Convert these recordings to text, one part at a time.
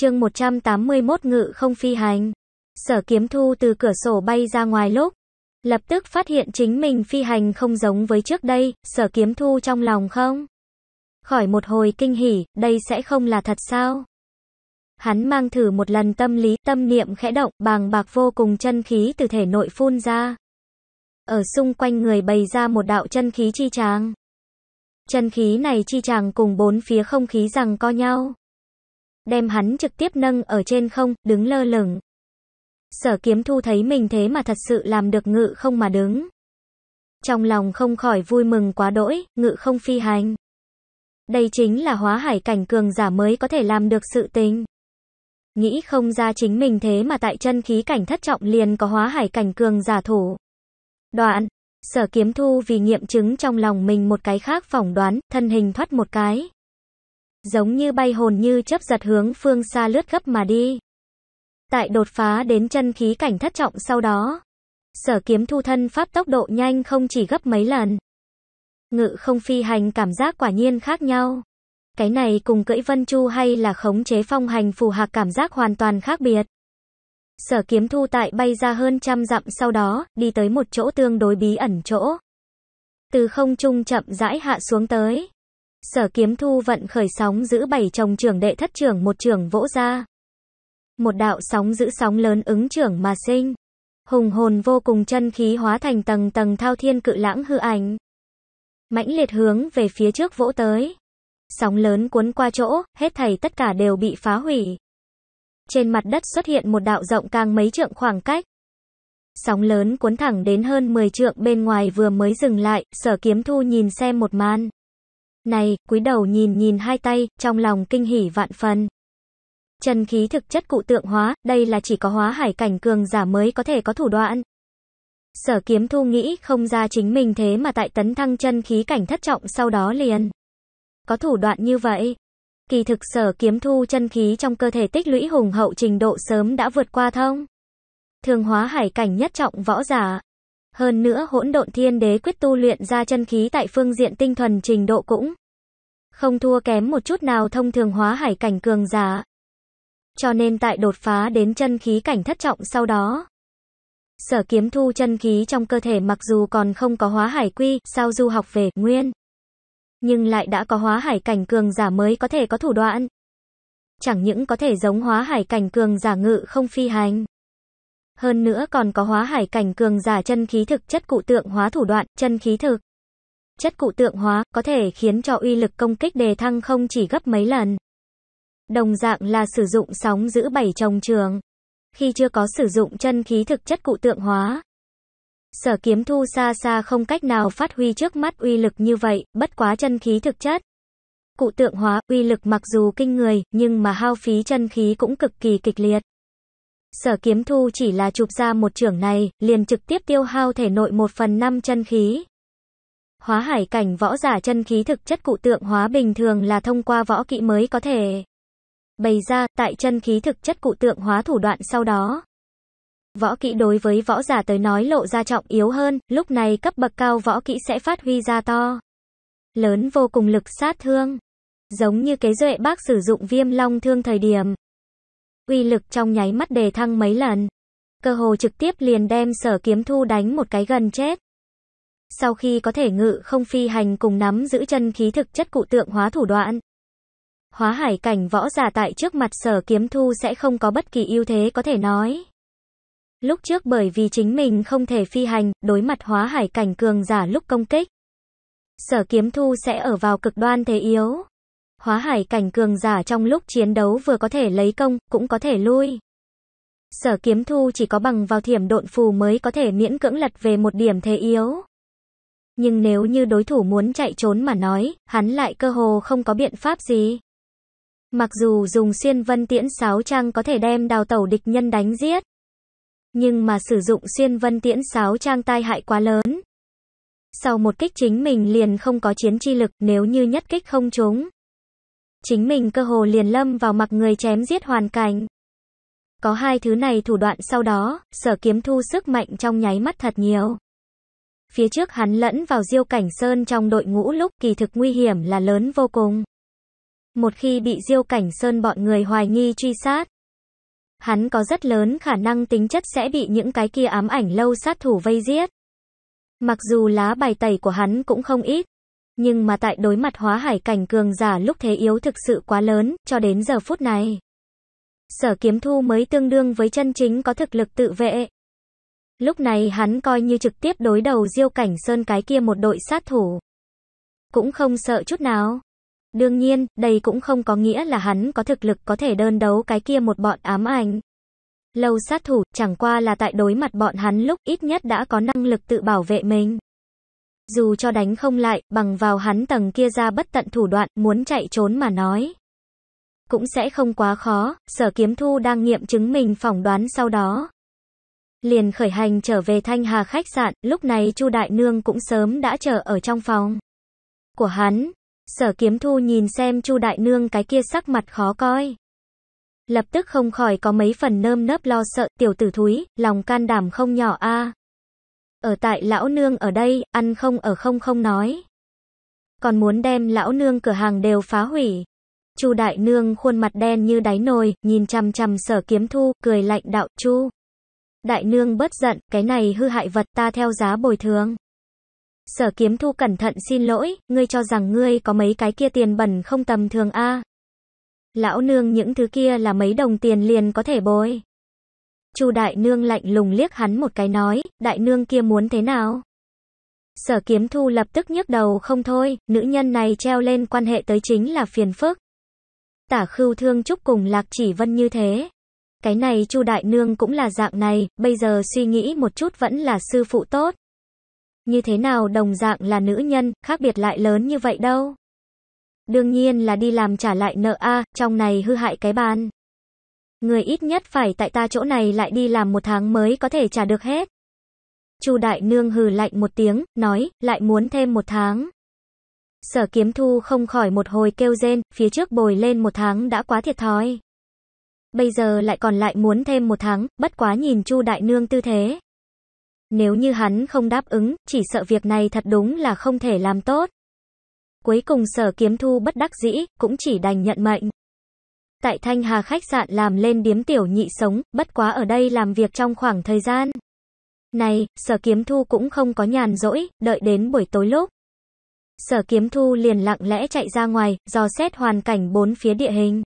chương 181 ngự không phi hành. Sở kiếm thu từ cửa sổ bay ra ngoài lúc. Lập tức phát hiện chính mình phi hành không giống với trước đây, sở kiếm thu trong lòng không? Khỏi một hồi kinh hỉ, đây sẽ không là thật sao? Hắn mang thử một lần tâm lý, tâm niệm khẽ động, bàng bạc vô cùng chân khí từ thể nội phun ra. Ở xung quanh người bày ra một đạo chân khí chi tràng. Chân khí này chi tràng cùng bốn phía không khí rằng co nhau đem hắn trực tiếp nâng ở trên không, đứng lơ lửng. Sở kiếm thu thấy mình thế mà thật sự làm được ngự không mà đứng. Trong lòng không khỏi vui mừng quá đỗi, ngự không phi hành. Đây chính là hóa hải cảnh cường giả mới có thể làm được sự tình. Nghĩ không ra chính mình thế mà tại chân khí cảnh thất trọng liền có hóa hải cảnh cường giả thủ. Đoạn, sở kiếm thu vì nghiệm chứng trong lòng mình một cái khác phỏng đoán, thân hình thoát một cái giống như bay hồn như chớp giật hướng phương xa lướt gấp mà đi. Tại đột phá đến chân khí cảnh thất trọng sau đó, sở kiếm thu thân pháp tốc độ nhanh không chỉ gấp mấy lần. Ngự không phi hành cảm giác quả nhiên khác nhau. Cái này cùng cưỡi vân chu hay là khống chế phong hành phù hạc cảm giác hoàn toàn khác biệt. Sở kiếm thu tại bay ra hơn trăm dặm sau đó, đi tới một chỗ tương đối bí ẩn chỗ. Từ không trung chậm rãi hạ xuống tới. Sở kiếm thu vận khởi sóng giữ bảy chồng trưởng đệ thất trưởng một trưởng vỗ ra. Một đạo sóng giữ sóng lớn ứng trưởng mà sinh. Hùng hồn vô cùng chân khí hóa thành tầng tầng thao thiên cự lãng hư ảnh. Mãnh liệt hướng về phía trước vỗ tới. Sóng lớn cuốn qua chỗ, hết thảy tất cả đều bị phá hủy. Trên mặt đất xuất hiện một đạo rộng càng mấy trượng khoảng cách. Sóng lớn cuốn thẳng đến hơn 10 trượng bên ngoài vừa mới dừng lại, sở kiếm thu nhìn xem một man này, cúi đầu nhìn nhìn hai tay, trong lòng kinh hỉ vạn phần. Chân khí thực chất cụ tượng hóa, đây là chỉ có hóa hải cảnh cường giả mới có thể có thủ đoạn. Sở kiếm thu nghĩ không ra chính mình thế mà tại tấn thăng chân khí cảnh thất trọng sau đó liền. Có thủ đoạn như vậy. Kỳ thực sở kiếm thu chân khí trong cơ thể tích lũy hùng hậu trình độ sớm đã vượt qua thông. Thường hóa hải cảnh nhất trọng võ giả. Hơn nữa hỗn độn thiên đế quyết tu luyện ra chân khí tại phương diện tinh thuần trình độ cũng không thua kém một chút nào thông thường hóa hải cảnh cường giả. Cho nên tại đột phá đến chân khí cảnh thất trọng sau đó, Sở kiếm thu chân khí trong cơ thể mặc dù còn không có hóa hải quy, sao du học về, nguyên. Nhưng lại đã có hóa hải cảnh cường giả mới có thể có thủ đoạn. Chẳng những có thể giống hóa hải cảnh cường giả ngự không phi hành. Hơn nữa còn có hóa hải cảnh cường giả chân khí thực chất cụ tượng hóa thủ đoạn, chân khí thực chất cụ tượng hóa, có thể khiến cho uy lực công kích đề thăng không chỉ gấp mấy lần. Đồng dạng là sử dụng sóng giữ bảy trồng trường. Khi chưa có sử dụng chân khí thực chất cụ tượng hóa, sở kiếm thu xa xa không cách nào phát huy trước mắt uy lực như vậy, bất quá chân khí thực chất. Cụ tượng hóa, uy lực mặc dù kinh người, nhưng mà hao phí chân khí cũng cực kỳ kịch liệt. Sở kiếm thu chỉ là chụp ra một trưởng này, liền trực tiếp tiêu hao thể nội một phần năm chân khí. Hóa hải cảnh võ giả chân khí thực chất cụ tượng hóa bình thường là thông qua võ kỹ mới có thể bày ra tại chân khí thực chất cụ tượng hóa thủ đoạn sau đó. Võ kỹ đối với võ giả tới nói lộ ra trọng yếu hơn, lúc này cấp bậc cao võ kỹ sẽ phát huy ra to. Lớn vô cùng lực sát thương. Giống như kế duệ bác sử dụng viêm long thương thời điểm. Uy lực trong nháy mắt đề thăng mấy lần. Cơ hồ trực tiếp liền đem sở kiếm thu đánh một cái gần chết sau khi có thể ngự không phi hành cùng nắm giữ chân khí thực chất cụ tượng hóa thủ đoạn. Hóa hải cảnh võ giả tại trước mặt sở kiếm thu sẽ không có bất kỳ ưu thế có thể nói. Lúc trước bởi vì chính mình không thể phi hành, đối mặt hóa hải cảnh cường giả lúc công kích. Sở kiếm thu sẽ ở vào cực đoan thế yếu. Hóa hải cảnh cường giả trong lúc chiến đấu vừa có thể lấy công, cũng có thể lui. Sở kiếm thu chỉ có bằng vào thiểm độn phù mới có thể miễn cưỡng lật về một điểm thế yếu nhưng nếu như đối thủ muốn chạy trốn mà nói, hắn lại cơ hồ không có biện pháp gì. Mặc dù dùng xuyên vân tiễn sáu trang có thể đem đào tẩu địch nhân đánh giết, nhưng mà sử dụng xuyên vân tiễn sáu trang tai hại quá lớn. Sau một kích chính mình liền không có chiến chi lực nếu như nhất kích không trúng. Chính mình cơ hồ liền lâm vào mặc người chém giết hoàn cảnh. Có hai thứ này thủ đoạn sau đó, sở kiếm thu sức mạnh trong nháy mắt thật nhiều phía trước hắn lẫn vào Diêu Cảnh Sơn trong đội ngũ lúc kỳ thực nguy hiểm là lớn vô cùng. Một khi bị Diêu Cảnh Sơn bọn người hoài nghi truy sát, hắn có rất lớn khả năng tính chất sẽ bị những cái kia ám ảnh lâu sát thủ vây giết. Mặc dù lá bài tẩy của hắn cũng không ít, nhưng mà tại đối mặt hóa hải cảnh cường giả lúc thế yếu thực sự quá lớn, cho đến giờ phút này. Sở kiếm thu mới tương đương với chân chính có thực lực tự vệ, Lúc này hắn coi như trực tiếp đối đầu Diêu Cảnh Sơn cái kia một đội sát thủ. Cũng không sợ chút nào. Đương nhiên, đây cũng không có nghĩa là hắn có thực lực có thể đơn đấu cái kia một bọn ám ảnh. Lâu sát thủ, chẳng qua là tại đối mặt bọn hắn lúc ít nhất đã có năng lực tự bảo vệ mình. Dù cho đánh không lại, bằng vào hắn tầng kia ra bất tận thủ đoạn, muốn chạy trốn mà nói. Cũng sẽ không quá khó, sở kiếm thu đang nghiệm chứng mình phỏng đoán sau đó liền khởi hành trở về Thanh Hà khách sạn, lúc này Chu Đại Nương cũng sớm đã chờ ở trong phòng của hắn. Sở Kiếm Thu nhìn xem Chu Đại Nương cái kia sắc mặt khó coi, lập tức không khỏi có mấy phần nơm nớp lo sợ, tiểu tử thúi, lòng can đảm không nhỏ a. Ở tại lão nương ở đây, ăn không ở không không nói. Còn muốn đem lão nương cửa hàng đều phá hủy. Chu đại nương khuôn mặt đen như đáy nồi, nhìn chằm chằm Sở Kiếm Thu, cười lạnh đạo: "Chu, Đại nương bớt giận, cái này hư hại vật ta theo giá bồi thường. Sở kiếm thu cẩn thận xin lỗi, ngươi cho rằng ngươi có mấy cái kia tiền bẩn không tầm thường a à. Lão nương những thứ kia là mấy đồng tiền liền có thể bồi. Chu đại nương lạnh lùng liếc hắn một cái nói, đại nương kia muốn thế nào? Sở kiếm thu lập tức nhức đầu không thôi, nữ nhân này treo lên quan hệ tới chính là phiền phức. Tả khưu thương chúc cùng lạc chỉ vân như thế. Cái này Chu Đại Nương cũng là dạng này, bây giờ suy nghĩ một chút vẫn là sư phụ tốt. Như thế nào đồng dạng là nữ nhân, khác biệt lại lớn như vậy đâu. Đương nhiên là đi làm trả lại nợ a, trong này hư hại cái bàn. Người ít nhất phải tại ta chỗ này lại đi làm một tháng mới có thể trả được hết. Chu Đại Nương hừ lạnh một tiếng, nói, lại muốn thêm một tháng. Sở kiếm thu không khỏi một hồi kêu rên, phía trước bồi lên một tháng đã quá thiệt thòi. Bây giờ lại còn lại muốn thêm một tháng, bất quá nhìn Chu Đại Nương tư thế. Nếu như hắn không đáp ứng, chỉ sợ việc này thật đúng là không thể làm tốt. Cuối cùng sở kiếm thu bất đắc dĩ, cũng chỉ đành nhận mệnh. Tại Thanh Hà khách sạn làm lên điếm tiểu nhị sống, bất quá ở đây làm việc trong khoảng thời gian. Này, sở kiếm thu cũng không có nhàn rỗi, đợi đến buổi tối lúc. Sở kiếm thu liền lặng lẽ chạy ra ngoài, dò xét hoàn cảnh bốn phía địa hình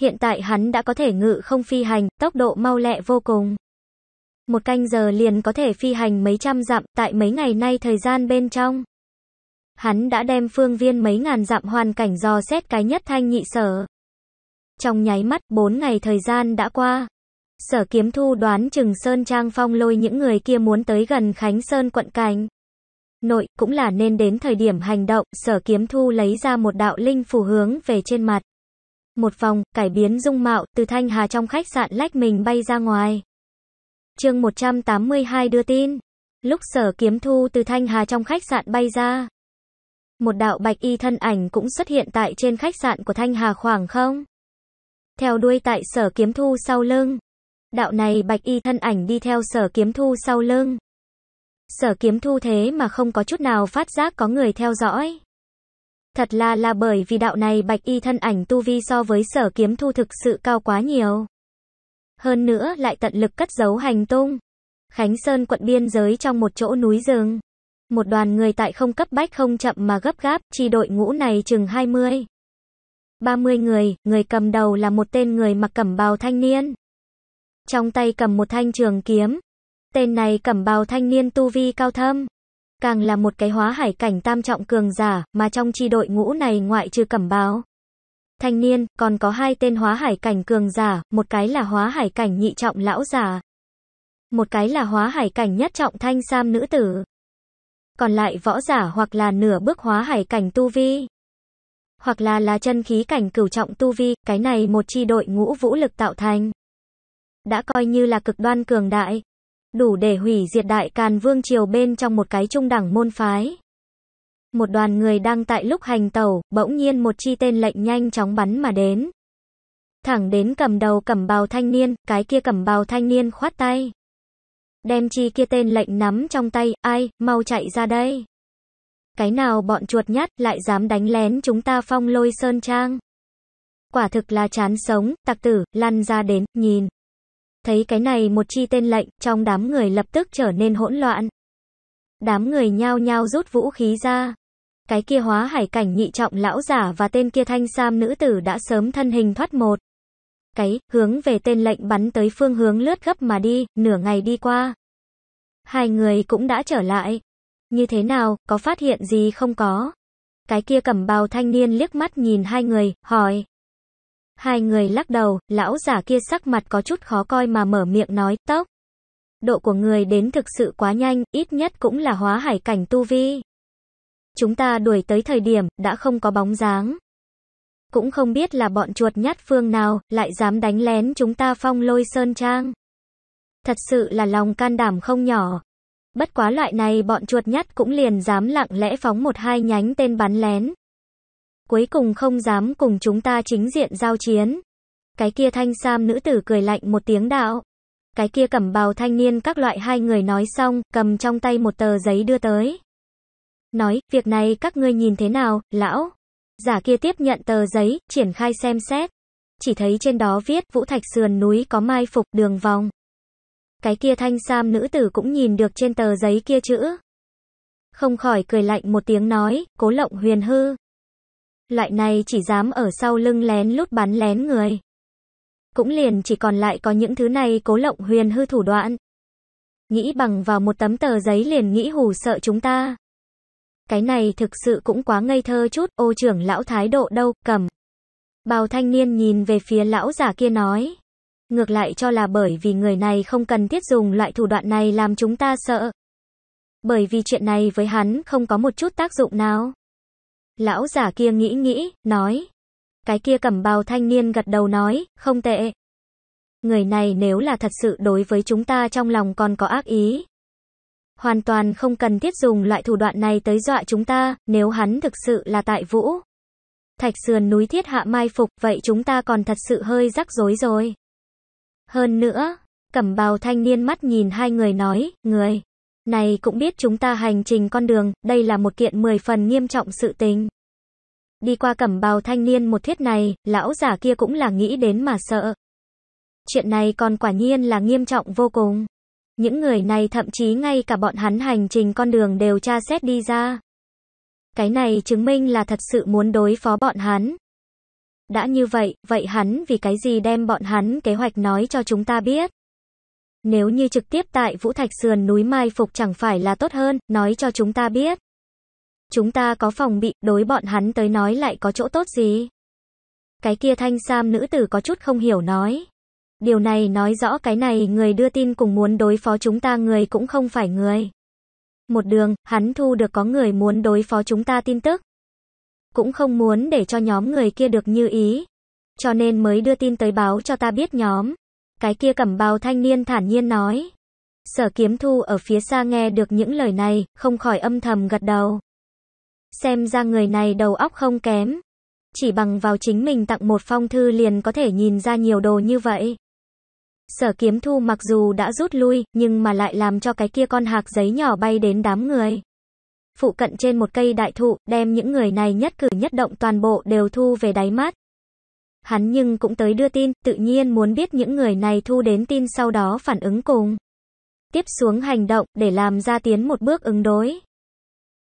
hiện tại hắn đã có thể ngự không phi hành, tốc độ mau lẹ vô cùng. Một canh giờ liền có thể phi hành mấy trăm dặm, tại mấy ngày nay thời gian bên trong. Hắn đã đem phương viên mấy ngàn dặm hoàn cảnh dò xét cái nhất thanh nhị sở. Trong nháy mắt, bốn ngày thời gian đã qua. Sở kiếm thu đoán chừng Sơn Trang Phong lôi những người kia muốn tới gần Khánh Sơn quận cảnh. Nội, cũng là nên đến thời điểm hành động, sở kiếm thu lấy ra một đạo linh phù hướng về trên mặt. Một vòng, cải biến dung mạo, từ Thanh Hà trong khách sạn lách mình bay ra ngoài. chương 182 đưa tin. Lúc sở kiếm thu từ Thanh Hà trong khách sạn bay ra. Một đạo bạch y thân ảnh cũng xuất hiện tại trên khách sạn của Thanh Hà khoảng không. Theo đuôi tại sở kiếm thu sau lưng. Đạo này bạch y thân ảnh đi theo sở kiếm thu sau lưng. Sở kiếm thu thế mà không có chút nào phát giác có người theo dõi thật là là bởi vì đạo này bạch y thân ảnh tu vi so với sở kiếm thu thực sự cao quá nhiều. Hơn nữa lại tận lực cất giấu hành tung. Khánh Sơn quận biên giới trong một chỗ núi rừng. Một đoàn người tại không cấp bách không chậm mà gấp gáp, chi đội ngũ này chừng 20. 30 người, người cầm đầu là một tên người mặc cẩm bào thanh niên. Trong tay cầm một thanh trường kiếm. Tên này cẩm bào thanh niên tu vi cao thâm, càng là một cái hóa hải cảnh tam trọng cường giả, mà trong chi đội ngũ này ngoại trừ cẩm báo. Thanh niên, còn có hai tên hóa hải cảnh cường giả, một cái là hóa hải cảnh nhị trọng lão giả. Một cái là hóa hải cảnh nhất trọng thanh sam nữ tử. Còn lại võ giả hoặc là nửa bước hóa hải cảnh tu vi. Hoặc là là chân khí cảnh cửu trọng tu vi, cái này một chi đội ngũ vũ lực tạo thành. Đã coi như là cực đoan cường đại, đủ để hủy diệt đại càn vương triều bên trong một cái trung đẳng môn phái. Một đoàn người đang tại lúc hành tàu, bỗng nhiên một chi tên lệnh nhanh chóng bắn mà đến. Thẳng đến cầm đầu cầm bào thanh niên, cái kia cầm bào thanh niên khoát tay. Đem chi kia tên lệnh nắm trong tay, ai, mau chạy ra đây. Cái nào bọn chuột nhát lại dám đánh lén chúng ta phong lôi sơn trang. Quả thực là chán sống, tặc tử, lăn ra đến, nhìn. Thấy cái này một chi tên lệnh, trong đám người lập tức trở nên hỗn loạn. Đám người nhao nhao rút vũ khí ra. Cái kia hóa hải cảnh nhị trọng lão giả và tên kia thanh sam nữ tử đã sớm thân hình thoát một. Cái, hướng về tên lệnh bắn tới phương hướng lướt gấp mà đi, nửa ngày đi qua. Hai người cũng đã trở lại. Như thế nào, có phát hiện gì không có? Cái kia cầm bào thanh niên liếc mắt nhìn hai người, hỏi. Hai người lắc đầu, lão giả kia sắc mặt có chút khó coi mà mở miệng nói, tốc. Độ của người đến thực sự quá nhanh, ít nhất cũng là hóa hải cảnh tu vi. Chúng ta đuổi tới thời điểm, đã không có bóng dáng. Cũng không biết là bọn chuột nhát phương nào, lại dám đánh lén chúng ta phong lôi sơn trang. Thật sự là lòng can đảm không nhỏ. Bất quá loại này bọn chuột nhát cũng liền dám lặng lẽ phóng một hai nhánh tên bắn lén cuối cùng không dám cùng chúng ta chính diện giao chiến. Cái kia thanh sam nữ tử cười lạnh một tiếng đạo. Cái kia cẩm bào thanh niên các loại hai người nói xong, cầm trong tay một tờ giấy đưa tới. Nói, việc này các ngươi nhìn thế nào, lão? Giả kia tiếp nhận tờ giấy, triển khai xem xét. Chỉ thấy trên đó viết, vũ thạch sườn núi có mai phục đường vòng. Cái kia thanh sam nữ tử cũng nhìn được trên tờ giấy kia chữ. Không khỏi cười lạnh một tiếng nói, cố lộng huyền hư. Loại này chỉ dám ở sau lưng lén lút bắn lén người. Cũng liền chỉ còn lại có những thứ này cố lộng huyền hư thủ đoạn. Nghĩ bằng vào một tấm tờ giấy liền nghĩ hù sợ chúng ta. Cái này thực sự cũng quá ngây thơ chút, ô trưởng lão thái độ đâu, cầm. Bào thanh niên nhìn về phía lão giả kia nói. Ngược lại cho là bởi vì người này không cần thiết dùng loại thủ đoạn này làm chúng ta sợ. Bởi vì chuyện này với hắn không có một chút tác dụng nào. Lão giả kia nghĩ nghĩ, nói. Cái kia cẩm bào thanh niên gật đầu nói, không tệ. Người này nếu là thật sự đối với chúng ta trong lòng còn có ác ý. Hoàn toàn không cần thiết dùng loại thủ đoạn này tới dọa chúng ta, nếu hắn thực sự là tại vũ. Thạch sườn núi thiết hạ mai phục, vậy chúng ta còn thật sự hơi rắc rối rồi. Hơn nữa, cẩm bào thanh niên mắt nhìn hai người nói, người này cũng biết chúng ta hành trình con đường, đây là một kiện 10 phần nghiêm trọng sự tình. Đi qua cẩm bào thanh niên một thiết này, lão giả kia cũng là nghĩ đến mà sợ. Chuyện này còn quả nhiên là nghiêm trọng vô cùng. Những người này thậm chí ngay cả bọn hắn hành trình con đường đều tra xét đi ra. Cái này chứng minh là thật sự muốn đối phó bọn hắn. Đã như vậy, vậy hắn vì cái gì đem bọn hắn kế hoạch nói cho chúng ta biết? Nếu như trực tiếp tại Vũ Thạch Sườn núi Mai Phục chẳng phải là tốt hơn, nói cho chúng ta biết. Chúng ta có phòng bị, đối bọn hắn tới nói lại có chỗ tốt gì? Cái kia thanh sam nữ tử có chút không hiểu nói. Điều này nói rõ cái này người đưa tin cùng muốn đối phó chúng ta người cũng không phải người. Một đường, hắn thu được có người muốn đối phó chúng ta tin tức. Cũng không muốn để cho nhóm người kia được như ý. Cho nên mới đưa tin tới báo cho ta biết nhóm. Cái kia cầm bào thanh niên thản nhiên nói. Sở kiếm thu ở phía xa nghe được những lời này, không khỏi âm thầm gật đầu. Xem ra người này đầu óc không kém. Chỉ bằng vào chính mình tặng một phong thư liền có thể nhìn ra nhiều đồ như vậy. Sở kiếm thu mặc dù đã rút lui, nhưng mà lại làm cho cái kia con hạc giấy nhỏ bay đến đám người. Phụ cận trên một cây đại thụ, đem những người này nhất cử nhất động toàn bộ đều thu về đáy mắt. Hắn nhưng cũng tới đưa tin, tự nhiên muốn biết những người này thu đến tin sau đó phản ứng cùng. Tiếp xuống hành động, để làm ra tiến một bước ứng đối.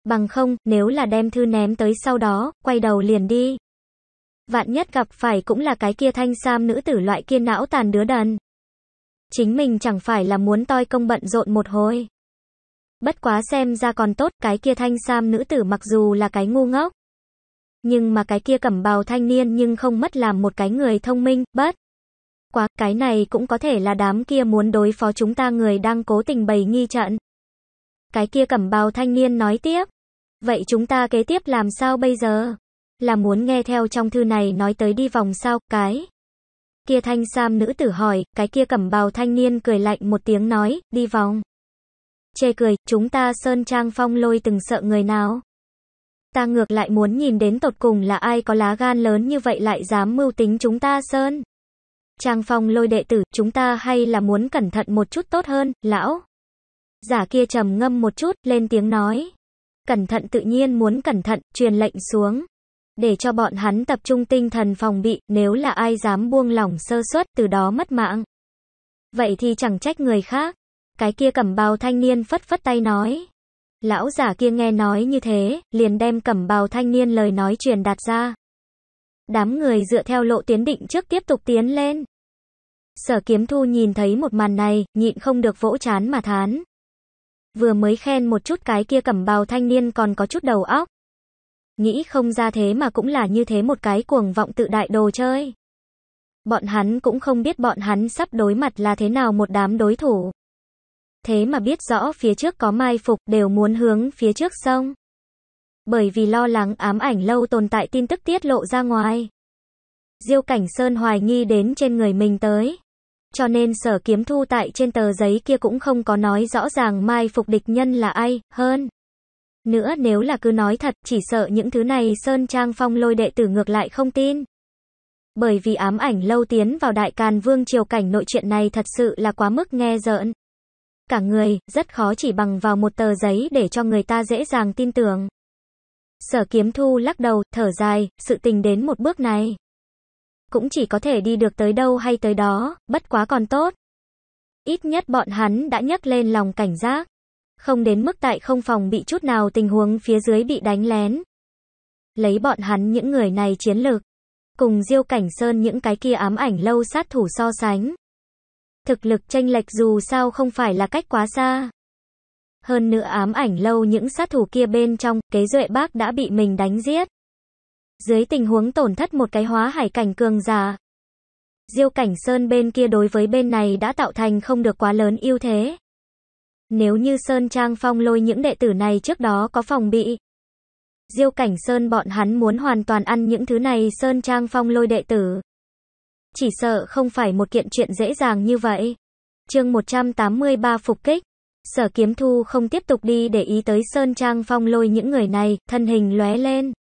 Bằng không, nếu là đem thư ném tới sau đó, quay đầu liền đi. Vạn nhất gặp phải cũng là cái kia thanh sam nữ tử loại kia não tàn đứa đần. Chính mình chẳng phải là muốn toi công bận rộn một hồi. Bất quá xem ra còn tốt, cái kia thanh sam nữ tử mặc dù là cái ngu ngốc. Nhưng mà cái kia cẩm bào thanh niên nhưng không mất làm một cái người thông minh, bất. Quá, cái này cũng có thể là đám kia muốn đối phó chúng ta người đang cố tình bày nghi trận. Cái kia cẩm bào thanh niên nói tiếp. Vậy chúng ta kế tiếp làm sao bây giờ? Là muốn nghe theo trong thư này nói tới đi vòng sao, cái. Kia thanh sam nữ tử hỏi, cái kia cẩm bào thanh niên cười lạnh một tiếng nói, đi vòng. Chê cười, chúng ta sơn trang phong lôi từng sợ người nào? ta ngược lại muốn nhìn đến tột cùng là ai có lá gan lớn như vậy lại dám mưu tính chúng ta Sơn. Trang Phong lôi đệ tử, chúng ta hay là muốn cẩn thận một chút tốt hơn, lão. Giả kia trầm ngâm một chút, lên tiếng nói. Cẩn thận tự nhiên muốn cẩn thận, truyền lệnh xuống. Để cho bọn hắn tập trung tinh thần phòng bị, nếu là ai dám buông lỏng sơ suất từ đó mất mạng. Vậy thì chẳng trách người khác. Cái kia cầm bao thanh niên phất phất tay nói. Lão giả kia nghe nói như thế, liền đem cẩm bào thanh niên lời nói truyền đạt ra. Đám người dựa theo lộ tiến định trước tiếp tục tiến lên. Sở kiếm thu nhìn thấy một màn này, nhịn không được vỗ chán mà thán. Vừa mới khen một chút cái kia cẩm bào thanh niên còn có chút đầu óc. Nghĩ không ra thế mà cũng là như thế một cái cuồng vọng tự đại đồ chơi. Bọn hắn cũng không biết bọn hắn sắp đối mặt là thế nào một đám đối thủ thế mà biết rõ phía trước có mai phục đều muốn hướng phía trước sông. Bởi vì lo lắng ám ảnh lâu tồn tại tin tức tiết lộ ra ngoài. Diêu Cảnh Sơn hoài nghi đến trên người mình tới. Cho nên sở kiếm thu tại trên tờ giấy kia cũng không có nói rõ ràng mai phục địch nhân là ai, hơn. Nữa nếu là cứ nói thật chỉ sợ những thứ này Sơn Trang Phong lôi đệ tử ngược lại không tin. Bởi vì ám ảnh lâu tiến vào đại càn vương triều cảnh nội chuyện này thật sự là quá mức nghe rợn cả người, rất khó chỉ bằng vào một tờ giấy để cho người ta dễ dàng tin tưởng. Sở kiếm thu lắc đầu, thở dài, sự tình đến một bước này. Cũng chỉ có thể đi được tới đâu hay tới đó, bất quá còn tốt. Ít nhất bọn hắn đã nhấc lên lòng cảnh giác. Không đến mức tại không phòng bị chút nào tình huống phía dưới bị đánh lén. Lấy bọn hắn những người này chiến lược. Cùng diêu cảnh sơn những cái kia ám ảnh lâu sát thủ so sánh, thực lực chênh lệch dù sao không phải là cách quá xa. Hơn nữa ám ảnh lâu những sát thủ kia bên trong, kế duệ bác đã bị mình đánh giết. Dưới tình huống tổn thất một cái hóa hải cảnh cường giả, Diêu Cảnh Sơn bên kia đối với bên này đã tạo thành không được quá lớn ưu thế. Nếu như Sơn Trang Phong lôi những đệ tử này trước đó có phòng bị, Diêu Cảnh Sơn bọn hắn muốn hoàn toàn ăn những thứ này Sơn Trang Phong lôi đệ tử chỉ sợ không phải một kiện chuyện dễ dàng như vậy. Chương 183 phục kích. Sở Kiếm Thu không tiếp tục đi để ý tới Sơn Trang Phong lôi những người này, thân hình lóe lên.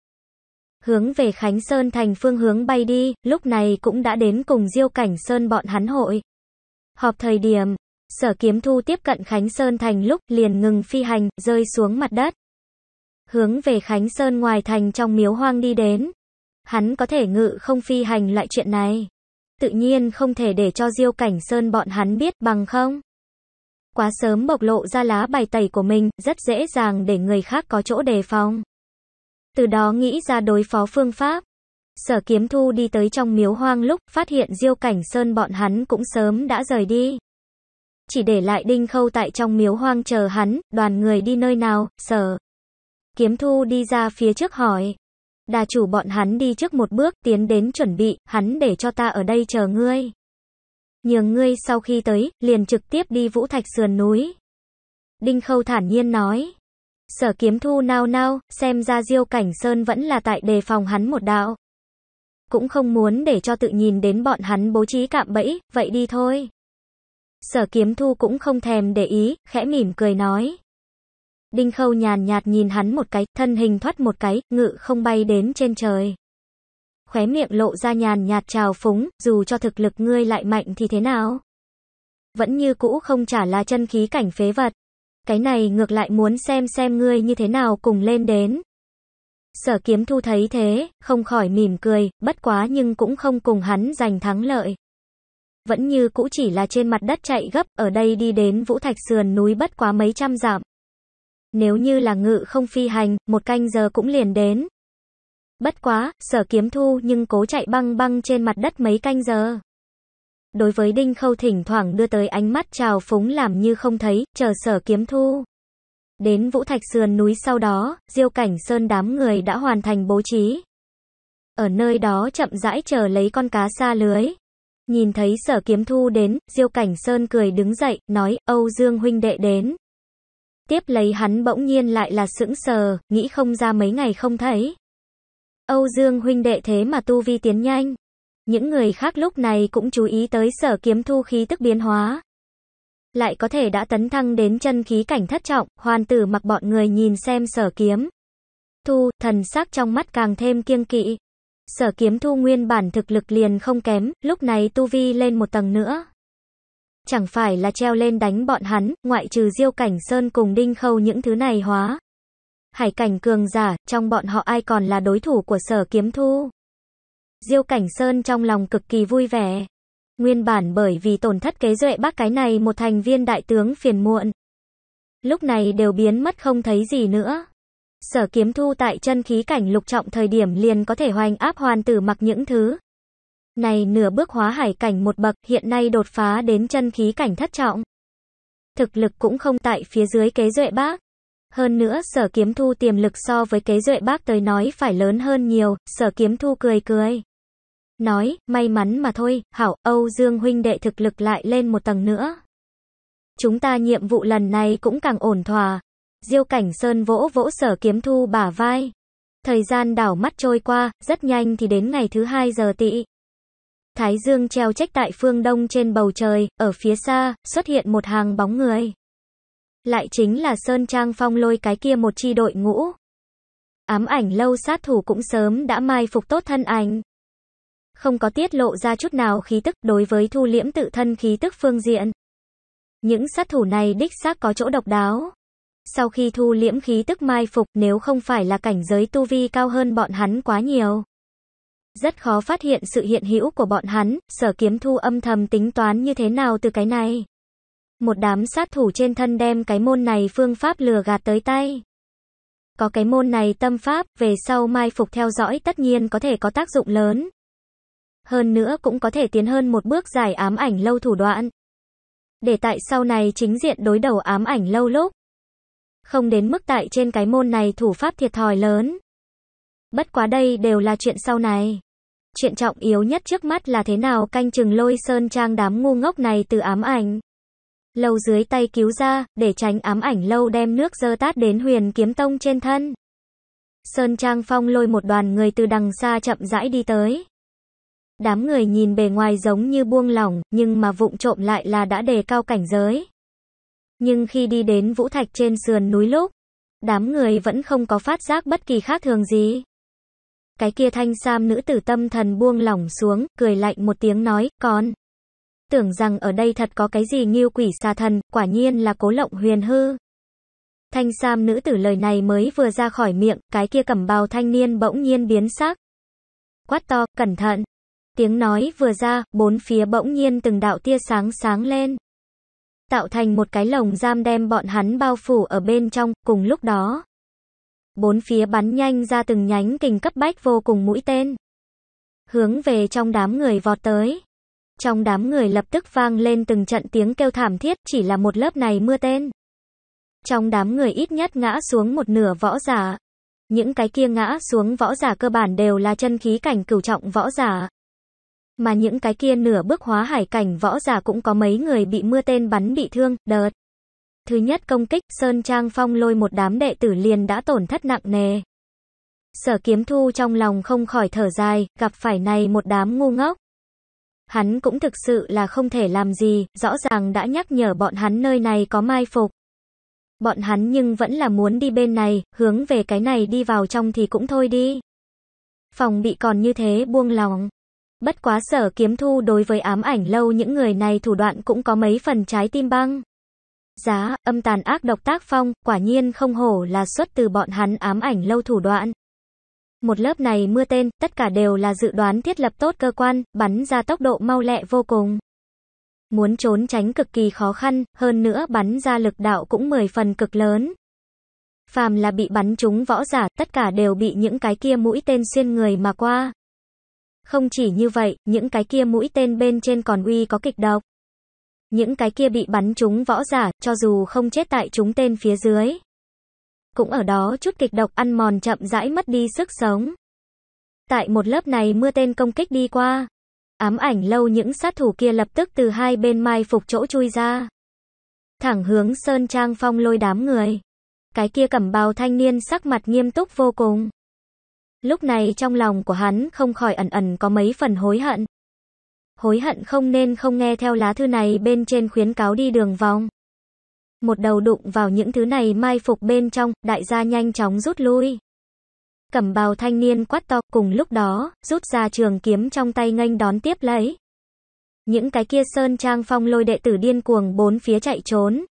Hướng về Khánh Sơn thành phương hướng bay đi, lúc này cũng đã đến cùng Diêu Cảnh Sơn bọn hắn hội. Họp thời điểm, Sở Kiếm Thu tiếp cận Khánh Sơn thành lúc liền ngừng phi hành, rơi xuống mặt đất. Hướng về Khánh Sơn ngoài thành trong miếu hoang đi đến. Hắn có thể ngự không phi hành lại chuyện này. Tự nhiên không thể để cho Diêu Cảnh Sơn bọn hắn biết bằng không. Quá sớm bộc lộ ra lá bài tẩy của mình, rất dễ dàng để người khác có chỗ đề phòng. Từ đó nghĩ ra đối phó phương pháp. Sở kiếm thu đi tới trong miếu hoang lúc phát hiện Diêu Cảnh Sơn bọn hắn cũng sớm đã rời đi. Chỉ để lại đinh khâu tại trong miếu hoang chờ hắn, đoàn người đi nơi nào, sở. Kiếm thu đi ra phía trước hỏi. Đà chủ bọn hắn đi trước một bước, tiến đến chuẩn bị, hắn để cho ta ở đây chờ ngươi. Nhường ngươi sau khi tới, liền trực tiếp đi vũ thạch sườn núi. Đinh Khâu thản nhiên nói. Sở kiếm thu nao nao, xem ra diêu cảnh sơn vẫn là tại đề phòng hắn một đạo. Cũng không muốn để cho tự nhìn đến bọn hắn bố trí cạm bẫy, vậy đi thôi. Sở kiếm thu cũng không thèm để ý, khẽ mỉm cười nói. Đinh Khâu nhàn nhạt nhìn hắn một cái, thân hình thoát một cái, ngự không bay đến trên trời. Khóe miệng lộ ra nhàn nhạt trào phúng, dù cho thực lực ngươi lại mạnh thì thế nào? Vẫn như cũ không trả là chân khí cảnh phế vật. Cái này ngược lại muốn xem xem ngươi như thế nào cùng lên đến. Sở kiếm thu thấy thế, không khỏi mỉm cười, bất quá nhưng cũng không cùng hắn giành thắng lợi. Vẫn như cũ chỉ là trên mặt đất chạy gấp, ở đây đi đến vũ thạch sườn núi bất quá mấy trăm dặm nếu như là ngự không phi hành, một canh giờ cũng liền đến. Bất quá, sở kiếm thu nhưng cố chạy băng băng trên mặt đất mấy canh giờ. Đối với Đinh Khâu thỉnh thoảng đưa tới ánh mắt trào phúng làm như không thấy, chờ sở kiếm thu. Đến Vũ Thạch Sườn núi sau đó, diêu cảnh sơn đám người đã hoàn thành bố trí. Ở nơi đó chậm rãi chờ lấy con cá xa lưới. Nhìn thấy sở kiếm thu đến, diêu cảnh sơn cười đứng dậy, nói, Âu Dương huynh đệ đến. Tiếp lấy hắn bỗng nhiên lại là sững sờ, nghĩ không ra mấy ngày không thấy. Âu Dương huynh đệ thế mà tu vi tiến nhanh. Những người khác lúc này cũng chú ý tới sở kiếm thu khí tức biến hóa. Lại có thể đã tấn thăng đến chân khí cảnh thất trọng, hoàn tử mặc bọn người nhìn xem sở kiếm. Thu, thần sắc trong mắt càng thêm kiêng kỵ. Sở kiếm thu nguyên bản thực lực liền không kém, lúc này tu vi lên một tầng nữa, chẳng phải là treo lên đánh bọn hắn, ngoại trừ diêu cảnh sơn cùng đinh khâu những thứ này hóa. Hải cảnh cường giả, trong bọn họ ai còn là đối thủ của sở kiếm thu. Diêu cảnh sơn trong lòng cực kỳ vui vẻ. Nguyên bản bởi vì tổn thất kế duệ bác cái này một thành viên đại tướng phiền muộn. Lúc này đều biến mất không thấy gì nữa. Sở kiếm thu tại chân khí cảnh lục trọng thời điểm liền có thể hoành áp hoàn tử mặc những thứ. Này nửa bước hóa hải cảnh một bậc, hiện nay đột phá đến chân khí cảnh thất trọng. Thực lực cũng không tại phía dưới kế duệ bác. Hơn nữa, sở kiếm thu tiềm lực so với kế duệ bác tới nói phải lớn hơn nhiều, sở kiếm thu cười cười. Nói, may mắn mà thôi, hảo, Âu Dương huynh đệ thực lực lại lên một tầng nữa. Chúng ta nhiệm vụ lần này cũng càng ổn thỏa. Diêu cảnh sơn vỗ vỗ sở kiếm thu bả vai. Thời gian đảo mắt trôi qua, rất nhanh thì đến ngày thứ hai giờ tị. Thái dương treo trách tại phương đông trên bầu trời, ở phía xa, xuất hiện một hàng bóng người. Lại chính là Sơn Trang Phong lôi cái kia một chi đội ngũ. Ám ảnh lâu sát thủ cũng sớm đã mai phục tốt thân ảnh. Không có tiết lộ ra chút nào khí tức đối với thu liễm tự thân khí tức phương diện. Những sát thủ này đích xác có chỗ độc đáo. Sau khi thu liễm khí tức mai phục nếu không phải là cảnh giới tu vi cao hơn bọn hắn quá nhiều. Rất khó phát hiện sự hiện hữu của bọn hắn, sở kiếm thu âm thầm tính toán như thế nào từ cái này. Một đám sát thủ trên thân đem cái môn này phương pháp lừa gạt tới tay. Có cái môn này tâm pháp, về sau mai phục theo dõi tất nhiên có thể có tác dụng lớn. Hơn nữa cũng có thể tiến hơn một bước giải ám ảnh lâu thủ đoạn. Để tại sau này chính diện đối đầu ám ảnh lâu lúc. Không đến mức tại trên cái môn này thủ pháp thiệt thòi lớn. Bất quá đây đều là chuyện sau này chuyện trọng yếu nhất trước mắt là thế nào canh chừng lôi sơn trang đám ngu ngốc này từ ám ảnh. Lâu dưới tay cứu ra, để tránh ám ảnh lâu đem nước dơ tát đến huyền kiếm tông trên thân. Sơn Trang Phong lôi một đoàn người từ đằng xa chậm rãi đi tới. Đám người nhìn bề ngoài giống như buông lỏng, nhưng mà vụng trộm lại là đã đề cao cảnh giới. Nhưng khi đi đến vũ thạch trên sườn núi lúc, đám người vẫn không có phát giác bất kỳ khác thường gì. Cái kia thanh sam nữ tử tâm thần buông lỏng xuống, cười lạnh một tiếng nói, con. Tưởng rằng ở đây thật có cái gì nghiêu quỷ xa thần, quả nhiên là cố lộng huyền hư. Thanh sam nữ tử lời này mới vừa ra khỏi miệng, cái kia cầm bào thanh niên bỗng nhiên biến sắc. Quát to, cẩn thận. Tiếng nói vừa ra, bốn phía bỗng nhiên từng đạo tia sáng sáng lên. Tạo thành một cái lồng giam đem bọn hắn bao phủ ở bên trong, cùng lúc đó bốn phía bắn nhanh ra từng nhánh kình cấp bách vô cùng mũi tên. Hướng về trong đám người vọt tới. Trong đám người lập tức vang lên từng trận tiếng kêu thảm thiết chỉ là một lớp này mưa tên. Trong đám người ít nhất ngã xuống một nửa võ giả. Những cái kia ngã xuống võ giả cơ bản đều là chân khí cảnh cửu trọng võ giả. Mà những cái kia nửa bước hóa hải cảnh võ giả cũng có mấy người bị mưa tên bắn bị thương, đợt. Thứ nhất công kích, Sơn Trang Phong lôi một đám đệ tử liền đã tổn thất nặng nề. Sở kiếm thu trong lòng không khỏi thở dài, gặp phải này một đám ngu ngốc. Hắn cũng thực sự là không thể làm gì, rõ ràng đã nhắc nhở bọn hắn nơi này có mai phục. Bọn hắn nhưng vẫn là muốn đi bên này, hướng về cái này đi vào trong thì cũng thôi đi. Phòng bị còn như thế buông lòng. Bất quá sở kiếm thu đối với ám ảnh lâu những người này thủ đoạn cũng có mấy phần trái tim băng giá, âm tàn ác độc tác phong, quả nhiên không hổ là xuất từ bọn hắn ám ảnh lâu thủ đoạn. Một lớp này mưa tên, tất cả đều là dự đoán thiết lập tốt cơ quan, bắn ra tốc độ mau lẹ vô cùng. Muốn trốn tránh cực kỳ khó khăn, hơn nữa bắn ra lực đạo cũng mười phần cực lớn. Phàm là bị bắn trúng võ giả, tất cả đều bị những cái kia mũi tên xuyên người mà qua. Không chỉ như vậy, những cái kia mũi tên bên trên còn uy có kịch độc. Những cái kia bị bắn trúng võ giả, cho dù không chết tại chúng tên phía dưới. Cũng ở đó chút kịch độc ăn mòn chậm rãi mất đi sức sống. Tại một lớp này mưa tên công kích đi qua. Ám ảnh lâu những sát thủ kia lập tức từ hai bên mai phục chỗ chui ra. Thẳng hướng Sơn Trang Phong lôi đám người. Cái kia cầm bào thanh niên sắc mặt nghiêm túc vô cùng. Lúc này trong lòng của hắn không khỏi ẩn ẩn có mấy phần hối hận hối hận không nên không nghe theo lá thư này bên trên khuyến cáo đi đường vòng. Một đầu đụng vào những thứ này mai phục bên trong, đại gia nhanh chóng rút lui. Cẩm bào thanh niên quát to cùng lúc đó, rút ra trường kiếm trong tay nghênh đón tiếp lấy. Những cái kia sơn trang phong lôi đệ tử điên cuồng bốn phía chạy trốn.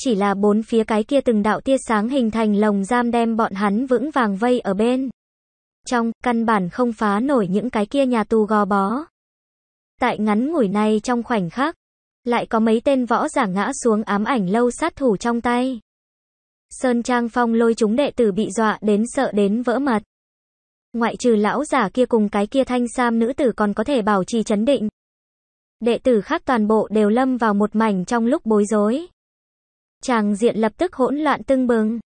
Chỉ là bốn phía cái kia từng đạo tia sáng hình thành lồng giam đem bọn hắn vững vàng vây ở bên. Trong, căn bản không phá nổi những cái kia nhà tù gò bó. Tại ngắn ngủi này trong khoảnh khắc, lại có mấy tên võ giả ngã xuống ám ảnh lâu sát thủ trong tay. Sơn Trang Phong lôi chúng đệ tử bị dọa đến sợ đến vỡ mặt. Ngoại trừ lão giả kia cùng cái kia thanh sam nữ tử còn có thể bảo trì chấn định. Đệ tử khác toàn bộ đều lâm vào một mảnh trong lúc bối rối. Chàng diện lập tức hỗn loạn tưng bừng.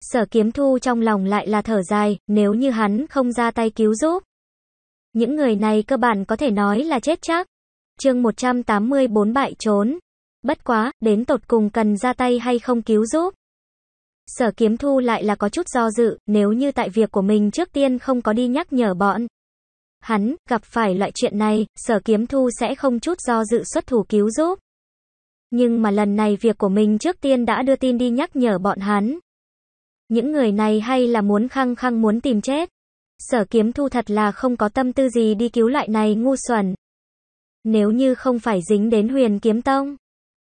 Sở kiếm thu trong lòng lại là thở dài, nếu như hắn không ra tay cứu giúp. Những người này cơ bản có thể nói là chết chắc. Chương 184 bại trốn. Bất quá, đến tột cùng cần ra tay hay không cứu giúp. Sở kiếm thu lại là có chút do dự, nếu như tại việc của mình trước tiên không có đi nhắc nhở bọn. Hắn, gặp phải loại chuyện này, sở kiếm thu sẽ không chút do dự xuất thủ cứu giúp. Nhưng mà lần này việc của mình trước tiên đã đưa tin đi nhắc nhở bọn hắn. Những người này hay là muốn khăng khăng muốn tìm chết. Sở kiếm thu thật là không có tâm tư gì đi cứu loại này ngu xuẩn. Nếu như không phải dính đến huyền kiếm tông,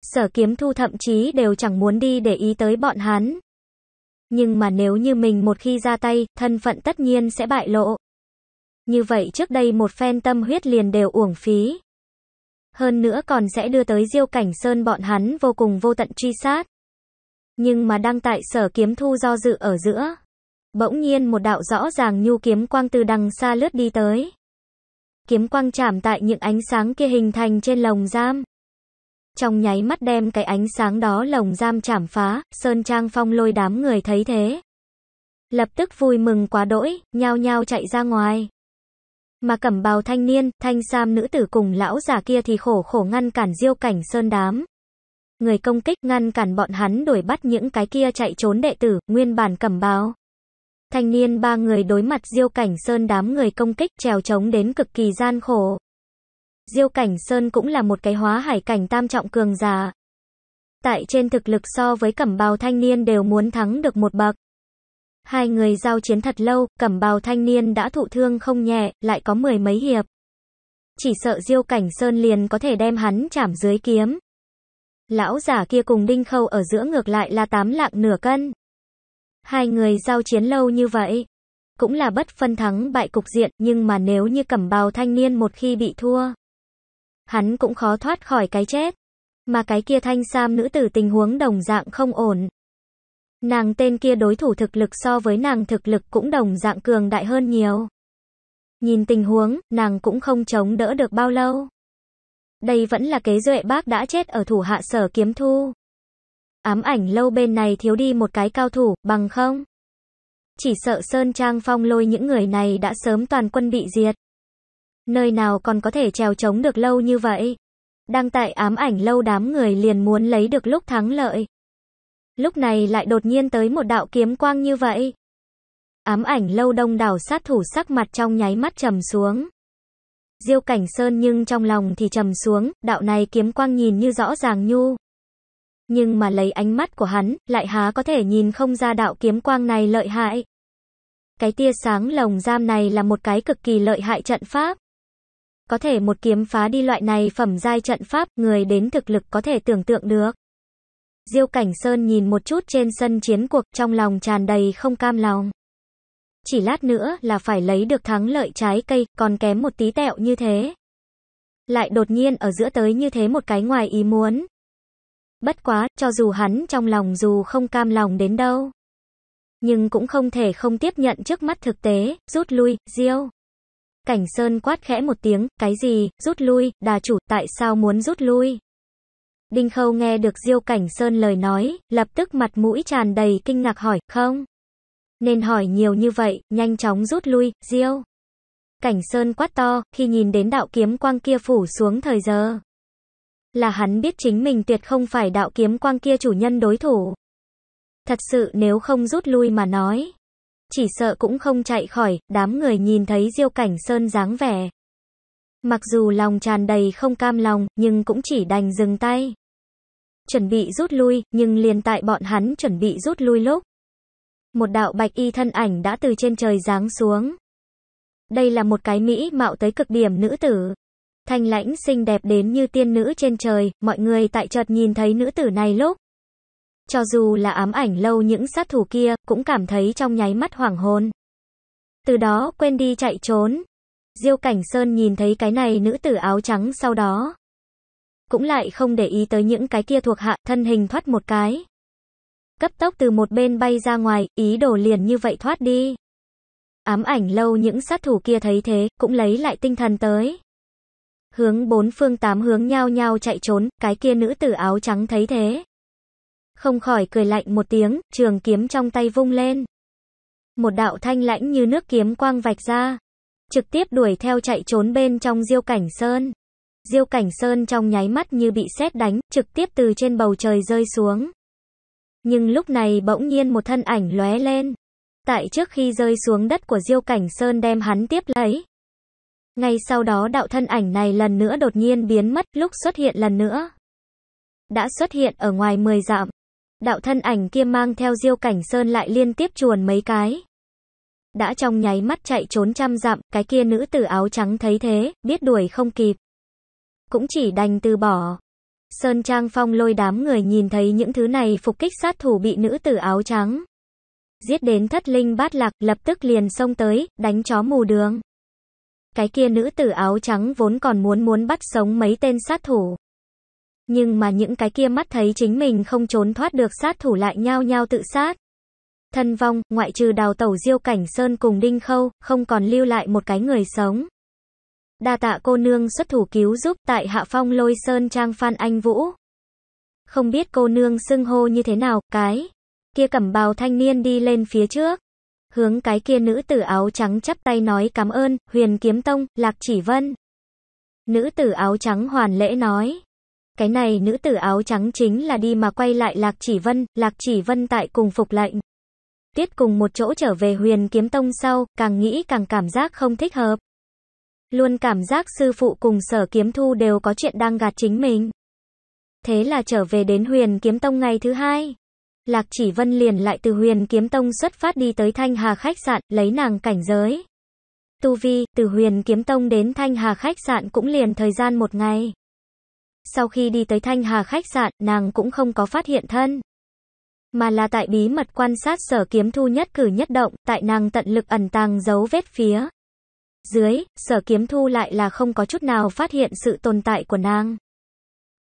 sở kiếm thu thậm chí đều chẳng muốn đi để ý tới bọn hắn. Nhưng mà nếu như mình một khi ra tay, thân phận tất nhiên sẽ bại lộ. Như vậy trước đây một phen tâm huyết liền đều uổng phí. Hơn nữa còn sẽ đưa tới diêu cảnh sơn bọn hắn vô cùng vô tận truy sát. Nhưng mà đang tại sở kiếm thu do dự ở giữa. Bỗng nhiên một đạo rõ ràng nhu kiếm quang từ đằng xa lướt đi tới. Kiếm quang chạm tại những ánh sáng kia hình thành trên lồng giam. Trong nháy mắt đem cái ánh sáng đó lồng giam chạm phá, Sơn Trang Phong lôi đám người thấy thế. Lập tức vui mừng quá đỗi, nhao nhao chạy ra ngoài. Mà cẩm bào thanh niên, thanh sam nữ tử cùng lão già kia thì khổ khổ ngăn cản diêu cảnh Sơn đám người công kích ngăn cản bọn hắn đuổi bắt những cái kia chạy trốn đệ tử, nguyên bản cẩm bào Thanh niên ba người đối mặt Diêu Cảnh Sơn đám người công kích trèo trống đến cực kỳ gian khổ. Diêu Cảnh Sơn cũng là một cái hóa hải cảnh tam trọng cường giả. Tại trên thực lực so với cẩm bào thanh niên đều muốn thắng được một bậc. Hai người giao chiến thật lâu, cẩm bào thanh niên đã thụ thương không nhẹ, lại có mười mấy hiệp. Chỉ sợ Diêu Cảnh Sơn liền có thể đem hắn chảm dưới kiếm. Lão giả kia cùng Đinh Khâu ở giữa ngược lại là tám lạng nửa cân. Hai người giao chiến lâu như vậy, cũng là bất phân thắng bại cục diện, nhưng mà nếu như cẩm bào thanh niên một khi bị thua, hắn cũng khó thoát khỏi cái chết. Mà cái kia thanh sam nữ tử tình huống đồng dạng không ổn. Nàng tên kia đối thủ thực lực so với nàng thực lực cũng đồng dạng cường đại hơn nhiều. Nhìn tình huống, nàng cũng không chống đỡ được bao lâu. Đây vẫn là kế duệ bác đã chết ở thủ hạ sở kiếm thu. Ám ảnh lâu bên này thiếu đi một cái cao thủ, bằng không? Chỉ sợ Sơn Trang Phong lôi những người này đã sớm toàn quân bị diệt. Nơi nào còn có thể trèo chống được lâu như vậy? Đang tại ám ảnh lâu đám người liền muốn lấy được lúc thắng lợi. Lúc này lại đột nhiên tới một đạo kiếm quang như vậy. Ám ảnh lâu đông đảo sát thủ sắc mặt trong nháy mắt trầm xuống. Diêu Cảnh Sơn nhưng trong lòng thì trầm xuống, đạo này kiếm quang nhìn như rõ ràng nhu, nhưng mà lấy ánh mắt của hắn, lại há có thể nhìn không ra đạo kiếm quang này lợi hại. Cái tia sáng lồng giam này là một cái cực kỳ lợi hại trận pháp. Có thể một kiếm phá đi loại này phẩm giai trận pháp, người đến thực lực có thể tưởng tượng được. Diêu Cảnh Sơn nhìn một chút trên sân chiến cuộc, trong lòng tràn đầy không cam lòng. Chỉ lát nữa là phải lấy được thắng lợi trái cây, còn kém một tí tẹo như thế. Lại đột nhiên ở giữa tới như thế một cái ngoài ý muốn. Bất quá, cho dù hắn trong lòng dù không cam lòng đến đâu. Nhưng cũng không thể không tiếp nhận trước mắt thực tế, rút lui, diêu. Cảnh Sơn quát khẽ một tiếng, cái gì, rút lui, đà chủ, tại sao muốn rút lui? Đinh Khâu nghe được Diêu Cảnh Sơn lời nói, lập tức mặt mũi tràn đầy kinh ngạc hỏi, không? Nên hỏi nhiều như vậy, nhanh chóng rút lui, Diêu. Cảnh Sơn quát to, khi nhìn đến đạo kiếm quang kia phủ xuống thời giờ là hắn biết chính mình tuyệt không phải đạo kiếm quang kia chủ nhân đối thủ. Thật sự nếu không rút lui mà nói, chỉ sợ cũng không chạy khỏi, đám người nhìn thấy Diêu Cảnh Sơn dáng vẻ. Mặc dù lòng tràn đầy không cam lòng, nhưng cũng chỉ đành dừng tay. Chuẩn bị rút lui, nhưng liền tại bọn hắn chuẩn bị rút lui lúc. Một đạo bạch y thân ảnh đã từ trên trời giáng xuống. Đây là một cái mỹ mạo tới cực điểm nữ tử thanh lãnh xinh đẹp đến như tiên nữ trên trời, mọi người tại chợt nhìn thấy nữ tử này lúc. Cho dù là ám ảnh lâu những sát thủ kia, cũng cảm thấy trong nháy mắt hoảng hồn. Từ đó quên đi chạy trốn. Diêu Cảnh Sơn nhìn thấy cái này nữ tử áo trắng sau đó. Cũng lại không để ý tới những cái kia thuộc hạ, thân hình thoát một cái. Cấp tốc từ một bên bay ra ngoài, ý đồ liền như vậy thoát đi. Ám ảnh lâu những sát thủ kia thấy thế, cũng lấy lại tinh thần tới. Hướng bốn phương tám hướng nhao nhao chạy trốn, cái kia nữ tử áo trắng thấy thế. Không khỏi cười lạnh một tiếng, trường kiếm trong tay vung lên. Một đạo thanh lãnh như nước kiếm quang vạch ra. Trực tiếp đuổi theo chạy trốn bên trong diêu cảnh sơn. Diêu cảnh sơn trong nháy mắt như bị sét đánh, trực tiếp từ trên bầu trời rơi xuống. Nhưng lúc này bỗng nhiên một thân ảnh lóe lên. Tại trước khi rơi xuống đất của Diêu Cảnh Sơn đem hắn tiếp lấy. Ngay sau đó đạo thân ảnh này lần nữa đột nhiên biến mất, lúc xuất hiện lần nữa. Đã xuất hiện ở ngoài 10 dặm. Đạo thân ảnh kia mang theo diêu cảnh sơn lại liên tiếp chuồn mấy cái. Đã trong nháy mắt chạy trốn trăm dặm, cái kia nữ tử áo trắng thấy thế, biết đuổi không kịp. Cũng chỉ đành từ bỏ. Sơn Trang Phong lôi đám người nhìn thấy những thứ này phục kích sát thủ bị nữ tử áo trắng. Giết đến thất linh bát lạc, lập tức liền xông tới, đánh chó mù đường. Cái kia nữ tử áo trắng vốn còn muốn muốn bắt sống mấy tên sát thủ. Nhưng mà những cái kia mắt thấy chính mình không trốn thoát được sát thủ lại nhao nhao tự sát. Thân vong, ngoại trừ đào tẩu diêu cảnh sơn cùng đinh khâu, không còn lưu lại một cái người sống. Đa tạ cô nương xuất thủ cứu giúp tại hạ phong lôi sơn trang phan anh vũ. Không biết cô nương xưng hô như thế nào, cái. Kia cẩm bào thanh niên đi lên phía trước hướng cái kia nữ tử áo trắng chắp tay nói cảm ơn, huyền kiếm tông, lạc chỉ vân. Nữ tử áo trắng hoàn lễ nói. Cái này nữ tử áo trắng chính là đi mà quay lại lạc chỉ vân, lạc chỉ vân tại cùng phục lệnh. Tiết cùng một chỗ trở về huyền kiếm tông sau, càng nghĩ càng cảm giác không thích hợp. Luôn cảm giác sư phụ cùng sở kiếm thu đều có chuyện đang gạt chính mình. Thế là trở về đến huyền kiếm tông ngày thứ hai. Lạc Chỉ Vân liền lại từ huyền kiếm tông xuất phát đi tới Thanh Hà khách sạn, lấy nàng cảnh giới. Tu Vi, từ huyền kiếm tông đến Thanh Hà khách sạn cũng liền thời gian một ngày. Sau khi đi tới Thanh Hà khách sạn, nàng cũng không có phát hiện thân. Mà là tại bí mật quan sát sở kiếm thu nhất cử nhất động, tại nàng tận lực ẩn tàng dấu vết phía. Dưới, sở kiếm thu lại là không có chút nào phát hiện sự tồn tại của nàng.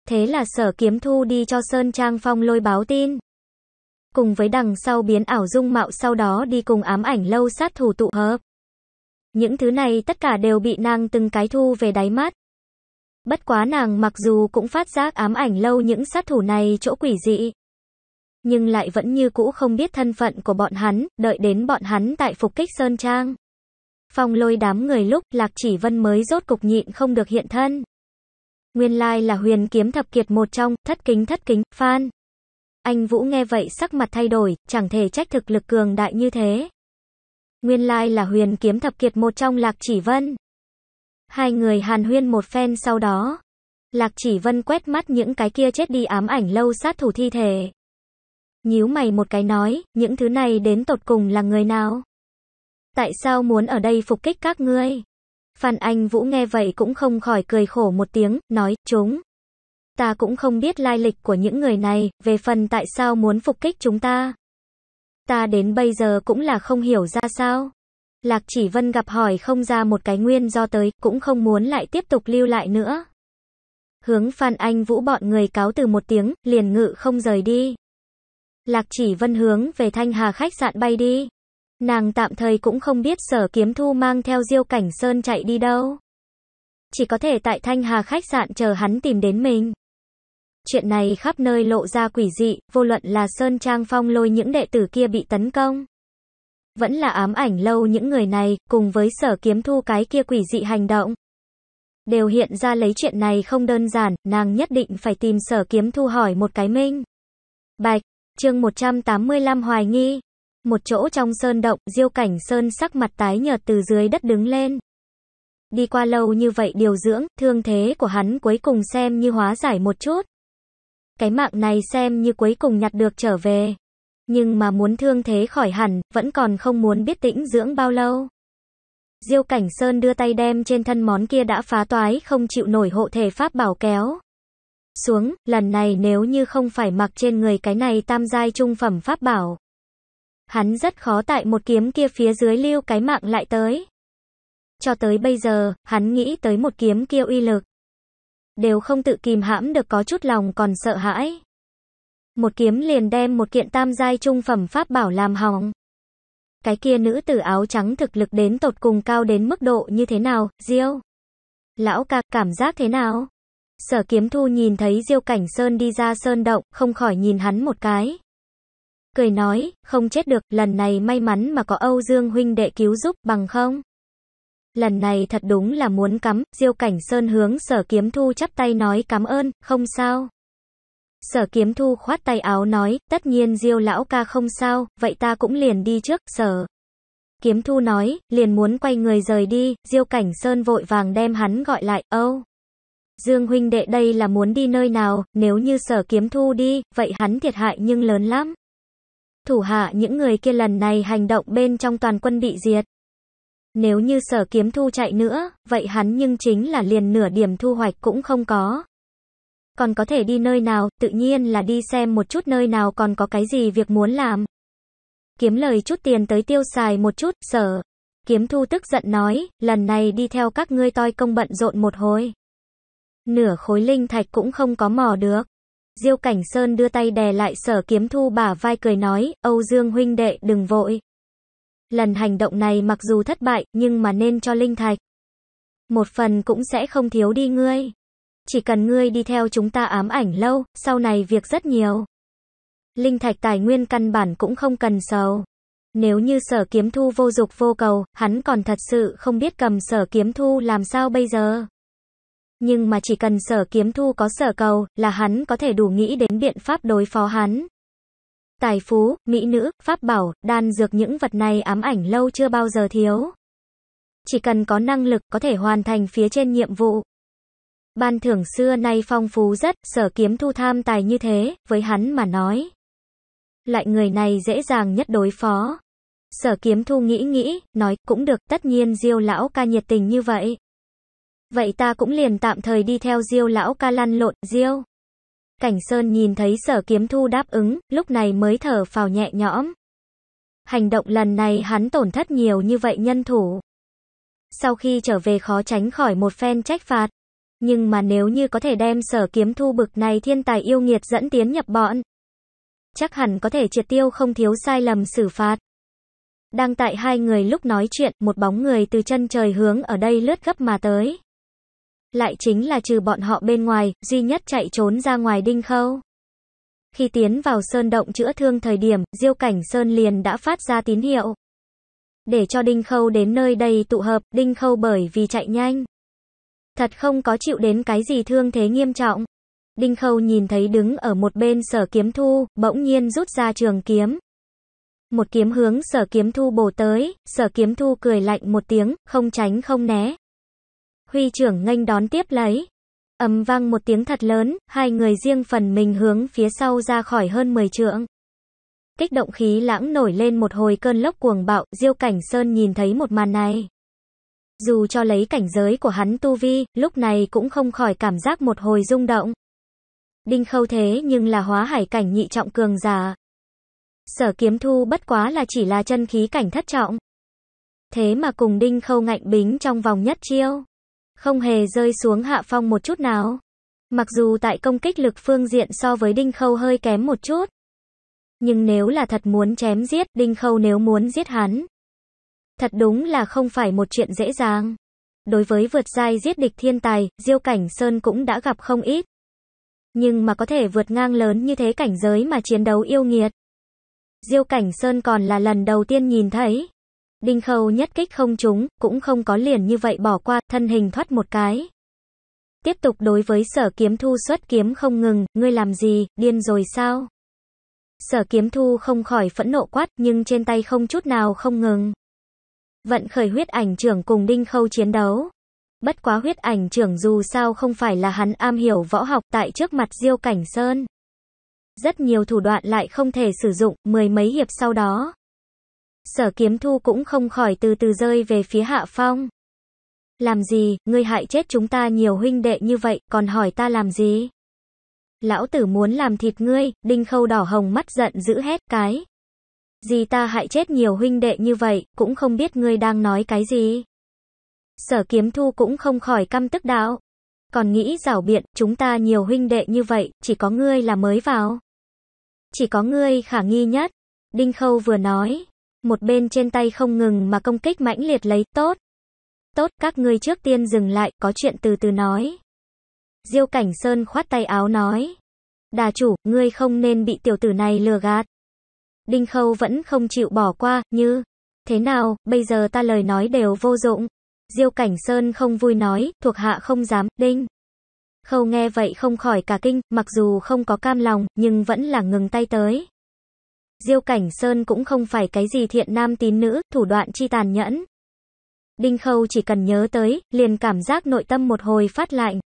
Thế là sở kiếm thu đi cho Sơn Trang Phong lôi báo tin cùng với đằng sau biến ảo dung mạo sau đó đi cùng ám ảnh lâu sát thủ tụ hợp. Những thứ này tất cả đều bị nàng từng cái thu về đáy mắt. Bất quá nàng mặc dù cũng phát giác ám ảnh lâu những sát thủ này chỗ quỷ dị. Nhưng lại vẫn như cũ không biết thân phận của bọn hắn, đợi đến bọn hắn tại phục kích Sơn Trang. Phong lôi đám người lúc Lạc Chỉ Vân mới rốt cục nhịn không được hiện thân. Nguyên lai là huyền kiếm thập kiệt một trong, thất kính thất kính, phan. Anh Vũ nghe vậy sắc mặt thay đổi, chẳng thể trách thực lực cường đại như thế. Nguyên lai là huyền kiếm thập kiệt một trong Lạc Chỉ Vân. Hai người hàn huyên một phen sau đó. Lạc Chỉ Vân quét mắt những cái kia chết đi ám ảnh lâu sát thủ thi thể. Nhíu mày một cái nói, những thứ này đến tột cùng là người nào? Tại sao muốn ở đây phục kích các ngươi? Phan Anh Vũ nghe vậy cũng không khỏi cười khổ một tiếng, nói, chúng ta cũng không biết lai lịch của những người này, về phần tại sao muốn phục kích chúng ta. Ta đến bây giờ cũng là không hiểu ra sao. Lạc chỉ vân gặp hỏi không ra một cái nguyên do tới, cũng không muốn lại tiếp tục lưu lại nữa. Hướng Phan Anh Vũ bọn người cáo từ một tiếng, liền ngự không rời đi. Lạc chỉ vân hướng về Thanh Hà khách sạn bay đi. Nàng tạm thời cũng không biết sở kiếm thu mang theo diêu cảnh sơn chạy đi đâu. Chỉ có thể tại Thanh Hà khách sạn chờ hắn tìm đến mình chuyện này khắp nơi lộ ra quỷ dị, vô luận là Sơn Trang Phong lôi những đệ tử kia bị tấn công. Vẫn là ám ảnh lâu những người này, cùng với sở kiếm thu cái kia quỷ dị hành động. Đều hiện ra lấy chuyện này không đơn giản, nàng nhất định phải tìm sở kiếm thu hỏi một cái minh. Bạch, chương 185 hoài nghi. Một chỗ trong sơn động, diêu cảnh sơn sắc mặt tái nhợt từ dưới đất đứng lên. Đi qua lâu như vậy điều dưỡng, thương thế của hắn cuối cùng xem như hóa giải một chút cái mạng này xem như cuối cùng nhặt được trở về. Nhưng mà muốn thương thế khỏi hẳn, vẫn còn không muốn biết tĩnh dưỡng bao lâu. Diêu Cảnh Sơn đưa tay đem trên thân món kia đã phá toái không chịu nổi hộ thể pháp bảo kéo. Xuống, lần này nếu như không phải mặc trên người cái này tam giai trung phẩm pháp bảo. Hắn rất khó tại một kiếm kia phía dưới lưu cái mạng lại tới. Cho tới bây giờ, hắn nghĩ tới một kiếm kia uy lực đều không tự kìm hãm được có chút lòng còn sợ hãi. Một kiếm liền đem một kiện tam giai trung phẩm pháp bảo làm hỏng. Cái kia nữ tử áo trắng thực lực đến tột cùng cao đến mức độ như thế nào, Diêu? Lão ca, cảm giác thế nào? Sở kiếm thu nhìn thấy Diêu Cảnh Sơn đi ra sơn động, không khỏi nhìn hắn một cái. Cười nói, không chết được, lần này may mắn mà có Âu Dương huynh đệ cứu giúp bằng không lần này thật đúng là muốn cắm, Diêu Cảnh Sơn hướng sở kiếm thu chắp tay nói cảm ơn, không sao. Sở kiếm thu khoát tay áo nói, tất nhiên Diêu lão ca không sao, vậy ta cũng liền đi trước, sở. Kiếm thu nói, liền muốn quay người rời đi, Diêu Cảnh Sơn vội vàng đem hắn gọi lại, âu. Dương huynh đệ đây là muốn đi nơi nào, nếu như sở kiếm thu đi, vậy hắn thiệt hại nhưng lớn lắm. Thủ hạ những người kia lần này hành động bên trong toàn quân bị diệt. Nếu như sở kiếm thu chạy nữa, vậy hắn nhưng chính là liền nửa điểm thu hoạch cũng không có. Còn có thể đi nơi nào, tự nhiên là đi xem một chút nơi nào còn có cái gì việc muốn làm. Kiếm lời chút tiền tới tiêu xài một chút, sở. Kiếm thu tức giận nói, lần này đi theo các ngươi toi công bận rộn một hồi. Nửa khối linh thạch cũng không có mò được. Diêu Cảnh Sơn đưa tay đè lại sở kiếm thu bả vai cười nói, Âu Dương huynh đệ đừng vội. Lần hành động này mặc dù thất bại, nhưng mà nên cho linh thạch. Một phần cũng sẽ không thiếu đi ngươi. Chỉ cần ngươi đi theo chúng ta ám ảnh lâu, sau này việc rất nhiều. Linh thạch tài nguyên căn bản cũng không cần sầu. Nếu như sở kiếm thu vô dục vô cầu, hắn còn thật sự không biết cầm sở kiếm thu làm sao bây giờ. Nhưng mà chỉ cần sở kiếm thu có sở cầu, là hắn có thể đủ nghĩ đến biện pháp đối phó hắn tài phú, mỹ nữ, pháp bảo, đan dược những vật này ám ảnh lâu chưa bao giờ thiếu. Chỉ cần có năng lực có thể hoàn thành phía trên nhiệm vụ. Ban thưởng xưa nay phong phú rất, sở kiếm thu tham tài như thế, với hắn mà nói. Lại người này dễ dàng nhất đối phó. Sở kiếm thu nghĩ nghĩ, nói cũng được, tất nhiên diêu lão ca nhiệt tình như vậy. Vậy ta cũng liền tạm thời đi theo diêu lão ca lăn lộn, diêu. Cảnh Sơn nhìn thấy sở kiếm thu đáp ứng, lúc này mới thở phào nhẹ nhõm. Hành động lần này hắn tổn thất nhiều như vậy nhân thủ. Sau khi trở về khó tránh khỏi một phen trách phạt. Nhưng mà nếu như có thể đem sở kiếm thu bực này thiên tài yêu nghiệt dẫn tiến nhập bọn. Chắc hẳn có thể triệt tiêu không thiếu sai lầm xử phạt. Đang tại hai người lúc nói chuyện, một bóng người từ chân trời hướng ở đây lướt gấp mà tới lại chính là trừ bọn họ bên ngoài, duy nhất chạy trốn ra ngoài đinh khâu. Khi tiến vào sơn động chữa thương thời điểm, diêu cảnh sơn liền đã phát ra tín hiệu. Để cho đinh khâu đến nơi đây tụ hợp, đinh khâu bởi vì chạy nhanh. Thật không có chịu đến cái gì thương thế nghiêm trọng. Đinh khâu nhìn thấy đứng ở một bên sở kiếm thu, bỗng nhiên rút ra trường kiếm. Một kiếm hướng sở kiếm thu bổ tới, sở kiếm thu cười lạnh một tiếng, không tránh không né, Huy trưởng nghênh đón tiếp lấy. Ầm vang một tiếng thật lớn, hai người riêng phần mình hướng phía sau ra khỏi hơn 10 trượng. Kích động khí lãng nổi lên một hồi cơn lốc cuồng bạo, Diêu Cảnh Sơn nhìn thấy một màn này. Dù cho lấy cảnh giới của hắn tu vi, lúc này cũng không khỏi cảm giác một hồi rung động. Đinh khâu thế nhưng là hóa hải cảnh nhị trọng cường giả. Sở kiếm thu bất quá là chỉ là chân khí cảnh thất trọng. Thế mà cùng đinh khâu ngạnh bính trong vòng nhất chiêu không hề rơi xuống hạ phong một chút nào. Mặc dù tại công kích lực phương diện so với Đinh Khâu hơi kém một chút, nhưng nếu là thật muốn chém giết, Đinh Khâu nếu muốn giết hắn, thật đúng là không phải một chuyện dễ dàng. Đối với vượt giai giết địch thiên tài, Diêu Cảnh Sơn cũng đã gặp không ít. Nhưng mà có thể vượt ngang lớn như thế cảnh giới mà chiến đấu yêu nghiệt. Diêu Cảnh Sơn còn là lần đầu tiên nhìn thấy. Đinh Khâu nhất kích không trúng, cũng không có liền như vậy bỏ qua, thân hình thoát một cái. Tiếp tục đối với sở kiếm thu xuất kiếm không ngừng, ngươi làm gì, điên rồi sao? Sở kiếm thu không khỏi phẫn nộ quát, nhưng trên tay không chút nào không ngừng. Vận khởi huyết ảnh trưởng cùng Đinh Khâu chiến đấu. Bất quá huyết ảnh trưởng dù sao không phải là hắn am hiểu võ học tại trước mặt Diêu Cảnh Sơn. Rất nhiều thủ đoạn lại không thể sử dụng, mười mấy hiệp sau đó sở kiếm thu cũng không khỏi từ từ rơi về phía hạ phong. Làm gì, ngươi hại chết chúng ta nhiều huynh đệ như vậy, còn hỏi ta làm gì? Lão tử muốn làm thịt ngươi, đinh khâu đỏ hồng mắt giận giữ hết cái. Gì ta hại chết nhiều huynh đệ như vậy, cũng không biết ngươi đang nói cái gì. Sở kiếm thu cũng không khỏi căm tức đạo. Còn nghĩ rảo biện, chúng ta nhiều huynh đệ như vậy, chỉ có ngươi là mới vào. Chỉ có ngươi khả nghi nhất. Đinh khâu vừa nói, một bên trên tay không ngừng mà công kích mãnh liệt lấy, tốt. Tốt, các ngươi trước tiên dừng lại, có chuyện từ từ nói. Diêu Cảnh Sơn khoát tay áo nói. Đà chủ, ngươi không nên bị tiểu tử này lừa gạt. Đinh Khâu vẫn không chịu bỏ qua, như. Thế nào, bây giờ ta lời nói đều vô dụng. Diêu Cảnh Sơn không vui nói, thuộc hạ không dám, đinh. Khâu nghe vậy không khỏi cả kinh, mặc dù không có cam lòng, nhưng vẫn là ngừng tay tới. Diêu Cảnh Sơn cũng không phải cái gì thiện nam tín nữ, thủ đoạn chi tàn nhẫn. Đinh Khâu chỉ cần nhớ tới, liền cảm giác nội tâm một hồi phát lạnh.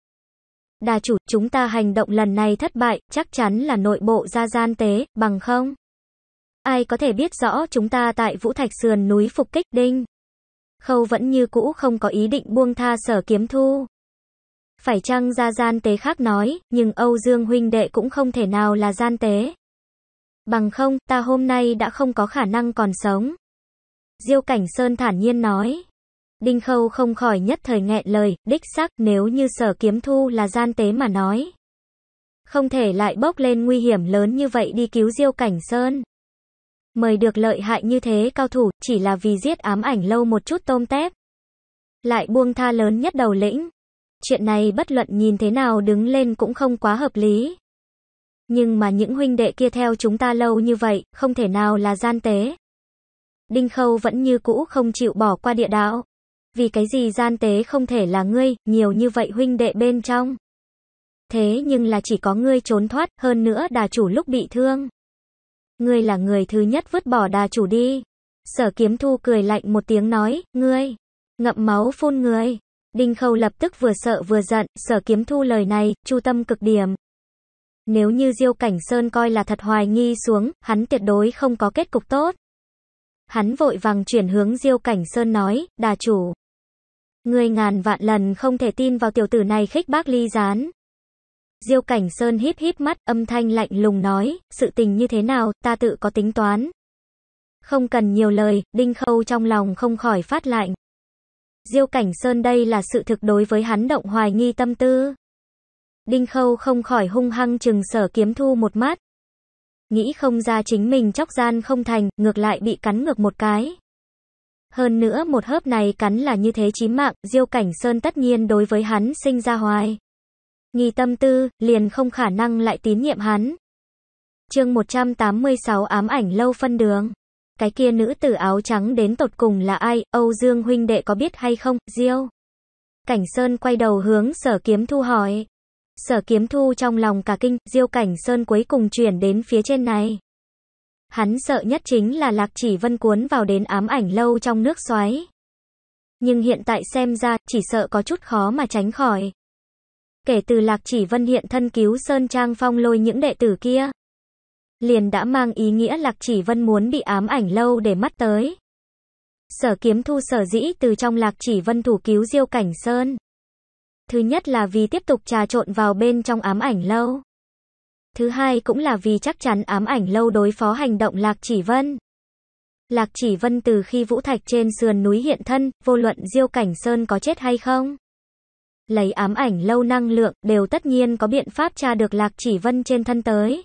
Đà chủ, chúng ta hành động lần này thất bại, chắc chắn là nội bộ ra gian tế, bằng không? Ai có thể biết rõ chúng ta tại Vũ Thạch Sườn núi phục kích Đinh? Khâu vẫn như cũ không có ý định buông tha sở kiếm thu. Phải chăng ra gian tế khác nói, nhưng Âu Dương huynh đệ cũng không thể nào là gian tế. Bằng không, ta hôm nay đã không có khả năng còn sống. Diêu Cảnh Sơn thản nhiên nói. Đinh Khâu không khỏi nhất thời nghẹn lời, đích xác nếu như sở kiếm thu là gian tế mà nói. Không thể lại bốc lên nguy hiểm lớn như vậy đi cứu Diêu Cảnh Sơn. Mời được lợi hại như thế cao thủ, chỉ là vì giết ám ảnh lâu một chút tôm tép. Lại buông tha lớn nhất đầu lĩnh. Chuyện này bất luận nhìn thế nào đứng lên cũng không quá hợp lý. Nhưng mà những huynh đệ kia theo chúng ta lâu như vậy, không thể nào là gian tế. Đinh Khâu vẫn như cũ không chịu bỏ qua địa đạo. Vì cái gì gian tế không thể là ngươi, nhiều như vậy huynh đệ bên trong. Thế nhưng là chỉ có ngươi trốn thoát, hơn nữa đà chủ lúc bị thương. Ngươi là người thứ nhất vứt bỏ đà chủ đi. Sở kiếm thu cười lạnh một tiếng nói, ngươi, ngậm máu phun người. Đinh Khâu lập tức vừa sợ vừa giận, sở kiếm thu lời này, chu tâm cực điểm. Nếu như Diêu Cảnh Sơn coi là thật hoài nghi xuống, hắn tuyệt đối không có kết cục tốt. Hắn vội vàng chuyển hướng Diêu Cảnh Sơn nói, đà chủ. Người ngàn vạn lần không thể tin vào tiểu tử này khích bác ly gián. Diêu Cảnh Sơn híp híp mắt, âm thanh lạnh lùng nói, sự tình như thế nào, ta tự có tính toán. Không cần nhiều lời, Đinh Khâu trong lòng không khỏi phát lạnh. Diêu Cảnh Sơn đây là sự thực đối với hắn động hoài nghi tâm tư. Đinh Khâu không khỏi hung hăng chừng sở kiếm thu một mắt. Nghĩ không ra chính mình chóc gian không thành, ngược lại bị cắn ngược một cái. Hơn nữa một hớp này cắn là như thế chí mạng, Diêu Cảnh Sơn tất nhiên đối với hắn sinh ra hoài. Nghi tâm tư, liền không khả năng lại tín nhiệm hắn. chương 186 ám ảnh lâu phân đường. Cái kia nữ tử áo trắng đến tột cùng là ai, Âu Dương huynh đệ có biết hay không, Diêu? Cảnh Sơn quay đầu hướng sở kiếm thu hỏi sở kiếm thu trong lòng cả kinh, diêu cảnh sơn cuối cùng chuyển đến phía trên này. Hắn sợ nhất chính là lạc chỉ vân cuốn vào đến ám ảnh lâu trong nước xoáy. Nhưng hiện tại xem ra, chỉ sợ có chút khó mà tránh khỏi. Kể từ lạc chỉ vân hiện thân cứu Sơn Trang Phong lôi những đệ tử kia. Liền đã mang ý nghĩa lạc chỉ vân muốn bị ám ảnh lâu để mắt tới. Sở kiếm thu sở dĩ từ trong lạc chỉ vân thủ cứu diêu cảnh Sơn. Thứ nhất là vì tiếp tục trà trộn vào bên trong ám ảnh lâu. Thứ hai cũng là vì chắc chắn ám ảnh lâu đối phó hành động Lạc Chỉ Vân. Lạc Chỉ Vân từ khi Vũ Thạch trên sườn núi hiện thân, vô luận Diêu Cảnh Sơn có chết hay không. Lấy ám ảnh lâu năng lượng, đều tất nhiên có biện pháp tra được Lạc Chỉ Vân trên thân tới.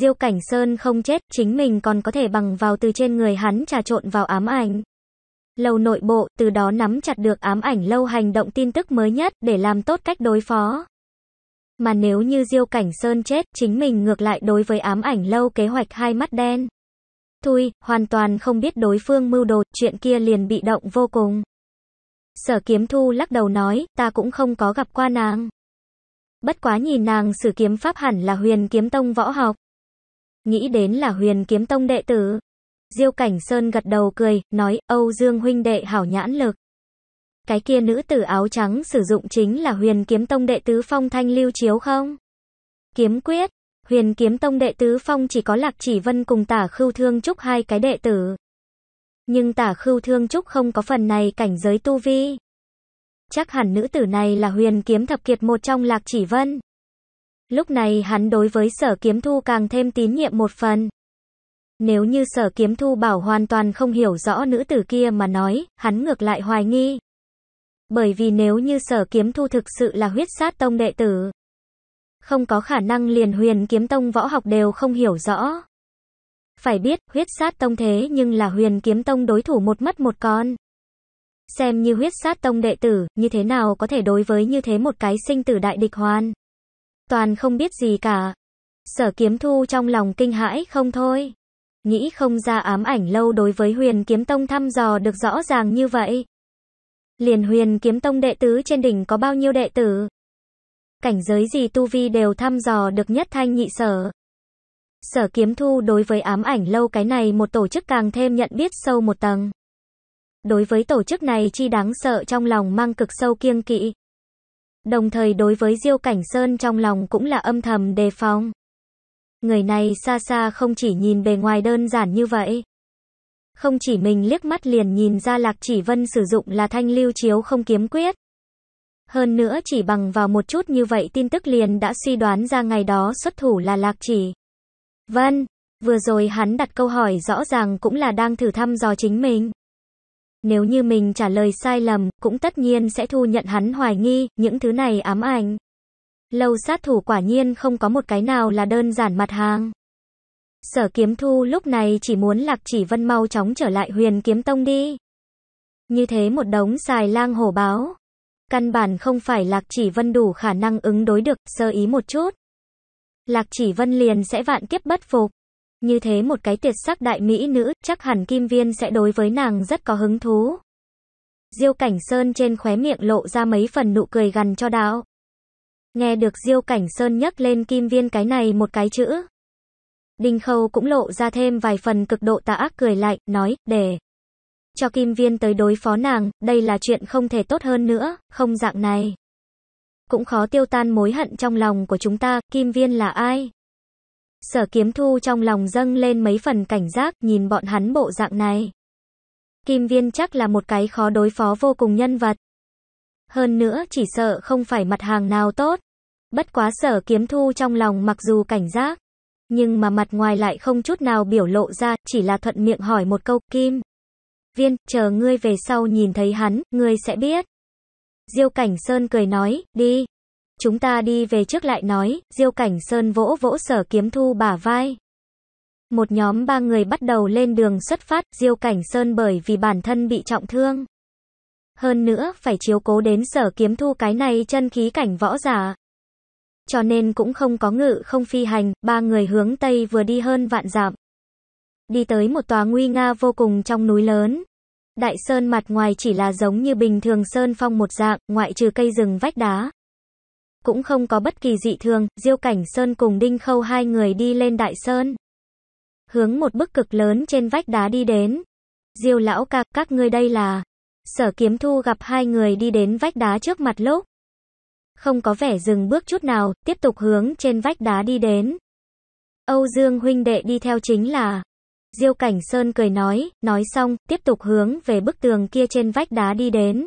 Diêu Cảnh Sơn không chết, chính mình còn có thể bằng vào từ trên người hắn trà trộn vào ám ảnh lầu nội bộ, từ đó nắm chặt được ám ảnh lâu hành động tin tức mới nhất để làm tốt cách đối phó. Mà nếu như Diêu Cảnh Sơn chết, chính mình ngược lại đối với ám ảnh lâu kế hoạch hai mắt đen. Thui, hoàn toàn không biết đối phương mưu đồ, chuyện kia liền bị động vô cùng. Sở kiếm thu lắc đầu nói, ta cũng không có gặp qua nàng. Bất quá nhìn nàng sử kiếm pháp hẳn là huyền kiếm tông võ học. Nghĩ đến là huyền kiếm tông đệ tử. Diêu Cảnh Sơn gật đầu cười, nói, Âu Dương huynh đệ hảo nhãn lực. Cái kia nữ tử áo trắng sử dụng chính là huyền kiếm tông đệ tứ phong thanh lưu chiếu không? Kiếm quyết, huyền kiếm tông đệ tứ phong chỉ có lạc chỉ vân cùng tả khưu thương trúc hai cái đệ tử. Nhưng tả khưu thương trúc không có phần này cảnh giới tu vi. Chắc hẳn nữ tử này là huyền kiếm thập kiệt một trong lạc chỉ vân. Lúc này hắn đối với sở kiếm thu càng thêm tín nhiệm một phần. Nếu như sở kiếm thu bảo hoàn toàn không hiểu rõ nữ tử kia mà nói, hắn ngược lại hoài nghi. Bởi vì nếu như sở kiếm thu thực sự là huyết sát tông đệ tử, không có khả năng liền huyền kiếm tông võ học đều không hiểu rõ. Phải biết, huyết sát tông thế nhưng là huyền kiếm tông đối thủ một mất một con. Xem như huyết sát tông đệ tử, như thế nào có thể đối với như thế một cái sinh tử đại địch hoàn Toàn không biết gì cả. Sở kiếm thu trong lòng kinh hãi không thôi nghĩ không ra ám ảnh lâu đối với huyền kiếm tông thăm dò được rõ ràng như vậy. Liền huyền kiếm tông đệ tứ trên đỉnh có bao nhiêu đệ tử? Cảnh giới gì tu vi đều thăm dò được nhất thanh nhị sở. Sở kiếm thu đối với ám ảnh lâu cái này một tổ chức càng thêm nhận biết sâu một tầng. Đối với tổ chức này chi đáng sợ trong lòng mang cực sâu kiêng kỵ. Đồng thời đối với Diêu Cảnh Sơn trong lòng cũng là âm thầm đề phòng. Người này xa xa không chỉ nhìn bề ngoài đơn giản như vậy. Không chỉ mình liếc mắt liền nhìn ra Lạc Chỉ Vân sử dụng là thanh lưu chiếu không kiếm quyết. Hơn nữa chỉ bằng vào một chút như vậy tin tức liền đã suy đoán ra ngày đó xuất thủ là Lạc Chỉ. Vân, vừa rồi hắn đặt câu hỏi rõ ràng cũng là đang thử thăm dò chính mình. Nếu như mình trả lời sai lầm, cũng tất nhiên sẽ thu nhận hắn hoài nghi, những thứ này ám ảnh. Lâu sát thủ quả nhiên không có một cái nào là đơn giản mặt hàng. Sở kiếm thu lúc này chỉ muốn lạc chỉ vân mau chóng trở lại huyền kiếm tông đi. Như thế một đống xài lang hổ báo. Căn bản không phải lạc chỉ vân đủ khả năng ứng đối được, sơ ý một chút. Lạc chỉ vân liền sẽ vạn kiếp bất phục. Như thế một cái tuyệt sắc đại mỹ nữ, chắc hẳn kim viên sẽ đối với nàng rất có hứng thú. Diêu cảnh sơn trên khóe miệng lộ ra mấy phần nụ cười gần cho đáo. Nghe được Diêu Cảnh Sơn nhắc lên Kim Viên cái này một cái chữ. Đinh Khâu cũng lộ ra thêm vài phần cực độ tà ác cười lại, nói, để cho Kim Viên tới đối phó nàng, đây là chuyện không thể tốt hơn nữa, không dạng này. Cũng khó tiêu tan mối hận trong lòng của chúng ta, Kim Viên là ai? Sở kiếm thu trong lòng dâng lên mấy phần cảnh giác nhìn bọn hắn bộ dạng này. Kim Viên chắc là một cái khó đối phó vô cùng nhân vật hơn nữa chỉ sợ không phải mặt hàng nào tốt. Bất quá sở kiếm thu trong lòng mặc dù cảnh giác, nhưng mà mặt ngoài lại không chút nào biểu lộ ra, chỉ là thuận miệng hỏi một câu, Kim. Viên, chờ ngươi về sau nhìn thấy hắn, ngươi sẽ biết. Diêu Cảnh Sơn cười nói, đi. Chúng ta đi về trước lại nói, Diêu Cảnh Sơn vỗ vỗ sở kiếm thu bả vai. Một nhóm ba người bắt đầu lên đường xuất phát, Diêu Cảnh Sơn bởi vì bản thân bị trọng thương. Hơn nữa, phải chiếu cố đến sở kiếm thu cái này chân khí cảnh võ giả. Cho nên cũng không có ngự không phi hành, ba người hướng Tây vừa đi hơn vạn dặm Đi tới một tòa nguy nga vô cùng trong núi lớn. Đại sơn mặt ngoài chỉ là giống như bình thường sơn phong một dạng, ngoại trừ cây rừng vách đá. Cũng không có bất kỳ dị thường, diêu cảnh sơn cùng đinh khâu hai người đi lên đại sơn. Hướng một bức cực lớn trên vách đá đi đến. Diêu lão ca, các ngươi đây là... Sở kiếm thu gặp hai người đi đến vách đá trước mặt lốc. Không có vẻ dừng bước chút nào, tiếp tục hướng trên vách đá đi đến. Âu Dương huynh đệ đi theo chính là. Diêu Cảnh Sơn cười nói, nói xong, tiếp tục hướng về bức tường kia trên vách đá đi đến.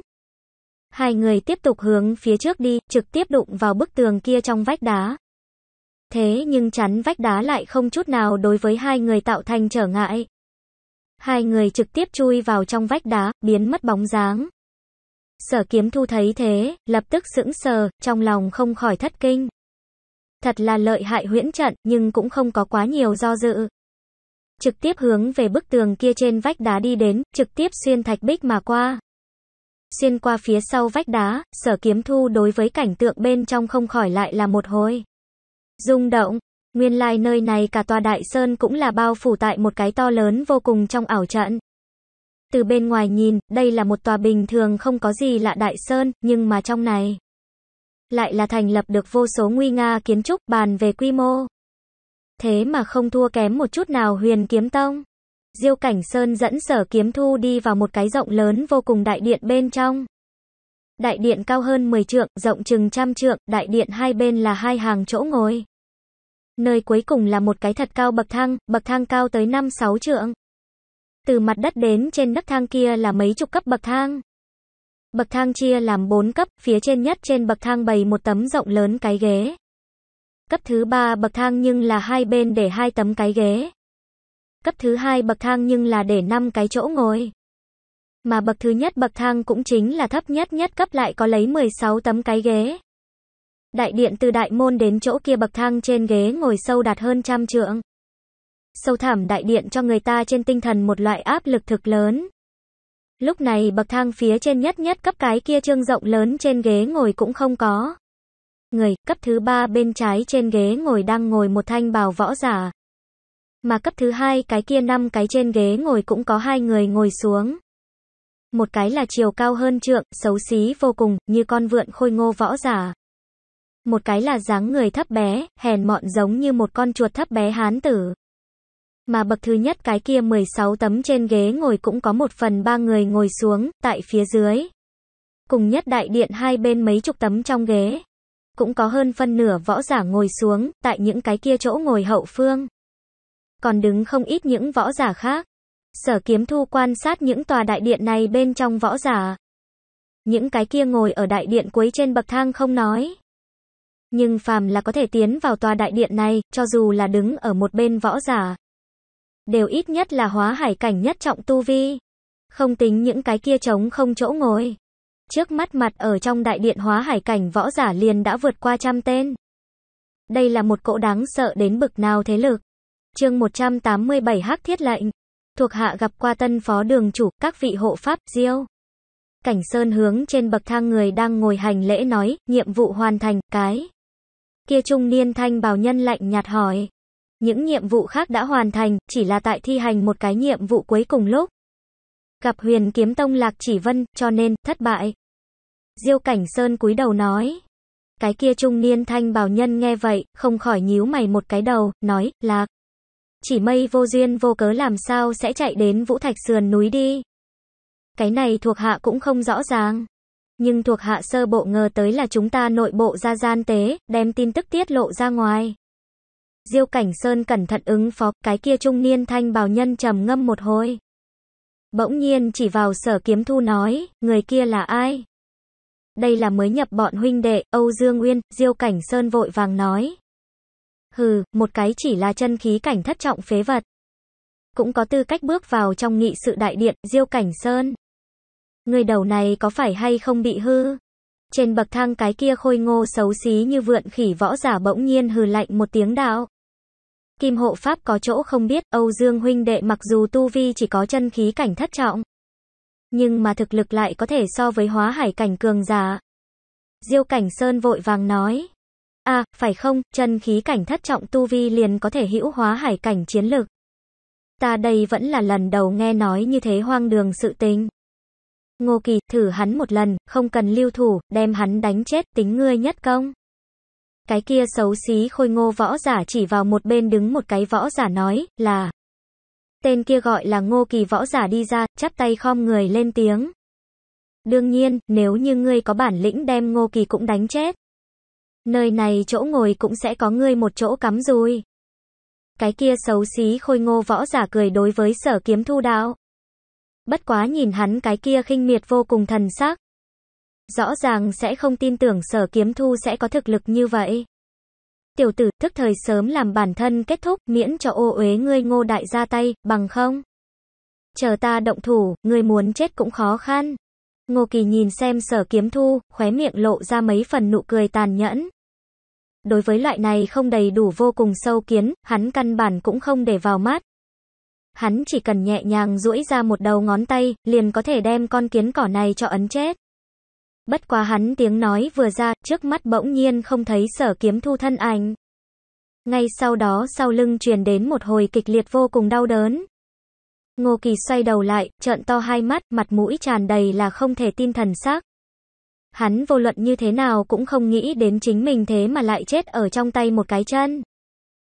Hai người tiếp tục hướng phía trước đi, trực tiếp đụng vào bức tường kia trong vách đá. Thế nhưng chắn vách đá lại không chút nào đối với hai người tạo thành trở ngại. Hai người trực tiếp chui vào trong vách đá, biến mất bóng dáng. Sở kiếm thu thấy thế, lập tức sững sờ, trong lòng không khỏi thất kinh. Thật là lợi hại huyễn trận, nhưng cũng không có quá nhiều do dự. Trực tiếp hướng về bức tường kia trên vách đá đi đến, trực tiếp xuyên thạch bích mà qua. Xuyên qua phía sau vách đá, sở kiếm thu đối với cảnh tượng bên trong không khỏi lại là một hồi. Rung động, Nguyên lai like nơi này cả tòa đại sơn cũng là bao phủ tại một cái to lớn vô cùng trong ảo trận. Từ bên ngoài nhìn, đây là một tòa bình thường không có gì lạ đại sơn, nhưng mà trong này lại là thành lập được vô số nguy nga kiến trúc bàn về quy mô. Thế mà không thua kém một chút nào huyền kiếm tông. Diêu Cảnh Sơn dẫn sở kiếm thu đi vào một cái rộng lớn vô cùng đại điện bên trong. Đại điện cao hơn 10 trượng, rộng chừng trăm trượng, đại điện hai bên là hai hàng chỗ ngồi. Nơi cuối cùng là một cái thật cao bậc thang, bậc thang cao tới 5-6 trượng. Từ mặt đất đến trên nấc thang kia là mấy chục cấp bậc thang. Bậc thang chia làm 4 cấp, phía trên nhất trên bậc thang bày một tấm rộng lớn cái ghế. Cấp thứ 3 bậc thang nhưng là hai bên để hai tấm cái ghế. Cấp thứ 2 bậc thang nhưng là để 5 cái chỗ ngồi. Mà bậc thứ nhất bậc thang cũng chính là thấp nhất nhất cấp lại có lấy 16 tấm cái ghế. Đại điện từ đại môn đến chỗ kia bậc thang trên ghế ngồi sâu đạt hơn trăm trượng. Sâu thẳm đại điện cho người ta trên tinh thần một loại áp lực thực lớn. Lúc này bậc thang phía trên nhất nhất cấp cái kia trương rộng lớn trên ghế ngồi cũng không có. Người cấp thứ ba bên trái trên ghế ngồi đang ngồi một thanh bào võ giả. Mà cấp thứ hai cái kia năm cái trên ghế ngồi cũng có hai người ngồi xuống. Một cái là chiều cao hơn trượng, xấu xí vô cùng, như con vượn khôi ngô võ giả một cái là dáng người thấp bé, hèn mọn giống như một con chuột thấp bé hán tử. Mà bậc thứ nhất cái kia 16 tấm trên ghế ngồi cũng có một phần ba người ngồi xuống, tại phía dưới. Cùng nhất đại điện hai bên mấy chục tấm trong ghế. Cũng có hơn phân nửa võ giả ngồi xuống, tại những cái kia chỗ ngồi hậu phương. Còn đứng không ít những võ giả khác. Sở kiếm thu quan sát những tòa đại điện này bên trong võ giả. Những cái kia ngồi ở đại điện cuối trên bậc thang không nói. Nhưng phàm là có thể tiến vào tòa đại điện này, cho dù là đứng ở một bên võ giả, đều ít nhất là hóa hải cảnh nhất trọng tu vi. Không tính những cái kia trống không chỗ ngồi. Trước mắt mặt ở trong đại điện hóa hải cảnh võ giả liền đã vượt qua trăm tên. Đây là một cỗ đáng sợ đến bực nào thế lực. chương 187 Hắc Thiết Lệnh. Thuộc hạ gặp qua tân phó đường chủ, các vị hộ pháp, diêu. Cảnh Sơn hướng trên bậc thang người đang ngồi hành lễ nói, nhiệm vụ hoàn thành, cái. Kia trung niên thanh bào nhân lạnh nhạt hỏi. Những nhiệm vụ khác đã hoàn thành, chỉ là tại thi hành một cái nhiệm vụ cuối cùng lúc. Gặp huyền kiếm tông lạc chỉ vân, cho nên, thất bại. Diêu cảnh sơn cúi đầu nói. Cái kia trung niên thanh bào nhân nghe vậy, không khỏi nhíu mày một cái đầu, nói, lạc. Chỉ mây vô duyên vô cớ làm sao sẽ chạy đến vũ thạch sườn núi đi. Cái này thuộc hạ cũng không rõ ràng nhưng thuộc hạ sơ bộ ngờ tới là chúng ta nội bộ ra gian tế, đem tin tức tiết lộ ra ngoài. Diêu Cảnh Sơn cẩn thận ứng phó, cái kia trung niên thanh bào nhân trầm ngâm một hồi. Bỗng nhiên chỉ vào sở kiếm thu nói, người kia là ai? Đây là mới nhập bọn huynh đệ, Âu Dương nguyên Diêu Cảnh Sơn vội vàng nói. Hừ, một cái chỉ là chân khí cảnh thất trọng phế vật. Cũng có tư cách bước vào trong nghị sự đại điện, Diêu Cảnh Sơn. Người đầu này có phải hay không bị hư? Trên bậc thang cái kia khôi ngô xấu xí như vượn khỉ võ giả bỗng nhiên hừ lạnh một tiếng đạo. Kim hộ pháp có chỗ không biết, Âu Dương huynh đệ mặc dù tu vi chỉ có chân khí cảnh thất trọng. Nhưng mà thực lực lại có thể so với hóa hải cảnh cường giả. Diêu cảnh sơn vội vàng nói. À, phải không, chân khí cảnh thất trọng tu vi liền có thể hữu hóa hải cảnh chiến lực. Ta đây vẫn là lần đầu nghe nói như thế hoang đường sự tình. Ngô Kỳ, thử hắn một lần, không cần lưu thủ, đem hắn đánh chết, tính ngươi nhất công. Cái kia xấu xí khôi ngô võ giả chỉ vào một bên đứng một cái võ giả nói, là. Tên kia gọi là Ngô Kỳ võ giả đi ra, chắp tay khom người lên tiếng. Đương nhiên, nếu như ngươi có bản lĩnh đem Ngô Kỳ cũng đánh chết. Nơi này chỗ ngồi cũng sẽ có ngươi một chỗ cắm rồi. Cái kia xấu xí khôi ngô võ giả cười đối với sở kiếm thu đạo bất quá nhìn hắn cái kia khinh miệt vô cùng thần sắc. Rõ ràng sẽ không tin tưởng sở kiếm thu sẽ có thực lực như vậy. Tiểu tử, thức thời sớm làm bản thân kết thúc, miễn cho ô uế ngươi ngô đại ra tay, bằng không. Chờ ta động thủ, ngươi muốn chết cũng khó khăn. Ngô Kỳ nhìn xem sở kiếm thu, khóe miệng lộ ra mấy phần nụ cười tàn nhẫn. Đối với loại này không đầy đủ vô cùng sâu kiến, hắn căn bản cũng không để vào mắt, hắn chỉ cần nhẹ nhàng duỗi ra một đầu ngón tay, liền có thể đem con kiến cỏ này cho ấn chết. Bất quá hắn tiếng nói vừa ra, trước mắt bỗng nhiên không thấy sở kiếm thu thân ảnh. Ngay sau đó sau lưng truyền đến một hồi kịch liệt vô cùng đau đớn. Ngô Kỳ xoay đầu lại, trợn to hai mắt, mặt mũi tràn đầy là không thể tin thần sắc. Hắn vô luận như thế nào cũng không nghĩ đến chính mình thế mà lại chết ở trong tay một cái chân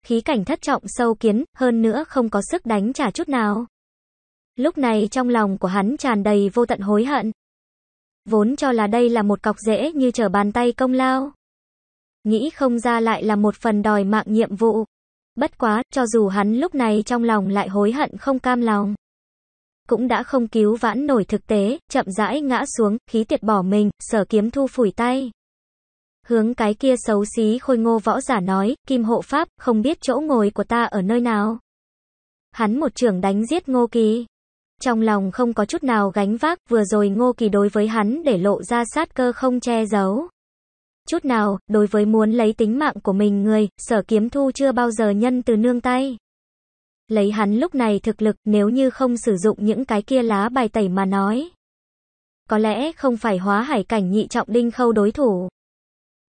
khí cảnh thất trọng sâu kiến, hơn nữa không có sức đánh trả chút nào. Lúc này trong lòng của hắn tràn đầy vô tận hối hận. Vốn cho là đây là một cọc dễ như trở bàn tay công lao. Nghĩ không ra lại là một phần đòi mạng nhiệm vụ. Bất quá, cho dù hắn lúc này trong lòng lại hối hận không cam lòng. Cũng đã không cứu vãn nổi thực tế, chậm rãi ngã xuống, khí tiệt bỏ mình, sở kiếm thu phủi tay hướng cái kia xấu xí khôi ngô võ giả nói, kim hộ pháp, không biết chỗ ngồi của ta ở nơi nào. Hắn một trưởng đánh giết ngô kỳ. Trong lòng không có chút nào gánh vác, vừa rồi ngô kỳ đối với hắn để lộ ra sát cơ không che giấu. Chút nào, đối với muốn lấy tính mạng của mình người, sở kiếm thu chưa bao giờ nhân từ nương tay. Lấy hắn lúc này thực lực nếu như không sử dụng những cái kia lá bài tẩy mà nói. Có lẽ không phải hóa hải cảnh nhị trọng đinh khâu đối thủ.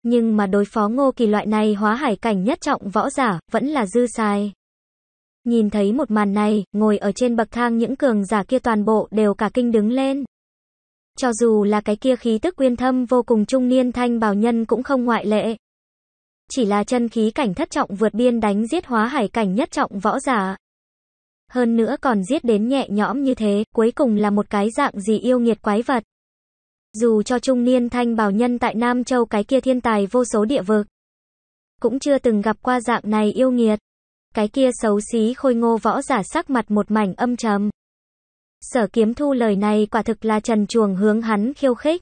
Nhưng mà đối phó ngô kỳ loại này hóa hải cảnh nhất trọng võ giả, vẫn là dư sai. Nhìn thấy một màn này, ngồi ở trên bậc thang những cường giả kia toàn bộ đều cả kinh đứng lên. Cho dù là cái kia khí tức quyên thâm vô cùng trung niên thanh bảo nhân cũng không ngoại lệ. Chỉ là chân khí cảnh thất trọng vượt biên đánh giết hóa hải cảnh nhất trọng võ giả. Hơn nữa còn giết đến nhẹ nhõm như thế, cuối cùng là một cái dạng gì yêu nghiệt quái vật. Dù cho trung niên thanh bảo nhân tại Nam Châu cái kia thiên tài vô số địa vực, cũng chưa từng gặp qua dạng này yêu nghiệt. Cái kia xấu xí khôi ngô võ giả sắc mặt một mảnh âm trầm. Sở kiếm thu lời này quả thực là trần chuồng hướng hắn khiêu khích.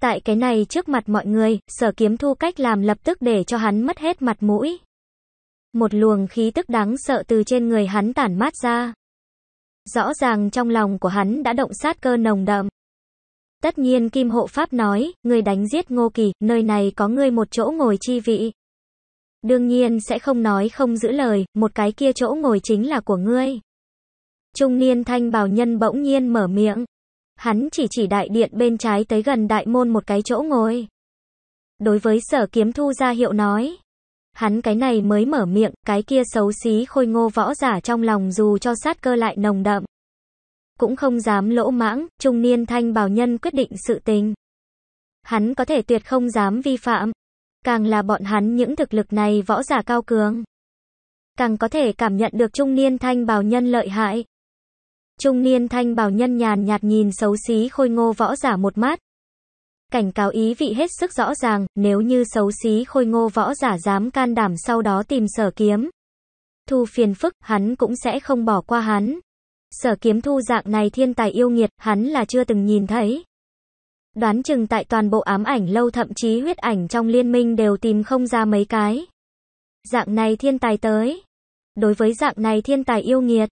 Tại cái này trước mặt mọi người, sở kiếm thu cách làm lập tức để cho hắn mất hết mặt mũi. Một luồng khí tức đáng sợ từ trên người hắn tản mát ra. Rõ ràng trong lòng của hắn đã động sát cơ nồng đậm. Tất nhiên Kim Hộ Pháp nói, người đánh giết Ngô Kỳ, nơi này có ngươi một chỗ ngồi chi vị. Đương nhiên sẽ không nói không giữ lời, một cái kia chỗ ngồi chính là của ngươi. Trung niên thanh bào nhân bỗng nhiên mở miệng. Hắn chỉ chỉ đại điện bên trái tới gần đại môn một cái chỗ ngồi. Đối với sở kiếm thu ra hiệu nói. Hắn cái này mới mở miệng, cái kia xấu xí khôi ngô võ giả trong lòng dù cho sát cơ lại nồng đậm cũng không dám lỗ mãng, trung niên thanh bảo nhân quyết định sự tình. Hắn có thể tuyệt không dám vi phạm, càng là bọn hắn những thực lực này võ giả cao cường. Càng có thể cảm nhận được trung niên thanh bảo nhân lợi hại. Trung niên thanh bảo nhân nhàn nhạt nhìn xấu xí khôi ngô võ giả một mắt, Cảnh cáo ý vị hết sức rõ ràng, nếu như xấu xí khôi ngô võ giả dám can đảm sau đó tìm sở kiếm. Thu phiền phức, hắn cũng sẽ không bỏ qua hắn. Sở kiếm thu dạng này thiên tài yêu nghiệt, hắn là chưa từng nhìn thấy. Đoán chừng tại toàn bộ ám ảnh lâu thậm chí huyết ảnh trong liên minh đều tìm không ra mấy cái. Dạng này thiên tài tới. Đối với dạng này thiên tài yêu nghiệt,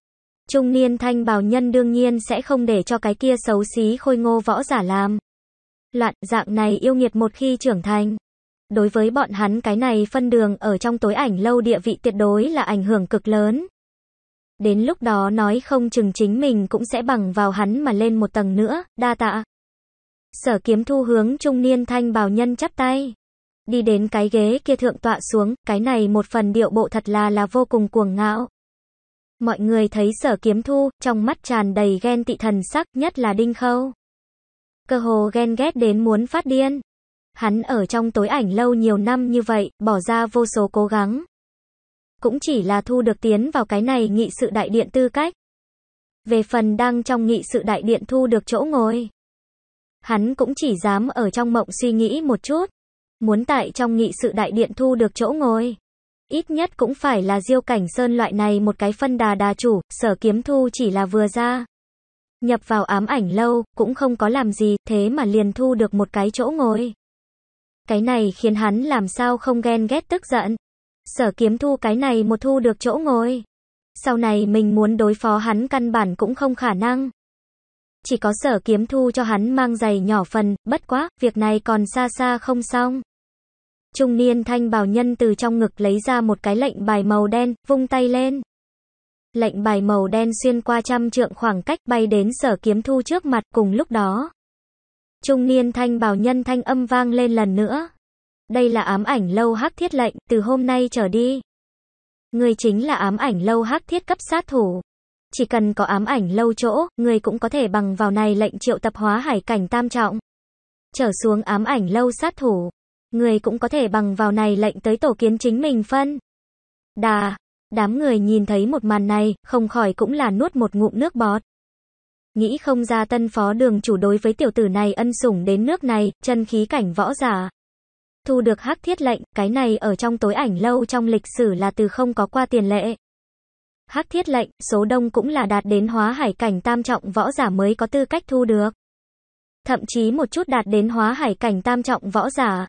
trung niên thanh bào nhân đương nhiên sẽ không để cho cái kia xấu xí khôi ngô võ giả làm. Loạn dạng này yêu nghiệt một khi trưởng thành. Đối với bọn hắn cái này phân đường ở trong tối ảnh lâu địa vị tuyệt đối là ảnh hưởng cực lớn. Đến lúc đó nói không chừng chính mình cũng sẽ bằng vào hắn mà lên một tầng nữa, đa tạ. Sở kiếm thu hướng trung niên thanh bào nhân chắp tay. Đi đến cái ghế kia thượng tọa xuống, cái này một phần điệu bộ thật là là vô cùng cuồng ngạo. Mọi người thấy sở kiếm thu, trong mắt tràn đầy ghen tị thần sắc, nhất là đinh khâu. Cơ hồ ghen ghét đến muốn phát điên. Hắn ở trong tối ảnh lâu nhiều năm như vậy, bỏ ra vô số cố gắng, cũng chỉ là thu được tiến vào cái này nghị sự đại điện tư cách. Về phần đang trong nghị sự đại điện thu được chỗ ngồi, hắn cũng chỉ dám ở trong mộng suy nghĩ một chút. Muốn tại trong nghị sự đại điện thu được chỗ ngồi, ít nhất cũng phải là diêu cảnh sơn loại này một cái phân đà đà chủ, sở kiếm thu chỉ là vừa ra. Nhập vào ám ảnh lâu, cũng không có làm gì, thế mà liền thu được một cái chỗ ngồi. Cái này khiến hắn làm sao không ghen ghét tức giận. Sở kiếm thu cái này một thu được chỗ ngồi. Sau này mình muốn đối phó hắn căn bản cũng không khả năng. Chỉ có sở kiếm thu cho hắn mang giày nhỏ phần, bất quá, việc này còn xa xa không xong. Trung niên thanh bảo nhân từ trong ngực lấy ra một cái lệnh bài màu đen, vung tay lên. Lệnh bài màu đen xuyên qua trăm trượng khoảng cách bay đến sở kiếm thu trước mặt cùng lúc đó. Trung niên thanh bảo nhân thanh âm vang lên lần nữa. Đây là ám ảnh lâu hắc thiết lệnh, từ hôm nay trở đi. Người chính là ám ảnh lâu hắc thiết cấp sát thủ. Chỉ cần có ám ảnh lâu chỗ, người cũng có thể bằng vào này lệnh triệu tập hóa hải cảnh tam trọng. Trở xuống ám ảnh lâu sát thủ. Người cũng có thể bằng vào này lệnh tới tổ kiến chính mình phân. Đà, đám người nhìn thấy một màn này, không khỏi cũng là nuốt một ngụm nước bọt. Nghĩ không ra tân phó đường chủ đối với tiểu tử này ân sủng đến nước này, chân khí cảnh võ giả thu được hắc thiết lệnh, cái này ở trong tối ảnh lâu trong lịch sử là từ không có qua tiền lệ. Hắc thiết lệnh, số đông cũng là đạt đến hóa hải cảnh tam trọng võ giả mới có tư cách thu được. Thậm chí một chút đạt đến hóa hải cảnh tam trọng võ giả.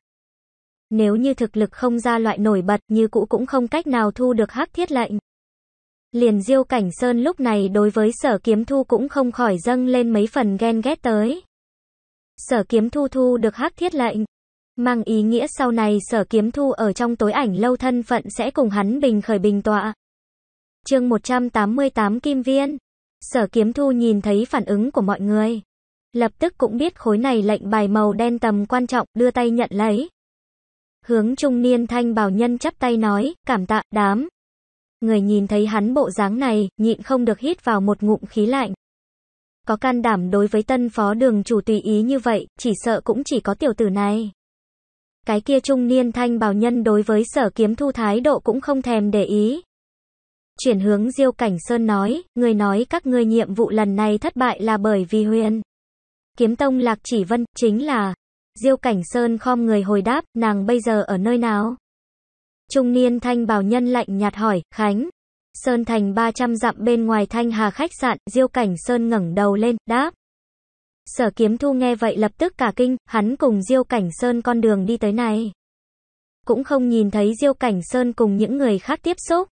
Nếu như thực lực không ra loại nổi bật như cũ cũng không cách nào thu được hắc thiết lệnh. Liền diêu cảnh sơn lúc này đối với sở kiếm thu cũng không khỏi dâng lên mấy phần ghen ghét tới. Sở kiếm thu thu được hắc thiết lệnh, Mang ý nghĩa sau này sở kiếm thu ở trong tối ảnh lâu thân phận sẽ cùng hắn bình khởi bình tọa. chương 188 Kim Viên Sở kiếm thu nhìn thấy phản ứng của mọi người. Lập tức cũng biết khối này lệnh bài màu đen tầm quan trọng, đưa tay nhận lấy. Hướng trung niên thanh bảo nhân chắp tay nói, cảm tạ, đám. Người nhìn thấy hắn bộ dáng này, nhịn không được hít vào một ngụm khí lạnh. Có can đảm đối với tân phó đường chủ tùy ý như vậy, chỉ sợ cũng chỉ có tiểu tử này cái kia trung niên thanh bào nhân đối với sở kiếm thu thái độ cũng không thèm để ý. Chuyển hướng Diêu Cảnh Sơn nói, người nói các ngươi nhiệm vụ lần này thất bại là bởi vì huyền. Kiếm tông lạc chỉ vân, chính là. Diêu Cảnh Sơn khom người hồi đáp, nàng bây giờ ở nơi nào? Trung niên thanh bào nhân lạnh nhạt hỏi, Khánh. Sơn thành 300 dặm bên ngoài thanh hà khách sạn, Diêu Cảnh Sơn ngẩng đầu lên, đáp. Sở kiếm thu nghe vậy lập tức cả kinh, hắn cùng Diêu Cảnh Sơn con đường đi tới này. Cũng không nhìn thấy Diêu Cảnh Sơn cùng những người khác tiếp xúc.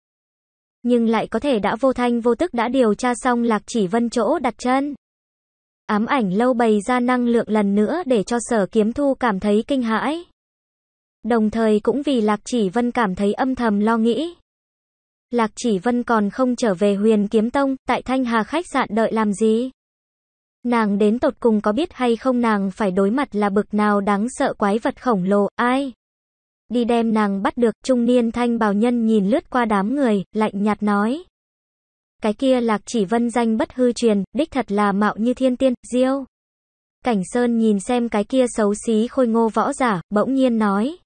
Nhưng lại có thể đã vô thanh vô tức đã điều tra xong Lạc Chỉ Vân chỗ đặt chân. Ám ảnh lâu bày ra năng lượng lần nữa để cho sở kiếm thu cảm thấy kinh hãi. Đồng thời cũng vì Lạc Chỉ Vân cảm thấy âm thầm lo nghĩ. Lạc Chỉ Vân còn không trở về huyền kiếm tông, tại Thanh Hà khách sạn đợi làm gì? Nàng đến tột cùng có biết hay không nàng phải đối mặt là bực nào đáng sợ quái vật khổng lồ, ai? Đi đem nàng bắt được, trung niên thanh bào nhân nhìn lướt qua đám người, lạnh nhạt nói. Cái kia lạc chỉ vân danh bất hư truyền, đích thật là mạo như thiên tiên, diêu. Cảnh Sơn nhìn xem cái kia xấu xí khôi ngô võ giả, bỗng nhiên nói.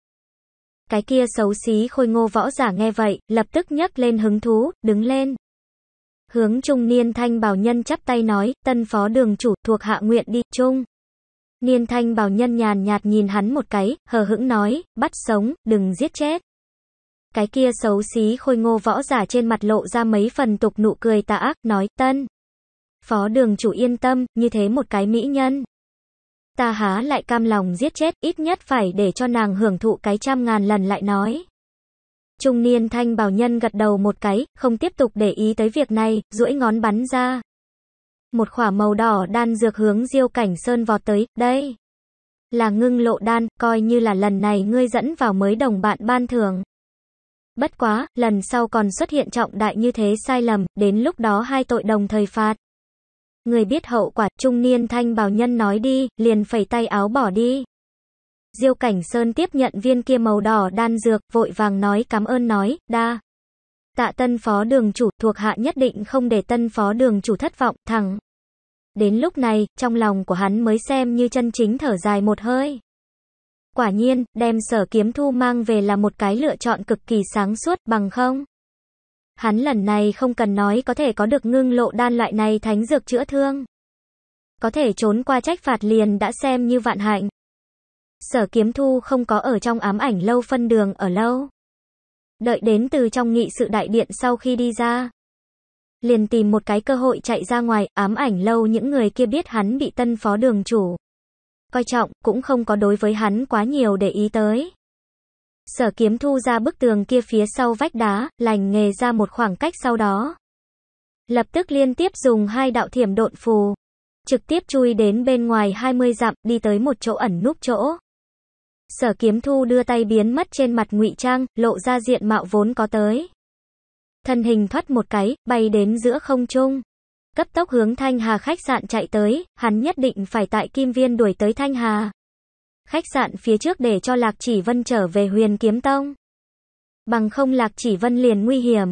Cái kia xấu xí khôi ngô võ giả nghe vậy, lập tức nhấc lên hứng thú, đứng lên. Hướng trung niên thanh bảo nhân chắp tay nói, tân phó đường chủ, thuộc hạ nguyện đi, trung. Niên thanh bảo nhân nhàn nhạt nhìn hắn một cái, hờ hững nói, bắt sống, đừng giết chết. Cái kia xấu xí khôi ngô võ giả trên mặt lộ ra mấy phần tục nụ cười tà ác, nói, tân. Phó đường chủ yên tâm, như thế một cái mỹ nhân. Ta há lại cam lòng giết chết, ít nhất phải để cho nàng hưởng thụ cái trăm ngàn lần lại nói. Trung niên thanh bảo nhân gật đầu một cái, không tiếp tục để ý tới việc này, duỗi ngón bắn ra. Một khỏa màu đỏ đan dược hướng diêu cảnh sơn vọt tới, đây. Là ngưng lộ đan, coi như là lần này ngươi dẫn vào mới đồng bạn ban thường. Bất quá, lần sau còn xuất hiện trọng đại như thế sai lầm, đến lúc đó hai tội đồng thời phạt. Người biết hậu quả, trung niên thanh bảo nhân nói đi, liền phẩy tay áo bỏ đi. Diêu Cảnh Sơn tiếp nhận viên kia màu đỏ đan dược, vội vàng nói cảm ơn nói, đa. Tạ tân phó đường chủ, thuộc hạ nhất định không để tân phó đường chủ thất vọng, thẳng. Đến lúc này, trong lòng của hắn mới xem như chân chính thở dài một hơi. Quả nhiên, đem sở kiếm thu mang về là một cái lựa chọn cực kỳ sáng suốt, bằng không. Hắn lần này không cần nói có thể có được ngưng lộ đan loại này thánh dược chữa thương. Có thể trốn qua trách phạt liền đã xem như vạn hạnh sở kiếm thu không có ở trong ám ảnh lâu phân đường ở lâu. Đợi đến từ trong nghị sự đại điện sau khi đi ra. Liền tìm một cái cơ hội chạy ra ngoài, ám ảnh lâu những người kia biết hắn bị tân phó đường chủ. Coi trọng, cũng không có đối với hắn quá nhiều để ý tới. Sở kiếm thu ra bức tường kia phía sau vách đá, lành nghề ra một khoảng cách sau đó. Lập tức liên tiếp dùng hai đạo thiểm độn phù. Trực tiếp chui đến bên ngoài 20 dặm, đi tới một chỗ ẩn núp chỗ. Sở Kiếm Thu đưa tay biến mất trên mặt Ngụy Trang, lộ ra diện mạo vốn có tới. Thân hình thoát một cái, bay đến giữa không trung. Cấp tốc hướng Thanh Hà khách sạn chạy tới, hắn nhất định phải tại Kim Viên đuổi tới Thanh Hà. Khách sạn phía trước để cho Lạc Chỉ Vân trở về huyền kiếm tông. Bằng không Lạc Chỉ Vân liền nguy hiểm.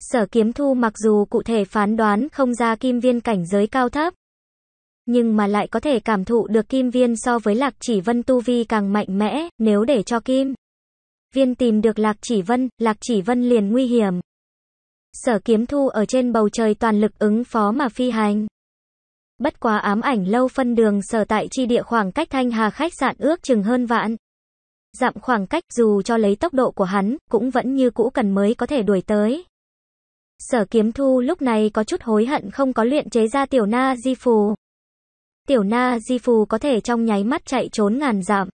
Sở Kiếm Thu mặc dù cụ thể phán đoán không ra Kim Viên cảnh giới cao thấp, nhưng mà lại có thể cảm thụ được kim viên so với lạc chỉ vân tu vi càng mạnh mẽ, nếu để cho kim viên tìm được lạc chỉ vân, lạc chỉ vân liền nguy hiểm. Sở kiếm thu ở trên bầu trời toàn lực ứng phó mà phi hành. Bất quá ám ảnh lâu phân đường sở tại chi địa khoảng cách thanh hà khách sạn ước chừng hơn vạn. Dặm khoảng cách dù cho lấy tốc độ của hắn, cũng vẫn như cũ cần mới có thể đuổi tới. Sở kiếm thu lúc này có chút hối hận không có luyện chế ra tiểu na di phù tiểu na di phù có thể trong nháy mắt chạy trốn ngàn dặm.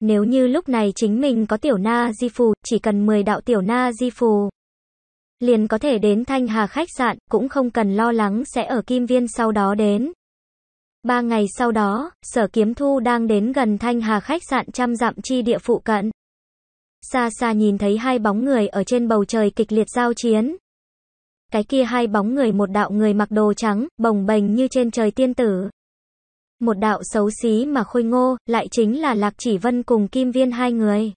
Nếu như lúc này chính mình có tiểu na di phù, chỉ cần 10 đạo tiểu na di phù. Liền có thể đến Thanh Hà khách sạn, cũng không cần lo lắng sẽ ở Kim Viên sau đó đến. Ba ngày sau đó, sở kiếm thu đang đến gần Thanh Hà khách sạn trăm dặm chi địa phụ cận. Xa xa nhìn thấy hai bóng người ở trên bầu trời kịch liệt giao chiến. Cái kia hai bóng người một đạo người mặc đồ trắng, bồng bềnh như trên trời tiên tử, một đạo xấu xí mà khôi ngô, lại chính là Lạc Chỉ Vân cùng Kim Viên hai người.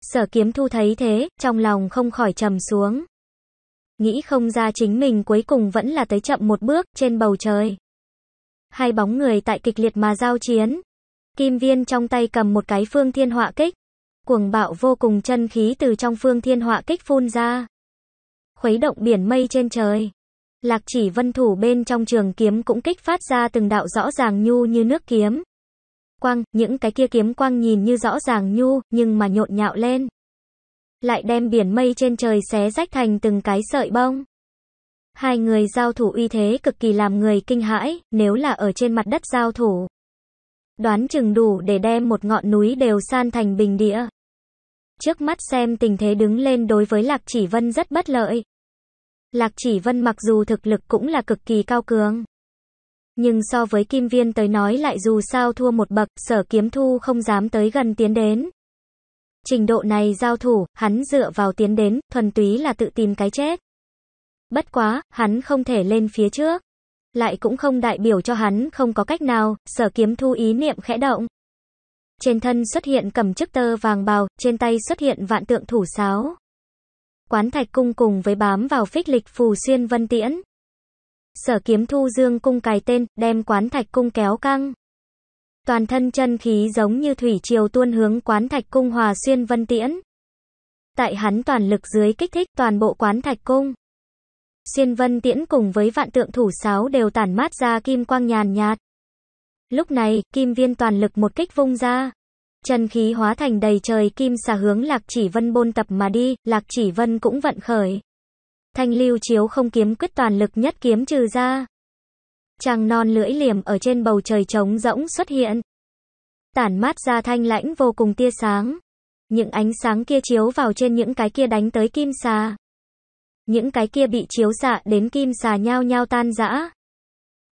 Sở kiếm thu thấy thế, trong lòng không khỏi trầm xuống. Nghĩ không ra chính mình cuối cùng vẫn là tới chậm một bước, trên bầu trời. Hai bóng người tại kịch liệt mà giao chiến. Kim viên trong tay cầm một cái phương thiên họa kích. Cuồng bạo vô cùng chân khí từ trong phương thiên họa kích phun ra. Khuấy động biển mây trên trời. Lạc chỉ vân thủ bên trong trường kiếm cũng kích phát ra từng đạo rõ ràng nhu như nước kiếm. Quang, những cái kia kiếm quang nhìn như rõ ràng nhu, nhưng mà nhộn nhạo lên. Lại đem biển mây trên trời xé rách thành từng cái sợi bông. Hai người giao thủ uy thế cực kỳ làm người kinh hãi, nếu là ở trên mặt đất giao thủ. Đoán chừng đủ để đem một ngọn núi đều san thành bình địa. Trước mắt xem tình thế đứng lên đối với Lạc Chỉ Vân rất bất lợi, Lạc Chỉ Vân mặc dù thực lực cũng là cực kỳ cao cường. Nhưng so với Kim Viên tới nói lại dù sao thua một bậc, sở kiếm thu không dám tới gần tiến đến. Trình độ này giao thủ, hắn dựa vào tiến đến, thuần túy là tự tìm cái chết. Bất quá, hắn không thể lên phía trước. Lại cũng không đại biểu cho hắn không có cách nào, sở kiếm thu ý niệm khẽ động. Trên thân xuất hiện cầm chức tơ vàng bào, trên tay xuất hiện vạn tượng thủ sáo quán thạch cung cùng với bám vào phích lịch phù xuyên vân tiễn. Sở kiếm thu dương cung cài tên, đem quán thạch cung kéo căng. Toàn thân chân khí giống như thủy triều tuôn hướng quán thạch cung hòa xuyên vân tiễn. Tại hắn toàn lực dưới kích thích toàn bộ quán thạch cung. Xuyên vân tiễn cùng với vạn tượng thủ sáo đều tản mát ra kim quang nhàn nhạt. Lúc này, kim viên toàn lực một kích vung ra. Chân khí hóa thành đầy trời kim xà hướng Lạc Chỉ Vân bôn tập mà đi, Lạc Chỉ Vân cũng vận khởi. Thanh lưu chiếu không kiếm quyết toàn lực nhất kiếm trừ ra. Trăng non lưỡi liềm ở trên bầu trời trống rỗng xuất hiện. Tản mát ra thanh lãnh vô cùng tia sáng. Những ánh sáng kia chiếu vào trên những cái kia đánh tới kim xà. Những cái kia bị chiếu xạ đến kim xà nhao nhao tan rã.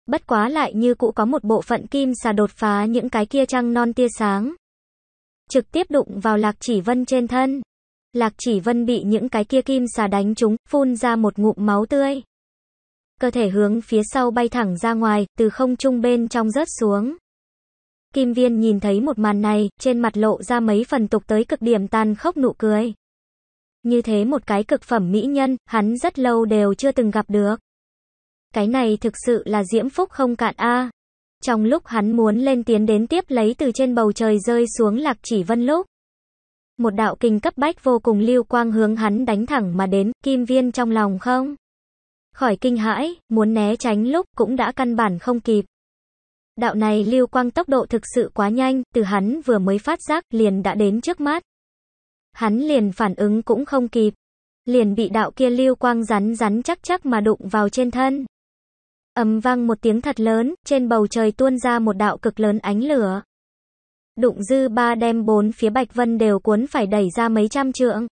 Bất quá lại như cũ có một bộ phận kim xà đột phá những cái kia trăng non tia sáng trực tiếp đụng vào Lạc Chỉ Vân trên thân. Lạc Chỉ Vân bị những cái kia kim xà đánh trúng, phun ra một ngụm máu tươi. Cơ thể hướng phía sau bay thẳng ra ngoài, từ không trung bên trong rớt xuống. Kim Viên nhìn thấy một màn này, trên mặt lộ ra mấy phần tục tới cực điểm tan khóc nụ cười. Như thế một cái cực phẩm mỹ nhân, hắn rất lâu đều chưa từng gặp được. Cái này thực sự là diễm phúc không cạn a. Trong lúc hắn muốn lên tiến đến tiếp lấy từ trên bầu trời rơi xuống lạc chỉ vân lúc. Một đạo kinh cấp bách vô cùng lưu quang hướng hắn đánh thẳng mà đến, kim viên trong lòng không? Khỏi kinh hãi, muốn né tránh lúc cũng đã căn bản không kịp. Đạo này lưu quang tốc độ thực sự quá nhanh, từ hắn vừa mới phát giác liền đã đến trước mắt. Hắn liền phản ứng cũng không kịp, liền bị đạo kia lưu quang rắn rắn chắc chắc mà đụng vào trên thân ầm vang một tiếng thật lớn, trên bầu trời tuôn ra một đạo cực lớn ánh lửa. Đụng dư ba đem bốn phía Bạch Vân đều cuốn phải đẩy ra mấy trăm trượng.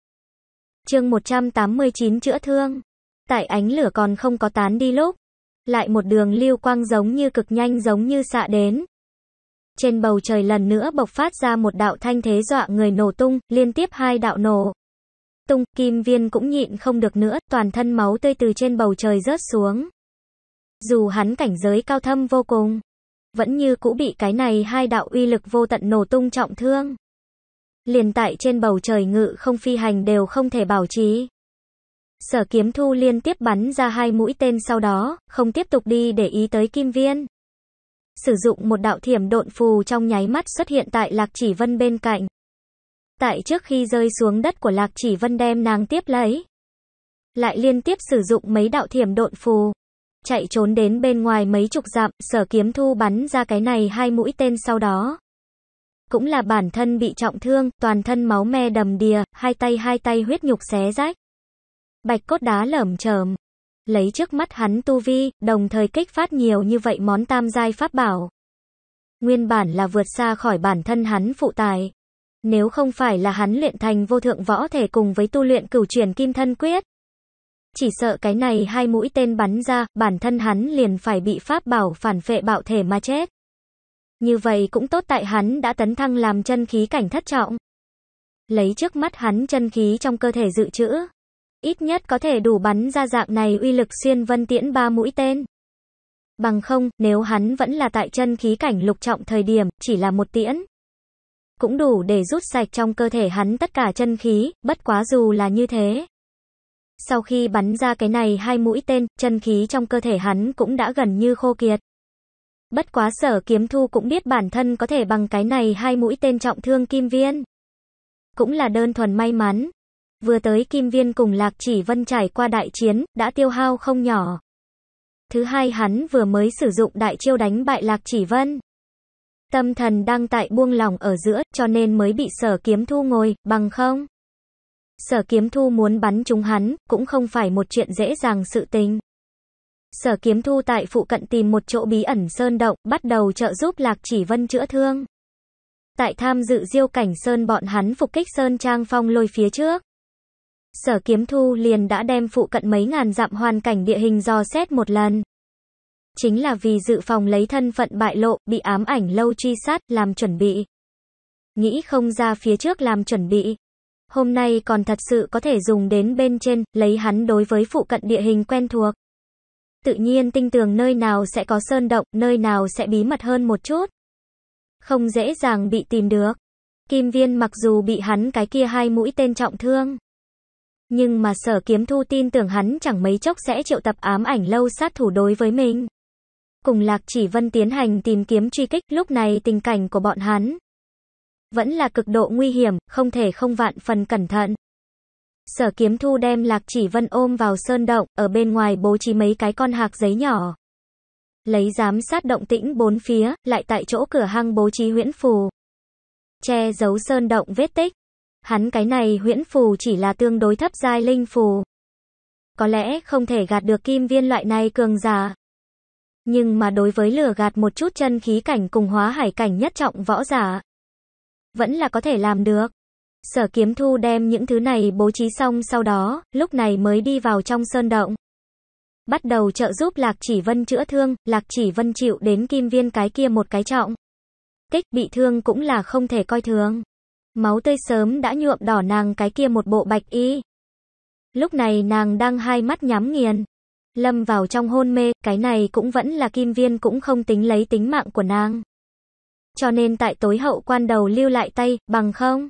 chương 189 chữa thương. Tại ánh lửa còn không có tán đi lúc. Lại một đường lưu quang giống như cực nhanh giống như xạ đến. Trên bầu trời lần nữa bộc phát ra một đạo thanh thế dọa người nổ tung, liên tiếp hai đạo nổ. Tung, kim viên cũng nhịn không được nữa, toàn thân máu tươi từ trên bầu trời rớt xuống dù hắn cảnh giới cao thâm vô cùng, vẫn như cũ bị cái này hai đạo uy lực vô tận nổ tung trọng thương. Liền tại trên bầu trời ngự không phi hành đều không thể bảo trì. Sở kiếm thu liên tiếp bắn ra hai mũi tên sau đó, không tiếp tục đi để ý tới kim viên. Sử dụng một đạo thiểm độn phù trong nháy mắt xuất hiện tại lạc chỉ vân bên cạnh. Tại trước khi rơi xuống đất của lạc chỉ vân đem nàng tiếp lấy. Lại liên tiếp sử dụng mấy đạo thiểm độn phù chạy trốn đến bên ngoài mấy chục dặm, sở kiếm thu bắn ra cái này hai mũi tên sau đó. Cũng là bản thân bị trọng thương, toàn thân máu me đầm đìa, hai tay hai tay huyết nhục xé rách. Bạch cốt đá lởm chởm lấy trước mắt hắn tu vi, đồng thời kích phát nhiều như vậy món tam giai pháp bảo. Nguyên bản là vượt xa khỏi bản thân hắn phụ tài. Nếu không phải là hắn luyện thành vô thượng võ thể cùng với tu luyện cửu truyền kim thân quyết, chỉ sợ cái này hai mũi tên bắn ra, bản thân hắn liền phải bị pháp bảo phản phệ bạo thể mà chết. Như vậy cũng tốt tại hắn đã tấn thăng làm chân khí cảnh thất trọng. Lấy trước mắt hắn chân khí trong cơ thể dự trữ. Ít nhất có thể đủ bắn ra dạng này uy lực xuyên vân tiễn ba mũi tên. Bằng không, nếu hắn vẫn là tại chân khí cảnh lục trọng thời điểm, chỉ là một tiễn. Cũng đủ để rút sạch trong cơ thể hắn tất cả chân khí, bất quá dù là như thế. Sau khi bắn ra cái này hai mũi tên, chân khí trong cơ thể hắn cũng đã gần như khô kiệt. Bất quá sở kiếm thu cũng biết bản thân có thể bằng cái này hai mũi tên trọng thương kim viên. Cũng là đơn thuần may mắn. Vừa tới kim viên cùng lạc chỉ vân trải qua đại chiến, đã tiêu hao không nhỏ. Thứ hai hắn vừa mới sử dụng đại chiêu đánh bại lạc chỉ vân. Tâm thần đang tại buông lòng ở giữa, cho nên mới bị sở kiếm thu ngồi, bằng không. Sở kiếm thu muốn bắn chúng hắn, cũng không phải một chuyện dễ dàng sự tình. Sở kiếm thu tại phụ cận tìm một chỗ bí ẩn sơn động, bắt đầu trợ giúp Lạc Chỉ Vân chữa thương. Tại tham dự diêu cảnh sơn bọn hắn phục kích sơn trang phong lôi phía trước. Sở kiếm thu liền đã đem phụ cận mấy ngàn dặm hoàn cảnh địa hình dò xét một lần. Chính là vì dự phòng lấy thân phận bại lộ, bị ám ảnh lâu truy sát, làm chuẩn bị. Nghĩ không ra phía trước làm chuẩn bị hôm nay còn thật sự có thể dùng đến bên trên, lấy hắn đối với phụ cận địa hình quen thuộc. Tự nhiên tinh tường nơi nào sẽ có sơn động, nơi nào sẽ bí mật hơn một chút. Không dễ dàng bị tìm được. Kim viên mặc dù bị hắn cái kia hai mũi tên trọng thương. Nhưng mà sở kiếm thu tin tưởng hắn chẳng mấy chốc sẽ triệu tập ám ảnh lâu sát thủ đối với mình. Cùng lạc chỉ vân tiến hành tìm kiếm truy kích lúc này tình cảnh của bọn hắn vẫn là cực độ nguy hiểm, không thể không vạn phần cẩn thận. Sở kiếm thu đem lạc chỉ vân ôm vào sơn động, ở bên ngoài bố trí mấy cái con hạc giấy nhỏ. Lấy giám sát động tĩnh bốn phía, lại tại chỗ cửa hang bố trí huyễn phù. Che giấu sơn động vết tích. Hắn cái này huyễn phù chỉ là tương đối thấp giai linh phù. Có lẽ không thể gạt được kim viên loại này cường giả. Nhưng mà đối với lửa gạt một chút chân khí cảnh cùng hóa hải cảnh nhất trọng võ giả, vẫn là có thể làm được. Sở kiếm thu đem những thứ này bố trí xong sau đó, lúc này mới đi vào trong sơn động. Bắt đầu trợ giúp Lạc Chỉ Vân chữa thương, Lạc Chỉ Vân chịu đến kim viên cái kia một cái trọng. Kích bị thương cũng là không thể coi thường. Máu tươi sớm đã nhuộm đỏ nàng cái kia một bộ bạch y. Lúc này nàng đang hai mắt nhắm nghiền. Lâm vào trong hôn mê, cái này cũng vẫn là kim viên cũng không tính lấy tính mạng của nàng. Cho nên tại tối hậu quan đầu lưu lại tay, bằng không.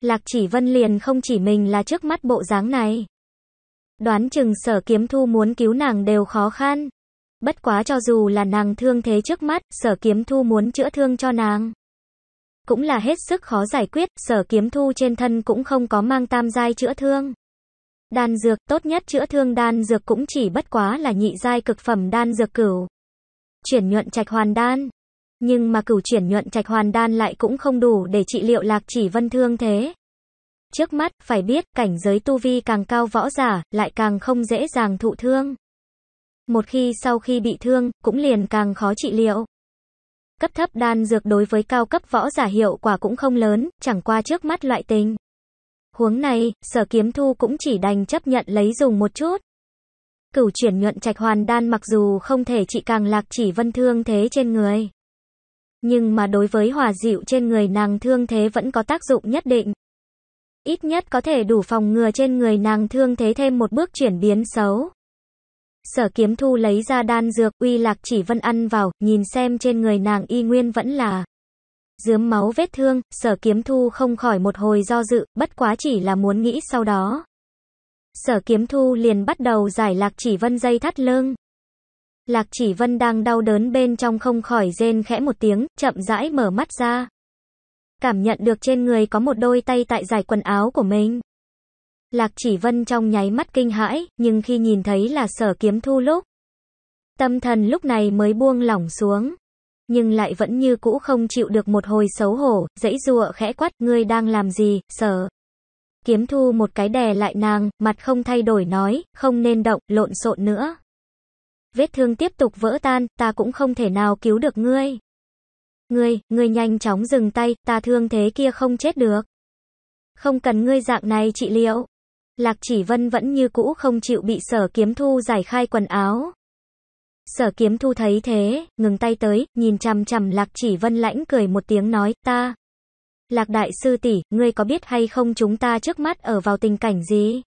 Lạc chỉ vân liền không chỉ mình là trước mắt bộ dáng này. Đoán chừng sở kiếm thu muốn cứu nàng đều khó khăn. Bất quá cho dù là nàng thương thế trước mắt, sở kiếm thu muốn chữa thương cho nàng. Cũng là hết sức khó giải quyết, sở kiếm thu trên thân cũng không có mang tam giai chữa thương. Đan dược, tốt nhất chữa thương đan dược cũng chỉ bất quá là nhị giai cực phẩm đan dược cửu. Chuyển nhuận trạch hoàn đan, nhưng mà cửu chuyển nhuận trạch hoàn đan lại cũng không đủ để trị liệu lạc chỉ vân thương thế. Trước mắt, phải biết, cảnh giới tu vi càng cao võ giả, lại càng không dễ dàng thụ thương. Một khi sau khi bị thương, cũng liền càng khó trị liệu. Cấp thấp đan dược đối với cao cấp võ giả hiệu quả cũng không lớn, chẳng qua trước mắt loại tình. Huống này, sở kiếm thu cũng chỉ đành chấp nhận lấy dùng một chút. Cửu chuyển nhuận trạch hoàn đan mặc dù không thể trị càng lạc chỉ vân thương thế trên người. Nhưng mà đối với hòa dịu trên người nàng thương thế vẫn có tác dụng nhất định. Ít nhất có thể đủ phòng ngừa trên người nàng thương thế thêm một bước chuyển biến xấu. Sở kiếm thu lấy ra đan dược, uy lạc chỉ vân ăn vào, nhìn xem trên người nàng y nguyên vẫn là dướm máu vết thương, sở kiếm thu không khỏi một hồi do dự, bất quá chỉ là muốn nghĩ sau đó. Sở kiếm thu liền bắt đầu giải lạc chỉ vân dây thắt lưng. Lạc chỉ vân đang đau đớn bên trong không khỏi rên khẽ một tiếng, chậm rãi mở mắt ra. Cảm nhận được trên người có một đôi tay tại giải quần áo của mình. Lạc chỉ vân trong nháy mắt kinh hãi, nhưng khi nhìn thấy là sở kiếm thu lúc. Tâm thần lúc này mới buông lỏng xuống. Nhưng lại vẫn như cũ không chịu được một hồi xấu hổ, dãy rụa khẽ quát, ngươi đang làm gì, sở. Kiếm thu một cái đè lại nàng, mặt không thay đổi nói, không nên động, lộn xộn nữa. Vết thương tiếp tục vỡ tan, ta cũng không thể nào cứu được ngươi. Ngươi, ngươi nhanh chóng dừng tay, ta thương thế kia không chết được. Không cần ngươi dạng này trị liệu. Lạc chỉ vân vẫn như cũ không chịu bị sở kiếm thu giải khai quần áo. Sở kiếm thu thấy thế, ngừng tay tới, nhìn chằm chằm lạc chỉ vân lãnh cười một tiếng nói, ta. Lạc đại sư tỷ, ngươi có biết hay không chúng ta trước mắt ở vào tình cảnh gì?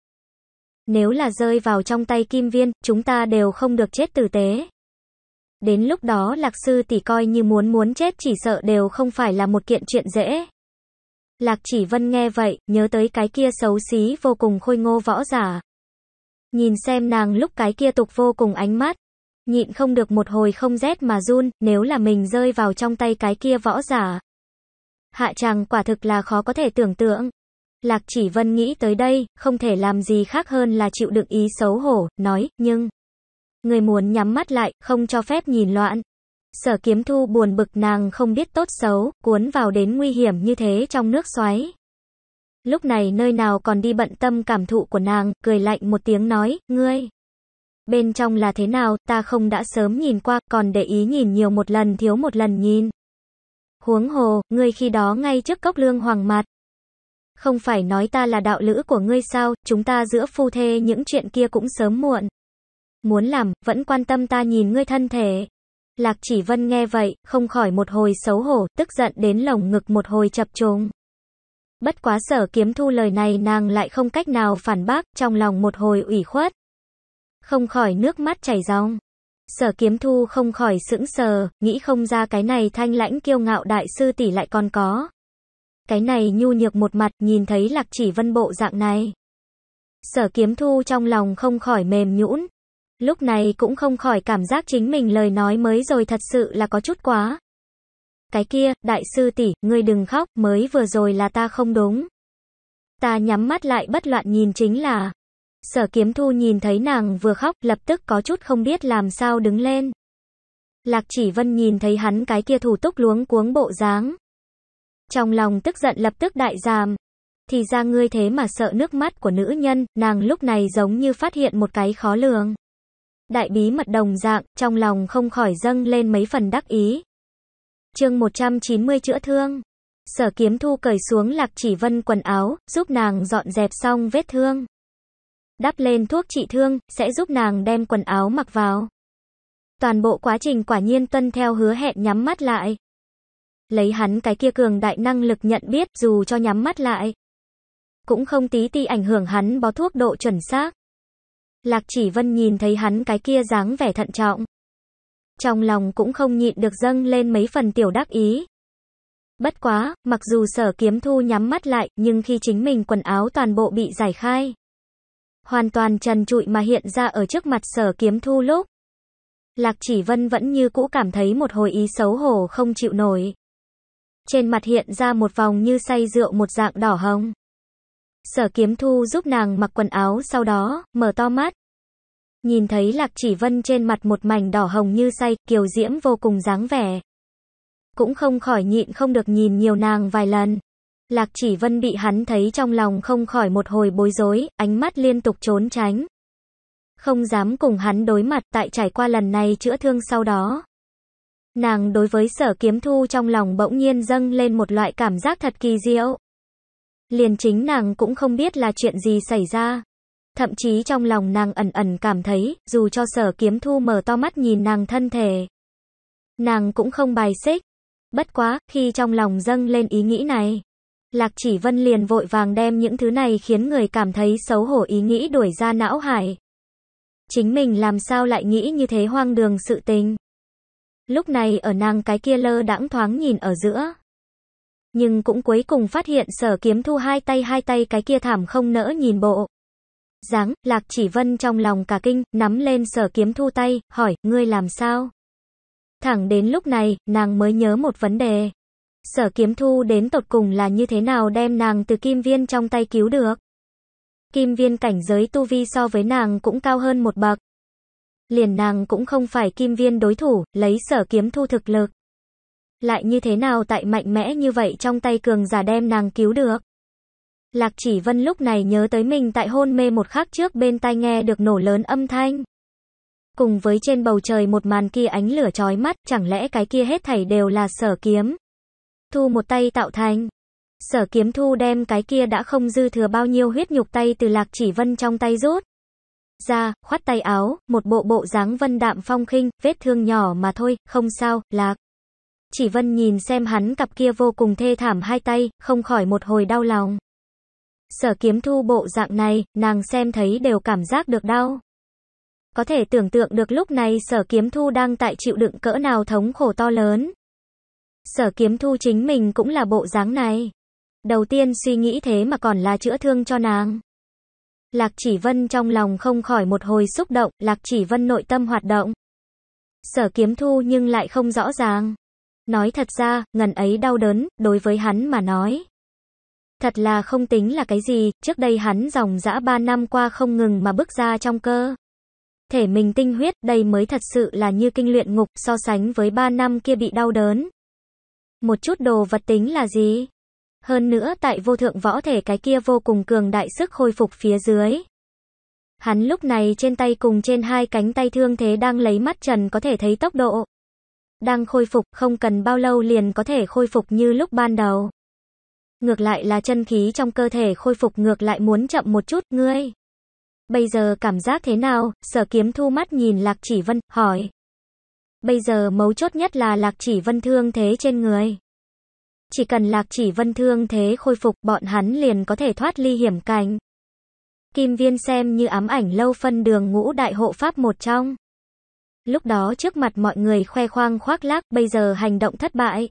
Nếu là rơi vào trong tay kim viên, chúng ta đều không được chết tử tế. Đến lúc đó lạc sư tỷ coi như muốn muốn chết chỉ sợ đều không phải là một kiện chuyện dễ. Lạc chỉ vân nghe vậy, nhớ tới cái kia xấu xí vô cùng khôi ngô võ giả. Nhìn xem nàng lúc cái kia tục vô cùng ánh mắt. Nhịn không được một hồi không rét mà run, nếu là mình rơi vào trong tay cái kia võ giả. Hạ chàng quả thực là khó có thể tưởng tượng. Lạc chỉ vân nghĩ tới đây, không thể làm gì khác hơn là chịu đựng ý xấu hổ, nói, nhưng... Người muốn nhắm mắt lại, không cho phép nhìn loạn. Sở kiếm thu buồn bực nàng không biết tốt xấu, cuốn vào đến nguy hiểm như thế trong nước xoáy. Lúc này nơi nào còn đi bận tâm cảm thụ của nàng, cười lạnh một tiếng nói, ngươi. Bên trong là thế nào, ta không đã sớm nhìn qua, còn để ý nhìn nhiều một lần thiếu một lần nhìn. Huống hồ, ngươi khi đó ngay trước cốc lương hoàng mặt. Không phải nói ta là đạo lữ của ngươi sao, chúng ta giữa phu thê những chuyện kia cũng sớm muộn. Muốn làm, vẫn quan tâm ta nhìn ngươi thân thể. Lạc chỉ vân nghe vậy, không khỏi một hồi xấu hổ, tức giận đến lồng ngực một hồi chập trùng. Bất quá sở kiếm thu lời này nàng lại không cách nào phản bác, trong lòng một hồi ủy khuất. Không khỏi nước mắt chảy ròng. Sở kiếm thu không khỏi sững sờ, nghĩ không ra cái này thanh lãnh kiêu ngạo đại sư tỷ lại còn có. Cái này nhu nhược một mặt, nhìn thấy lạc chỉ vân bộ dạng này. Sở kiếm thu trong lòng không khỏi mềm nhũn. Lúc này cũng không khỏi cảm giác chính mình lời nói mới rồi thật sự là có chút quá. Cái kia, đại sư tỷ, ngươi đừng khóc, mới vừa rồi là ta không đúng. Ta nhắm mắt lại bất loạn nhìn chính là. Sở kiếm thu nhìn thấy nàng vừa khóc, lập tức có chút không biết làm sao đứng lên. Lạc chỉ vân nhìn thấy hắn cái kia thủ túc luống cuống bộ dáng. Trong lòng tức giận lập tức đại giảm. Thì ra ngươi thế mà sợ nước mắt của nữ nhân, nàng lúc này giống như phát hiện một cái khó lường. Đại bí mật đồng dạng, trong lòng không khỏi dâng lên mấy phần đắc ý. chương 190 chữa thương. Sở kiếm thu cởi xuống lạc chỉ vân quần áo, giúp nàng dọn dẹp xong vết thương. Đắp lên thuốc trị thương, sẽ giúp nàng đem quần áo mặc vào. Toàn bộ quá trình quả nhiên tuân theo hứa hẹn nhắm mắt lại lấy hắn cái kia cường đại năng lực nhận biết, dù cho nhắm mắt lại, cũng không tí ti ảnh hưởng hắn bó thuốc độ chuẩn xác. Lạc Chỉ Vân nhìn thấy hắn cái kia dáng vẻ thận trọng, trong lòng cũng không nhịn được dâng lên mấy phần tiểu đắc ý. Bất quá, mặc dù sở kiếm thu nhắm mắt lại, nhưng khi chính mình quần áo toàn bộ bị giải khai. Hoàn toàn trần trụi mà hiện ra ở trước mặt sở kiếm thu lúc. Lạc chỉ vân vẫn như cũ cảm thấy một hồi ý xấu hổ không chịu nổi trên mặt hiện ra một vòng như say rượu một dạng đỏ hồng. Sở kiếm thu giúp nàng mặc quần áo sau đó, mở to mắt. Nhìn thấy lạc chỉ vân trên mặt một mảnh đỏ hồng như say, kiều diễm vô cùng dáng vẻ. Cũng không khỏi nhịn không được nhìn nhiều nàng vài lần. Lạc chỉ vân bị hắn thấy trong lòng không khỏi một hồi bối rối, ánh mắt liên tục trốn tránh. Không dám cùng hắn đối mặt tại trải qua lần này chữa thương sau đó, Nàng đối với sở kiếm thu trong lòng bỗng nhiên dâng lên một loại cảm giác thật kỳ diệu. Liền chính nàng cũng không biết là chuyện gì xảy ra. Thậm chí trong lòng nàng ẩn ẩn cảm thấy, dù cho sở kiếm thu mở to mắt nhìn nàng thân thể. Nàng cũng không bài xích. Bất quá, khi trong lòng dâng lên ý nghĩ này, Lạc chỉ vân liền vội vàng đem những thứ này khiến người cảm thấy xấu hổ ý nghĩ đuổi ra não hải. Chính mình làm sao lại nghĩ như thế hoang đường sự tình. Lúc này ở nàng cái kia lơ đãng thoáng nhìn ở giữa. Nhưng cũng cuối cùng phát hiện sở kiếm thu hai tay hai tay cái kia thảm không nỡ nhìn bộ. dáng lạc chỉ vân trong lòng cả kinh, nắm lên sở kiếm thu tay, hỏi, ngươi làm sao? Thẳng đến lúc này, nàng mới nhớ một vấn đề. Sở kiếm thu đến tột cùng là như thế nào đem nàng từ kim viên trong tay cứu được? Kim viên cảnh giới tu vi so với nàng cũng cao hơn một bậc. Liền nàng cũng không phải kim viên đối thủ, lấy sở kiếm thu thực lực. Lại như thế nào tại mạnh mẽ như vậy trong tay cường giả đem nàng cứu được. Lạc chỉ vân lúc này nhớ tới mình tại hôn mê một khắc trước bên tai nghe được nổ lớn âm thanh. Cùng với trên bầu trời một màn kia ánh lửa chói mắt, chẳng lẽ cái kia hết thảy đều là sở kiếm. Thu một tay tạo thành. Sở kiếm thu đem cái kia đã không dư thừa bao nhiêu huyết nhục tay từ lạc chỉ vân trong tay rút ra, khoát tay áo, một bộ bộ dáng vân đạm phong khinh, vết thương nhỏ mà thôi, không sao, là Chỉ vân nhìn xem hắn cặp kia vô cùng thê thảm hai tay, không khỏi một hồi đau lòng. Sở kiếm thu bộ dạng này, nàng xem thấy đều cảm giác được đau. Có thể tưởng tượng được lúc này sở kiếm thu đang tại chịu đựng cỡ nào thống khổ to lớn. Sở kiếm thu chính mình cũng là bộ dáng này. Đầu tiên suy nghĩ thế mà còn là chữa thương cho nàng. Lạc Chỉ Vân trong lòng không khỏi một hồi xúc động, Lạc Chỉ Vân nội tâm hoạt động. Sở kiếm thu nhưng lại không rõ ràng. Nói thật ra, ngần ấy đau đớn, đối với hắn mà nói. Thật là không tính là cái gì, trước đây hắn dòng dã ba năm qua không ngừng mà bước ra trong cơ. Thể mình tinh huyết, đây mới thật sự là như kinh luyện ngục so sánh với ba năm kia bị đau đớn. Một chút đồ vật tính là gì? Hơn nữa tại vô thượng võ thể cái kia vô cùng cường đại sức hồi phục phía dưới. Hắn lúc này trên tay cùng trên hai cánh tay thương thế đang lấy mắt trần có thể thấy tốc độ. Đang khôi phục không cần bao lâu liền có thể khôi phục như lúc ban đầu. Ngược lại là chân khí trong cơ thể khôi phục ngược lại muốn chậm một chút ngươi. Bây giờ cảm giác thế nào? Sở kiếm thu mắt nhìn Lạc Chỉ Vân, hỏi. Bây giờ mấu chốt nhất là Lạc Chỉ Vân thương thế trên người. Chỉ cần lạc chỉ vân thương thế khôi phục bọn hắn liền có thể thoát ly hiểm cảnh. Kim viên xem như ám ảnh lâu phân đường ngũ đại hộ pháp một trong. Lúc đó trước mặt mọi người khoe khoang khoác lác bây giờ hành động thất bại.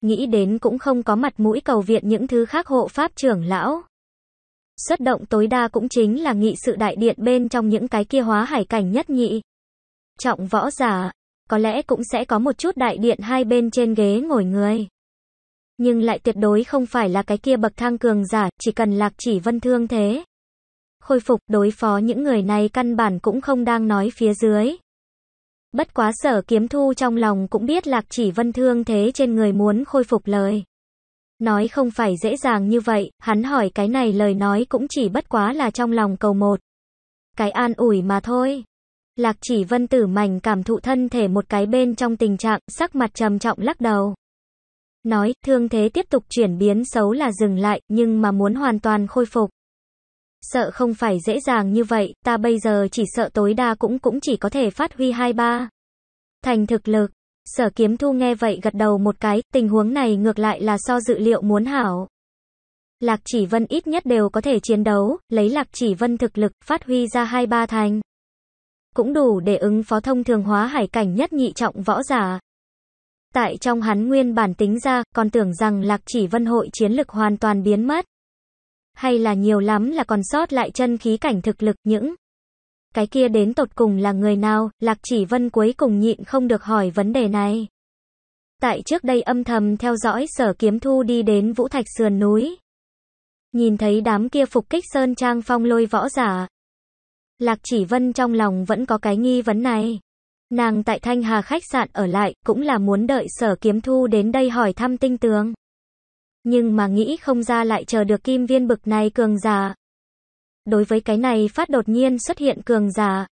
Nghĩ đến cũng không có mặt mũi cầu viện những thứ khác hộ pháp trưởng lão. Xuất động tối đa cũng chính là nghị sự đại điện bên trong những cái kia hóa hải cảnh nhất nhị. Trọng võ giả, có lẽ cũng sẽ có một chút đại điện hai bên trên ghế ngồi người nhưng lại tuyệt đối không phải là cái kia bậc thang cường giả, chỉ cần lạc chỉ vân thương thế. Khôi phục đối phó những người này căn bản cũng không đang nói phía dưới. Bất quá sở kiếm thu trong lòng cũng biết lạc chỉ vân thương thế trên người muốn khôi phục lời. Nói không phải dễ dàng như vậy, hắn hỏi cái này lời nói cũng chỉ bất quá là trong lòng cầu một. Cái an ủi mà thôi. Lạc chỉ vân tử mảnh cảm thụ thân thể một cái bên trong tình trạng, sắc mặt trầm trọng lắc đầu nói thương thế tiếp tục chuyển biến xấu là dừng lại, nhưng mà muốn hoàn toàn khôi phục. Sợ không phải dễ dàng như vậy, ta bây giờ chỉ sợ tối đa cũng cũng chỉ có thể phát huy hai ba Thành thực lực, sở kiếm thu nghe vậy gật đầu một cái, tình huống này ngược lại là so dự liệu muốn hảo. Lạc chỉ vân ít nhất đều có thể chiến đấu, lấy lạc chỉ vân thực lực, phát huy ra hai ba thành cũng đủ để ứng phó thông thường hóa hải cảnh nhất nhị trọng võ giả, tại trong hắn nguyên bản tính ra, còn tưởng rằng Lạc Chỉ Vân hội chiến lực hoàn toàn biến mất. Hay là nhiều lắm là còn sót lại chân khí cảnh thực lực, những cái kia đến tột cùng là người nào, Lạc Chỉ Vân cuối cùng nhịn không được hỏi vấn đề này. Tại trước đây âm thầm theo dõi sở kiếm thu đi đến Vũ Thạch Sườn núi. Nhìn thấy đám kia phục kích Sơn Trang phong lôi võ giả. Lạc Chỉ Vân trong lòng vẫn có cái nghi vấn này. Nàng tại Thanh Hà khách sạn ở lại, cũng là muốn đợi sở kiếm thu đến đây hỏi thăm tinh tướng. Nhưng mà nghĩ không ra lại chờ được kim viên bực này cường giả Đối với cái này phát đột nhiên xuất hiện cường giả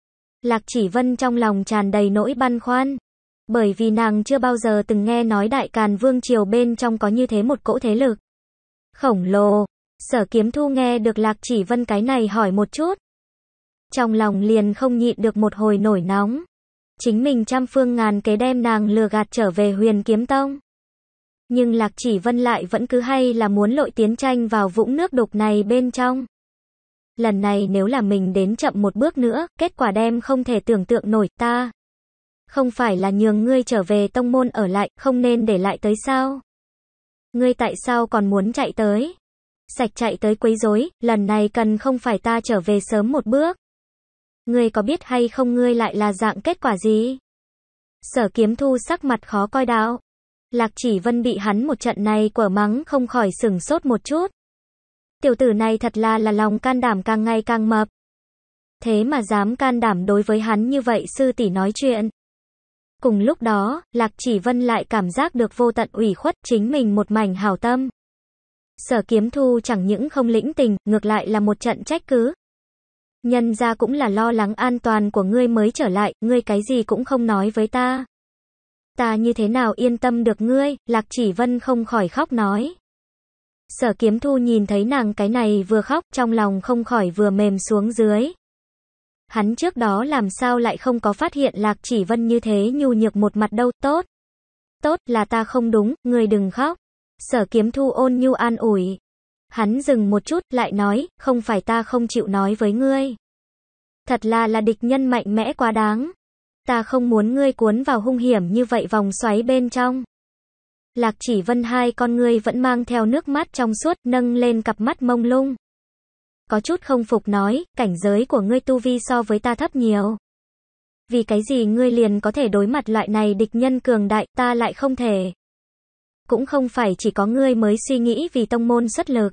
Lạc chỉ vân trong lòng tràn đầy nỗi băn khoăn. Bởi vì nàng chưa bao giờ từng nghe nói đại càn vương triều bên trong có như thế một cỗ thế lực. Khổng lồ. Sở kiếm thu nghe được lạc chỉ vân cái này hỏi một chút. Trong lòng liền không nhịn được một hồi nổi nóng. Chính mình trăm phương ngàn kế đem nàng lừa gạt trở về huyền kiếm tông. Nhưng Lạc Chỉ Vân lại vẫn cứ hay là muốn lội tiến tranh vào vũng nước đục này bên trong. Lần này nếu là mình đến chậm một bước nữa, kết quả đem không thể tưởng tượng nổi ta. Không phải là nhường ngươi trở về tông môn ở lại, không nên để lại tới sao? Ngươi tại sao còn muốn chạy tới? Sạch chạy tới quấy rối, lần này cần không phải ta trở về sớm một bước. Ngươi có biết hay không ngươi lại là dạng kết quả gì? Sở kiếm thu sắc mặt khó coi đạo. Lạc chỉ vân bị hắn một trận này quở mắng không khỏi sừng sốt một chút. Tiểu tử này thật là là lòng can đảm càng ngày càng mập. Thế mà dám can đảm đối với hắn như vậy sư tỷ nói chuyện. Cùng lúc đó, Lạc Chỉ Vân lại cảm giác được vô tận ủy khuất chính mình một mảnh hào tâm. Sở kiếm thu chẳng những không lĩnh tình, ngược lại là một trận trách cứ. Nhân ra cũng là lo lắng an toàn của ngươi mới trở lại, ngươi cái gì cũng không nói với ta. Ta như thế nào yên tâm được ngươi, Lạc Chỉ Vân không khỏi khóc nói. Sở kiếm thu nhìn thấy nàng cái này vừa khóc, trong lòng không khỏi vừa mềm xuống dưới. Hắn trước đó làm sao lại không có phát hiện Lạc Chỉ Vân như thế nhu nhược một mặt đâu, tốt. Tốt là ta không đúng, ngươi đừng khóc. Sở kiếm thu ôn nhu an ủi, Hắn dừng một chút, lại nói, không phải ta không chịu nói với ngươi. Thật là là địch nhân mạnh mẽ quá đáng. Ta không muốn ngươi cuốn vào hung hiểm như vậy vòng xoáy bên trong. Lạc chỉ vân hai con ngươi vẫn mang theo nước mắt trong suốt, nâng lên cặp mắt mông lung. Có chút không phục nói, cảnh giới của ngươi tu vi so với ta thấp nhiều. Vì cái gì ngươi liền có thể đối mặt loại này địch nhân cường đại, ta lại không thể. Cũng không phải chỉ có ngươi mới suy nghĩ vì tông môn xuất lực.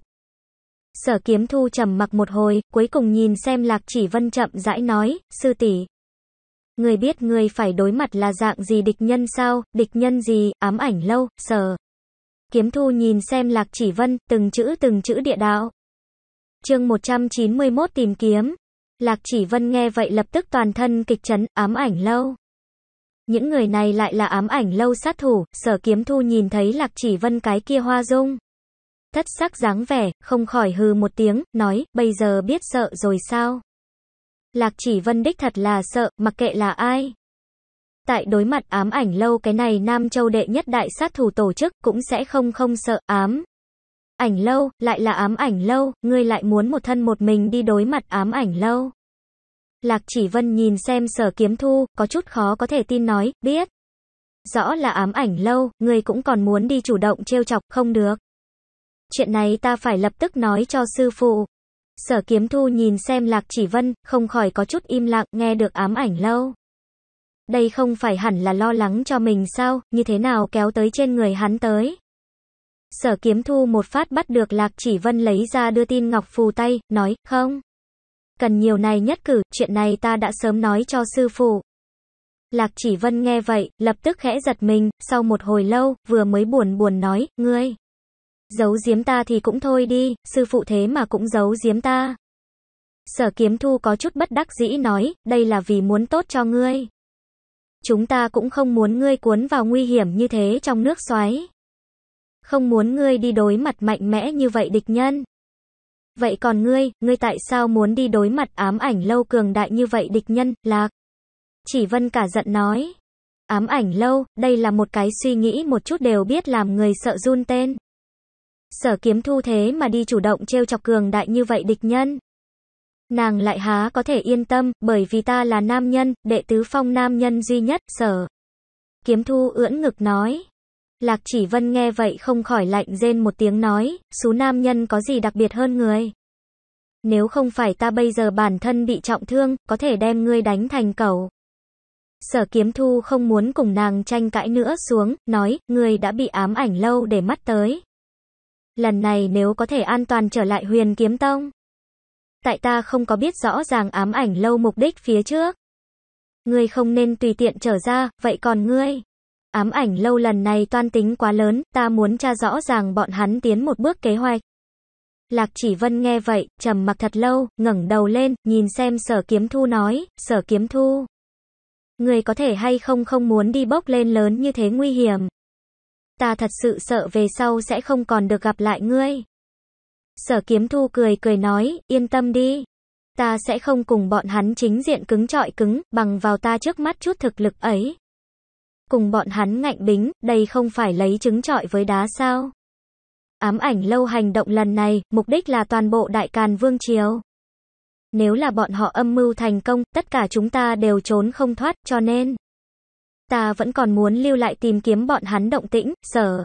Sở Kiếm Thu trầm mặc một hồi, cuối cùng nhìn xem Lạc Chỉ Vân chậm rãi nói, "Sư tỷ, người biết người phải đối mặt là dạng gì địch nhân sao? Địch nhân gì? Ám ảnh lâu." Sở Kiếm Thu nhìn xem Lạc Chỉ Vân, từng chữ từng chữ địa đạo. Chương 191 tìm kiếm. Lạc Chỉ Vân nghe vậy lập tức toàn thân kịch chấn, ám ảnh lâu. Những người này lại là ám ảnh lâu sát thủ, sở kiếm thu nhìn thấy Lạc Chỉ Vân cái kia hoa dung thất sắc dáng vẻ, không khỏi hừ một tiếng, nói, bây giờ biết sợ rồi sao? Lạc chỉ vân đích thật là sợ, mặc kệ là ai. Tại đối mặt ám ảnh lâu cái này Nam Châu đệ nhất đại sát thủ tổ chức cũng sẽ không không sợ ám. Ảnh lâu, lại là ám ảnh lâu, ngươi lại muốn một thân một mình đi đối mặt ám ảnh lâu. Lạc chỉ vân nhìn xem sở kiếm thu, có chút khó có thể tin nói, biết. Rõ là ám ảnh lâu, ngươi cũng còn muốn đi chủ động trêu chọc, không được. Chuyện này ta phải lập tức nói cho sư phụ. Sở kiếm thu nhìn xem lạc chỉ vân, không khỏi có chút im lặng, nghe được ám ảnh lâu. Đây không phải hẳn là lo lắng cho mình sao, như thế nào kéo tới trên người hắn tới. Sở kiếm thu một phát bắt được lạc chỉ vân lấy ra đưa tin ngọc phù tay, nói, không. Cần nhiều này nhất cử, chuyện này ta đã sớm nói cho sư phụ. Lạc chỉ vân nghe vậy, lập tức khẽ giật mình, sau một hồi lâu, vừa mới buồn buồn nói, ngươi. Giấu giếm ta thì cũng thôi đi, sư phụ thế mà cũng giấu giếm ta. Sở kiếm thu có chút bất đắc dĩ nói, đây là vì muốn tốt cho ngươi. Chúng ta cũng không muốn ngươi cuốn vào nguy hiểm như thế trong nước xoáy. Không muốn ngươi đi đối mặt mạnh mẽ như vậy địch nhân. Vậy còn ngươi, ngươi tại sao muốn đi đối mặt ám ảnh lâu cường đại như vậy địch nhân, lạc? Chỉ vân cả giận nói. Ám ảnh lâu, đây là một cái suy nghĩ một chút đều biết làm người sợ run tên. Sở kiếm thu thế mà đi chủ động trêu chọc cường đại như vậy địch nhân. Nàng lại há có thể yên tâm, bởi vì ta là nam nhân, đệ tứ phong nam nhân duy nhất, sở. Kiếm thu ưỡn ngực nói. Lạc chỉ vân nghe vậy không khỏi lạnh rên một tiếng nói, số nam nhân có gì đặc biệt hơn người. Nếu không phải ta bây giờ bản thân bị trọng thương, có thể đem ngươi đánh thành cầu. Sở kiếm thu không muốn cùng nàng tranh cãi nữa xuống, nói, ngươi đã bị ám ảnh lâu để mắt tới lần này nếu có thể an toàn trở lại huyền kiếm tông. Tại ta không có biết rõ ràng ám ảnh lâu mục đích phía trước. Ngươi không nên tùy tiện trở ra, vậy còn ngươi? Ám ảnh lâu lần này toan tính quá lớn, ta muốn tra rõ ràng bọn hắn tiến một bước kế hoạch. Lạc chỉ vân nghe vậy, trầm mặc thật lâu, ngẩng đầu lên, nhìn xem sở kiếm thu nói, sở kiếm thu. Người có thể hay không không muốn đi bốc lên lớn như thế nguy hiểm ta thật sự sợ về sau sẽ không còn được gặp lại ngươi. Sở kiếm thu cười cười nói, yên tâm đi. Ta sẽ không cùng bọn hắn chính diện cứng trọi cứng, bằng vào ta trước mắt chút thực lực ấy. Cùng bọn hắn ngạnh bính, đây không phải lấy trứng trọi với đá sao. Ám ảnh lâu hành động lần này, mục đích là toàn bộ đại càn vương triều. Nếu là bọn họ âm mưu thành công, tất cả chúng ta đều trốn không thoát, cho nên ta vẫn còn muốn lưu lại tìm kiếm bọn hắn động tĩnh, sở.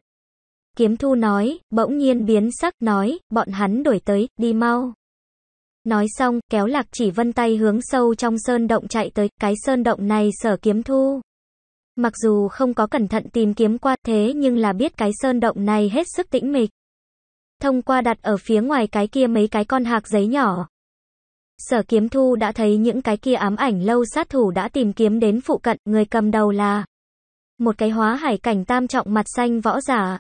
Kiếm thu nói, bỗng nhiên biến sắc, nói, bọn hắn đuổi tới, đi mau. Nói xong, kéo lạc chỉ vân tay hướng sâu trong sơn động chạy tới, cái sơn động này sở kiếm thu. Mặc dù không có cẩn thận tìm kiếm qua thế nhưng là biết cái sơn động này hết sức tĩnh mịch. Thông qua đặt ở phía ngoài cái kia mấy cái con hạc giấy nhỏ, Sở kiếm thu đã thấy những cái kia ám ảnh lâu sát thủ đã tìm kiếm đến phụ cận, người cầm đầu là một cái hóa hải cảnh tam trọng mặt xanh võ giả.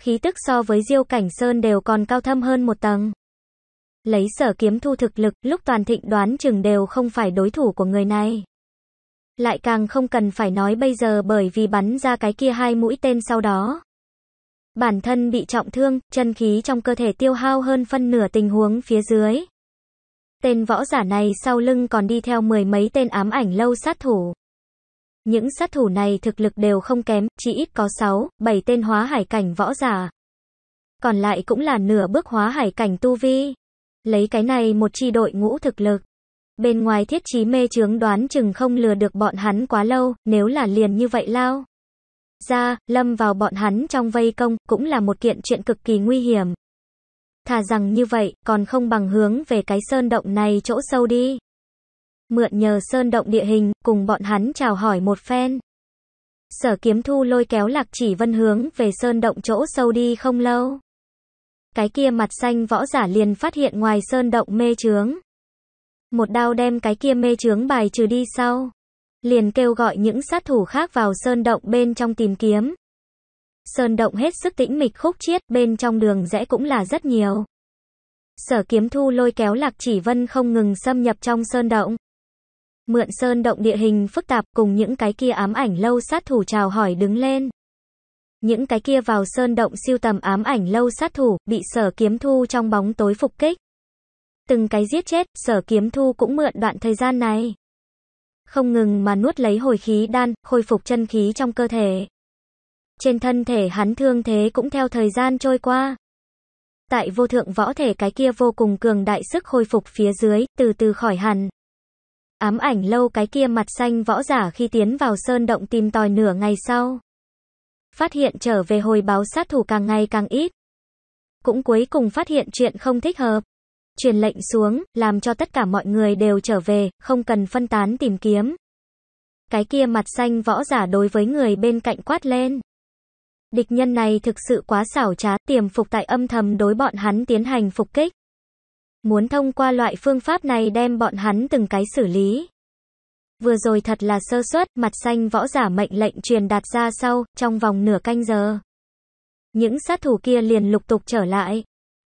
Khí tức so với diêu cảnh sơn đều còn cao thâm hơn một tầng. Lấy sở kiếm thu thực lực, lúc toàn thịnh đoán chừng đều không phải đối thủ của người này. Lại càng không cần phải nói bây giờ bởi vì bắn ra cái kia hai mũi tên sau đó. Bản thân bị trọng thương, chân khí trong cơ thể tiêu hao hơn phân nửa tình huống phía dưới. Tên võ giả này sau lưng còn đi theo mười mấy tên ám ảnh lâu sát thủ. Những sát thủ này thực lực đều không kém, chỉ ít có 6, 7 tên hóa hải cảnh võ giả. Còn lại cũng là nửa bước hóa hải cảnh tu vi. Lấy cái này một chi đội ngũ thực lực. Bên ngoài thiết trí mê chướng đoán chừng không lừa được bọn hắn quá lâu, nếu là liền như vậy lao. Ra, lâm vào bọn hắn trong vây công, cũng là một kiện chuyện cực kỳ nguy hiểm. Thà rằng như vậy, còn không bằng hướng về cái sơn động này chỗ sâu đi. Mượn nhờ sơn động địa hình, cùng bọn hắn chào hỏi một phen. Sở kiếm thu lôi kéo lạc chỉ vân hướng về sơn động chỗ sâu đi không lâu. Cái kia mặt xanh võ giả liền phát hiện ngoài sơn động mê trướng. Một đao đem cái kia mê trướng bài trừ đi sau. Liền kêu gọi những sát thủ khác vào sơn động bên trong tìm kiếm. Sơn động hết sức tĩnh mịch khúc chiết, bên trong đường rẽ cũng là rất nhiều. Sở kiếm thu lôi kéo lạc chỉ vân không ngừng xâm nhập trong sơn động. Mượn sơn động địa hình phức tạp cùng những cái kia ám ảnh lâu sát thủ chào hỏi đứng lên. Những cái kia vào sơn động siêu tầm ám ảnh lâu sát thủ, bị sở kiếm thu trong bóng tối phục kích. Từng cái giết chết, sở kiếm thu cũng mượn đoạn thời gian này. Không ngừng mà nuốt lấy hồi khí đan, khôi phục chân khí trong cơ thể. Trên thân thể hắn thương thế cũng theo thời gian trôi qua. Tại vô thượng võ thể cái kia vô cùng cường đại sức hồi phục phía dưới, từ từ khỏi hẳn. Ám ảnh lâu cái kia mặt xanh võ giả khi tiến vào sơn động tìm tòi nửa ngày sau. Phát hiện trở về hồi báo sát thủ càng ngày càng ít. Cũng cuối cùng phát hiện chuyện không thích hợp. Truyền lệnh xuống, làm cho tất cả mọi người đều trở về, không cần phân tán tìm kiếm. Cái kia mặt xanh võ giả đối với người bên cạnh quát lên. Địch nhân này thực sự quá xảo trá, tiềm phục tại âm thầm đối bọn hắn tiến hành phục kích. Muốn thông qua loại phương pháp này đem bọn hắn từng cái xử lý. Vừa rồi thật là sơ suất, mặt xanh võ giả mệnh lệnh truyền đạt ra sau, trong vòng nửa canh giờ. Những sát thủ kia liền lục tục trở lại.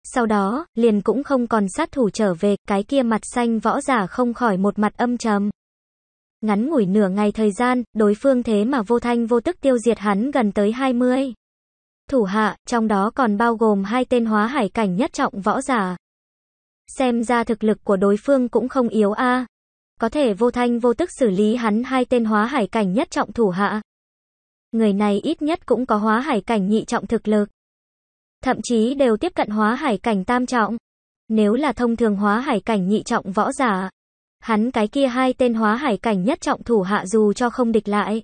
Sau đó, liền cũng không còn sát thủ trở về, cái kia mặt xanh võ giả không khỏi một mặt âm trầm. Ngắn ngủi nửa ngày thời gian, đối phương thế mà vô thanh vô tức tiêu diệt hắn gần tới 20. Thủ hạ, trong đó còn bao gồm hai tên hóa hải cảnh nhất trọng võ giả. Xem ra thực lực của đối phương cũng không yếu a. À. Có thể vô thanh vô tức xử lý hắn hai tên hóa hải cảnh nhất trọng thủ hạ. Người này ít nhất cũng có hóa hải cảnh nhị trọng thực lực. Thậm chí đều tiếp cận hóa hải cảnh tam trọng. Nếu là thông thường hóa hải cảnh nhị trọng võ giả, hắn cái kia hai tên hóa hải cảnh nhất trọng thủ hạ dù cho không địch lại.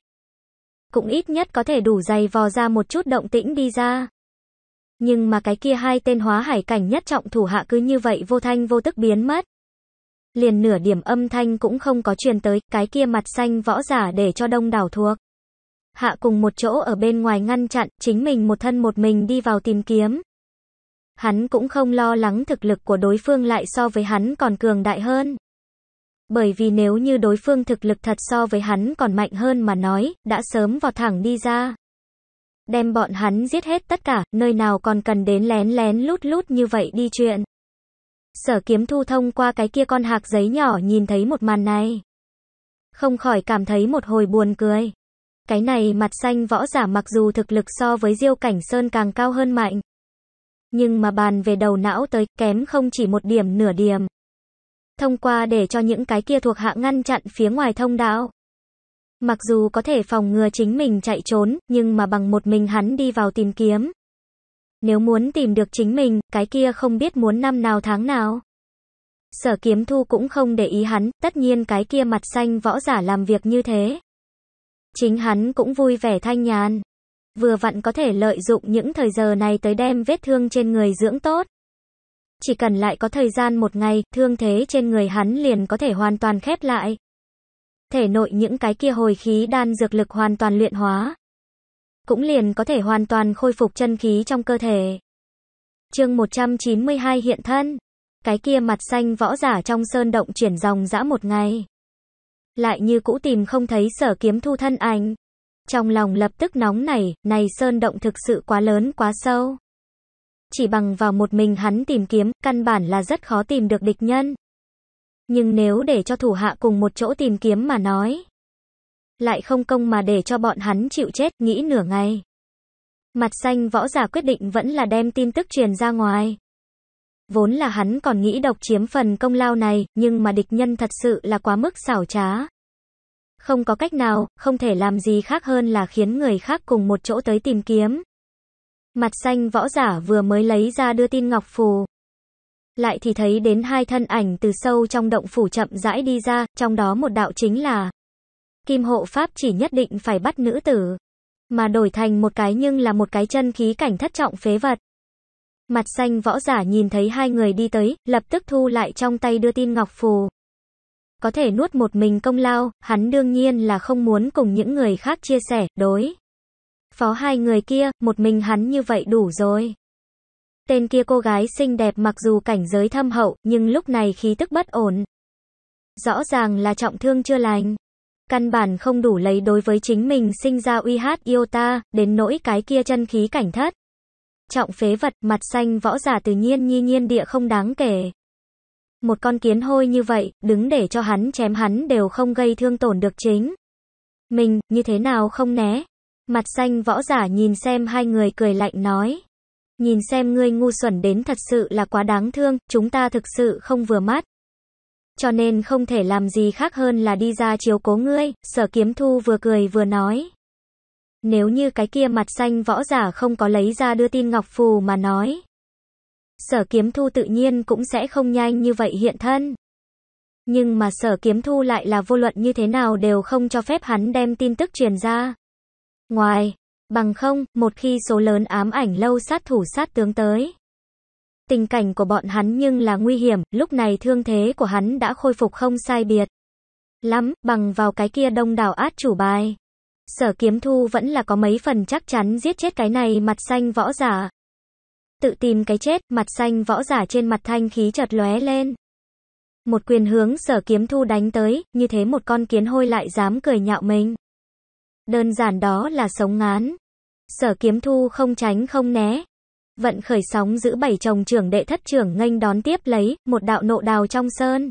Cũng ít nhất có thể đủ dày vò ra một chút động tĩnh đi ra. Nhưng mà cái kia hai tên hóa hải cảnh nhất trọng thủ hạ cứ như vậy vô thanh vô tức biến mất. Liền nửa điểm âm thanh cũng không có truyền tới, cái kia mặt xanh võ giả để cho đông đảo thuộc. Hạ cùng một chỗ ở bên ngoài ngăn chặn, chính mình một thân một mình đi vào tìm kiếm. Hắn cũng không lo lắng thực lực của đối phương lại so với hắn còn cường đại hơn bởi vì nếu như đối phương thực lực thật so với hắn còn mạnh hơn mà nói, đã sớm vào thẳng đi ra. Đem bọn hắn giết hết tất cả, nơi nào còn cần đến lén lén lút lút như vậy đi chuyện. Sở kiếm thu thông qua cái kia con hạc giấy nhỏ nhìn thấy một màn này. Không khỏi cảm thấy một hồi buồn cười. Cái này mặt xanh võ giả mặc dù thực lực so với diêu cảnh sơn càng cao hơn mạnh. Nhưng mà bàn về đầu não tới kém không chỉ một điểm nửa điểm thông qua để cho những cái kia thuộc hạ ngăn chặn phía ngoài thông đạo. Mặc dù có thể phòng ngừa chính mình chạy trốn, nhưng mà bằng một mình hắn đi vào tìm kiếm. Nếu muốn tìm được chính mình, cái kia không biết muốn năm nào tháng nào. Sở kiếm thu cũng không để ý hắn, tất nhiên cái kia mặt xanh võ giả làm việc như thế. Chính hắn cũng vui vẻ thanh nhàn. Vừa vặn có thể lợi dụng những thời giờ này tới đem vết thương trên người dưỡng tốt. Chỉ cần lại có thời gian một ngày, thương thế trên người hắn liền có thể hoàn toàn khép lại. Thể nội những cái kia hồi khí đan dược lực hoàn toàn luyện hóa. Cũng liền có thể hoàn toàn khôi phục chân khí trong cơ thể. chương 192 hiện thân. Cái kia mặt xanh võ giả trong sơn động chuyển dòng dã một ngày. Lại như cũ tìm không thấy sở kiếm thu thân ảnh. Trong lòng lập tức nóng nảy, này sơn động thực sự quá lớn quá sâu. Chỉ bằng vào một mình hắn tìm kiếm, căn bản là rất khó tìm được địch nhân. Nhưng nếu để cho thủ hạ cùng một chỗ tìm kiếm mà nói, lại không công mà để cho bọn hắn chịu chết, nghĩ nửa ngày. Mặt xanh võ giả quyết định vẫn là đem tin tức truyền ra ngoài. Vốn là hắn còn nghĩ độc chiếm phần công lao này, nhưng mà địch nhân thật sự là quá mức xảo trá. Không có cách nào, không thể làm gì khác hơn là khiến người khác cùng một chỗ tới tìm kiếm. Mặt xanh võ giả vừa mới lấy ra đưa tin ngọc phù. Lại thì thấy đến hai thân ảnh từ sâu trong động phủ chậm rãi đi ra, trong đó một đạo chính là Kim hộ pháp chỉ nhất định phải bắt nữ tử, mà đổi thành một cái nhưng là một cái chân khí cảnh thất trọng phế vật. Mặt xanh võ giả nhìn thấy hai người đi tới, lập tức thu lại trong tay đưa tin ngọc phù. Có thể nuốt một mình công lao, hắn đương nhiên là không muốn cùng những người khác chia sẻ, đối phó hai người kia, một mình hắn như vậy đủ rồi. Tên kia cô gái xinh đẹp mặc dù cảnh giới thâm hậu, nhưng lúc này khí tức bất ổn. Rõ ràng là trọng thương chưa lành. Căn bản không đủ lấy đối với chính mình sinh ra uy hát yêu ta, đến nỗi cái kia chân khí cảnh thất. Trọng phế vật, mặt xanh võ giả tự nhiên nhi nhiên địa không đáng kể. Một con kiến hôi như vậy, đứng để cho hắn chém hắn đều không gây thương tổn được chính. Mình, như thế nào không né. Mặt xanh võ giả nhìn xem hai người cười lạnh nói. Nhìn xem ngươi ngu xuẩn đến thật sự là quá đáng thương, chúng ta thực sự không vừa mắt. Cho nên không thể làm gì khác hơn là đi ra chiếu cố ngươi, sở kiếm thu vừa cười vừa nói. Nếu như cái kia mặt xanh võ giả không có lấy ra đưa tin Ngọc Phù mà nói. Sở kiếm thu tự nhiên cũng sẽ không nhanh như vậy hiện thân. Nhưng mà sở kiếm thu lại là vô luận như thế nào đều không cho phép hắn đem tin tức truyền ra ngoài. Bằng không, một khi số lớn ám ảnh lâu sát thủ sát tướng tới. Tình cảnh của bọn hắn nhưng là nguy hiểm, lúc này thương thế của hắn đã khôi phục không sai biệt. Lắm, bằng vào cái kia đông đảo át chủ bài. Sở kiếm thu vẫn là có mấy phần chắc chắn giết chết cái này mặt xanh võ giả. Tự tìm cái chết, mặt xanh võ giả trên mặt thanh khí chợt lóe lên. Một quyền hướng sở kiếm thu đánh tới, như thế một con kiến hôi lại dám cười nhạo mình. Đơn giản đó là sống ngán. Sở kiếm thu không tránh không né. Vận khởi sóng giữ bảy chồng trưởng đệ thất trưởng nghênh đón tiếp lấy, một đạo nộ đào trong sơn.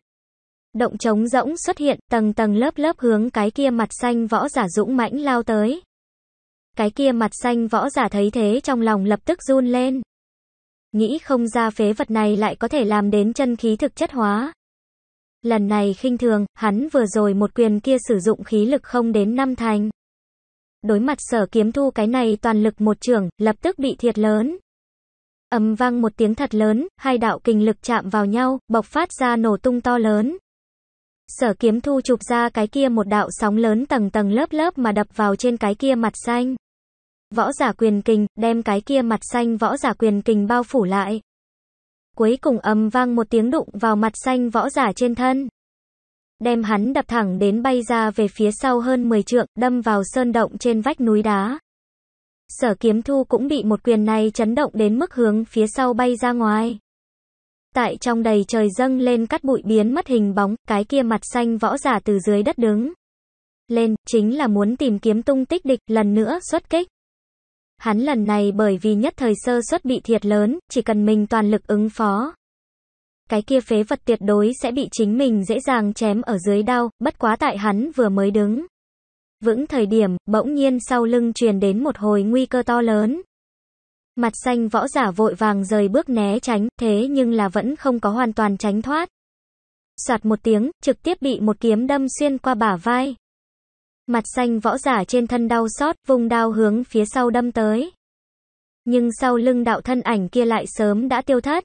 Động trống rỗng xuất hiện, tầng tầng lớp lớp hướng cái kia mặt xanh võ giả dũng mãnh lao tới. Cái kia mặt xanh võ giả thấy thế trong lòng lập tức run lên. Nghĩ không ra phế vật này lại có thể làm đến chân khí thực chất hóa. Lần này khinh thường, hắn vừa rồi một quyền kia sử dụng khí lực không đến năm thành. Đối mặt sở kiếm thu cái này toàn lực một trường, lập tức bị thiệt lớn. Ầm vang một tiếng thật lớn, hai đạo kinh lực chạm vào nhau, bộc phát ra nổ tung to lớn. Sở kiếm thu chụp ra cái kia một đạo sóng lớn tầng tầng lớp lớp mà đập vào trên cái kia mặt xanh. Võ giả quyền kình, đem cái kia mặt xanh võ giả quyền kình bao phủ lại. Cuối cùng ầm vang một tiếng đụng vào mặt xanh võ giả trên thân đem hắn đập thẳng đến bay ra về phía sau hơn 10 trượng, đâm vào sơn động trên vách núi đá. Sở kiếm thu cũng bị một quyền này chấn động đến mức hướng phía sau bay ra ngoài. Tại trong đầy trời dâng lên cắt bụi biến mất hình bóng, cái kia mặt xanh võ giả từ dưới đất đứng. Lên, chính là muốn tìm kiếm tung tích địch, lần nữa xuất kích. Hắn lần này bởi vì nhất thời sơ xuất bị thiệt lớn, chỉ cần mình toàn lực ứng phó, cái kia phế vật tuyệt đối sẽ bị chính mình dễ dàng chém ở dưới đao, bất quá tại hắn vừa mới đứng. Vững thời điểm, bỗng nhiên sau lưng truyền đến một hồi nguy cơ to lớn. Mặt xanh võ giả vội vàng rời bước né tránh, thế nhưng là vẫn không có hoàn toàn tránh thoát. Soạt một tiếng, trực tiếp bị một kiếm đâm xuyên qua bả vai. Mặt xanh võ giả trên thân đau xót, vùng đao hướng phía sau đâm tới. Nhưng sau lưng đạo thân ảnh kia lại sớm đã tiêu thất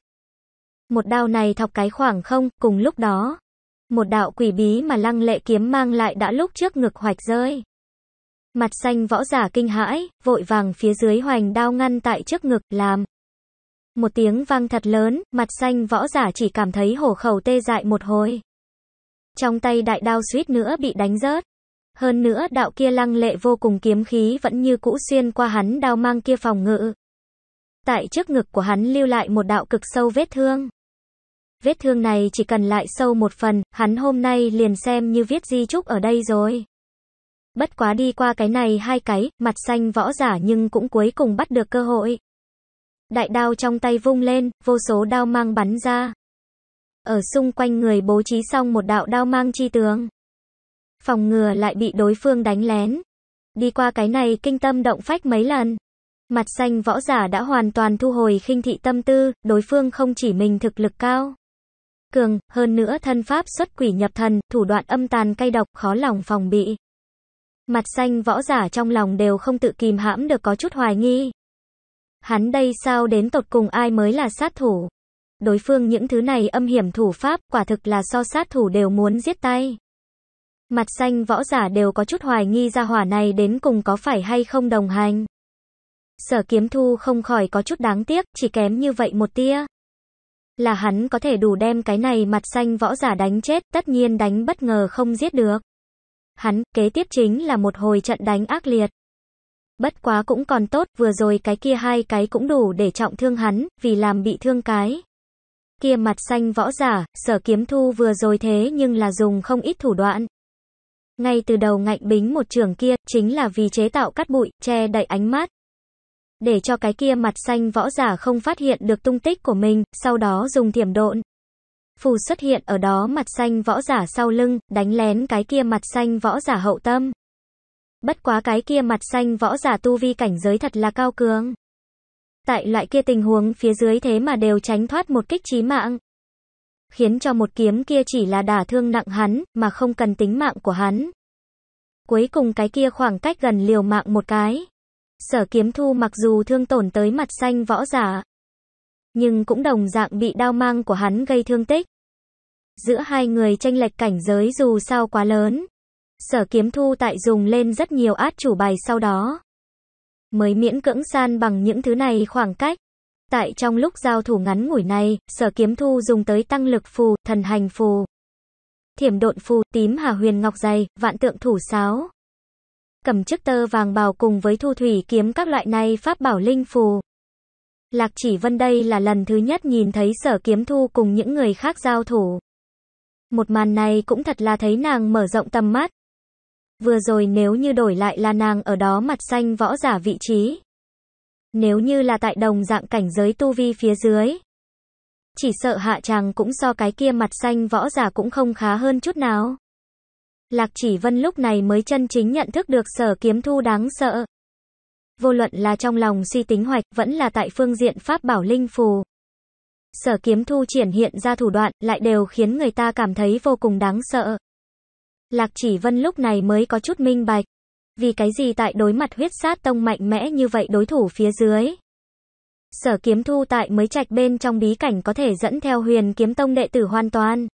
một đao này thọc cái khoảng không, cùng lúc đó, một đạo quỷ bí mà lăng lệ kiếm mang lại đã lúc trước ngực hoạch rơi. Mặt xanh võ giả kinh hãi, vội vàng phía dưới hoành đao ngăn tại trước ngực, làm. Một tiếng vang thật lớn, mặt xanh võ giả chỉ cảm thấy hổ khẩu tê dại một hồi. Trong tay đại đao suýt nữa bị đánh rớt. Hơn nữa đạo kia lăng lệ vô cùng kiếm khí vẫn như cũ xuyên qua hắn đao mang kia phòng ngự. Tại trước ngực của hắn lưu lại một đạo cực sâu vết thương. Vết thương này chỉ cần lại sâu một phần, hắn hôm nay liền xem như viết di chúc ở đây rồi. Bất quá đi qua cái này hai cái, mặt xanh võ giả nhưng cũng cuối cùng bắt được cơ hội. Đại đao trong tay vung lên, vô số đao mang bắn ra. Ở xung quanh người bố trí xong một đạo đao mang chi tướng Phòng ngừa lại bị đối phương đánh lén. Đi qua cái này kinh tâm động phách mấy lần. Mặt xanh võ giả đã hoàn toàn thu hồi khinh thị tâm tư, đối phương không chỉ mình thực lực cao cường, hơn nữa thân pháp xuất quỷ nhập thần, thủ đoạn âm tàn cay độc, khó lòng phòng bị. Mặt xanh võ giả trong lòng đều không tự kìm hãm được có chút hoài nghi. Hắn đây sao đến tột cùng ai mới là sát thủ? Đối phương những thứ này âm hiểm thủ pháp, quả thực là so sát thủ đều muốn giết tay. Mặt xanh võ giả đều có chút hoài nghi ra hỏa này đến cùng có phải hay không đồng hành. Sở kiếm thu không khỏi có chút đáng tiếc, chỉ kém như vậy một tia là hắn có thể đủ đem cái này mặt xanh võ giả đánh chết, tất nhiên đánh bất ngờ không giết được. Hắn, kế tiếp chính là một hồi trận đánh ác liệt. Bất quá cũng còn tốt, vừa rồi cái kia hai cái cũng đủ để trọng thương hắn, vì làm bị thương cái. Kia mặt xanh võ giả, sở kiếm thu vừa rồi thế nhưng là dùng không ít thủ đoạn. Ngay từ đầu ngạnh bính một trường kia, chính là vì chế tạo cắt bụi, che đậy ánh mắt để cho cái kia mặt xanh võ giả không phát hiện được tung tích của mình, sau đó dùng thiểm độn. Phù xuất hiện ở đó mặt xanh võ giả sau lưng, đánh lén cái kia mặt xanh võ giả hậu tâm. Bất quá cái kia mặt xanh võ giả tu vi cảnh giới thật là cao cường. Tại loại kia tình huống phía dưới thế mà đều tránh thoát một kích chí mạng. Khiến cho một kiếm kia chỉ là đả thương nặng hắn, mà không cần tính mạng của hắn. Cuối cùng cái kia khoảng cách gần liều mạng một cái sở kiếm thu mặc dù thương tổn tới mặt xanh võ giả, nhưng cũng đồng dạng bị đao mang của hắn gây thương tích. Giữa hai người tranh lệch cảnh giới dù sao quá lớn, sở kiếm thu tại dùng lên rất nhiều át chủ bài sau đó. Mới miễn cưỡng san bằng những thứ này khoảng cách. Tại trong lúc giao thủ ngắn ngủi này, sở kiếm thu dùng tới tăng lực phù, thần hành phù, thiểm độn phù, tím hà huyền ngọc dày, vạn tượng thủ sáo cầm chiếc tơ vàng bào cùng với thu thủy kiếm các loại này pháp bảo linh phù. Lạc chỉ vân đây là lần thứ nhất nhìn thấy sở kiếm thu cùng những người khác giao thủ. Một màn này cũng thật là thấy nàng mở rộng tầm mắt. Vừa rồi nếu như đổi lại là nàng ở đó mặt xanh võ giả vị trí. Nếu như là tại đồng dạng cảnh giới tu vi phía dưới. Chỉ sợ hạ chàng cũng so cái kia mặt xanh võ giả cũng không khá hơn chút nào. Lạc Chỉ Vân lúc này mới chân chính nhận thức được sở kiếm thu đáng sợ. Vô luận là trong lòng suy tính hoạch, vẫn là tại phương diện pháp bảo linh phù. Sở kiếm thu triển hiện ra thủ đoạn, lại đều khiến người ta cảm thấy vô cùng đáng sợ. Lạc Chỉ Vân lúc này mới có chút minh bạch. Vì cái gì tại đối mặt huyết sát tông mạnh mẽ như vậy đối thủ phía dưới. Sở kiếm thu tại mới trạch bên trong bí cảnh có thể dẫn theo huyền kiếm tông đệ tử hoàn toàn.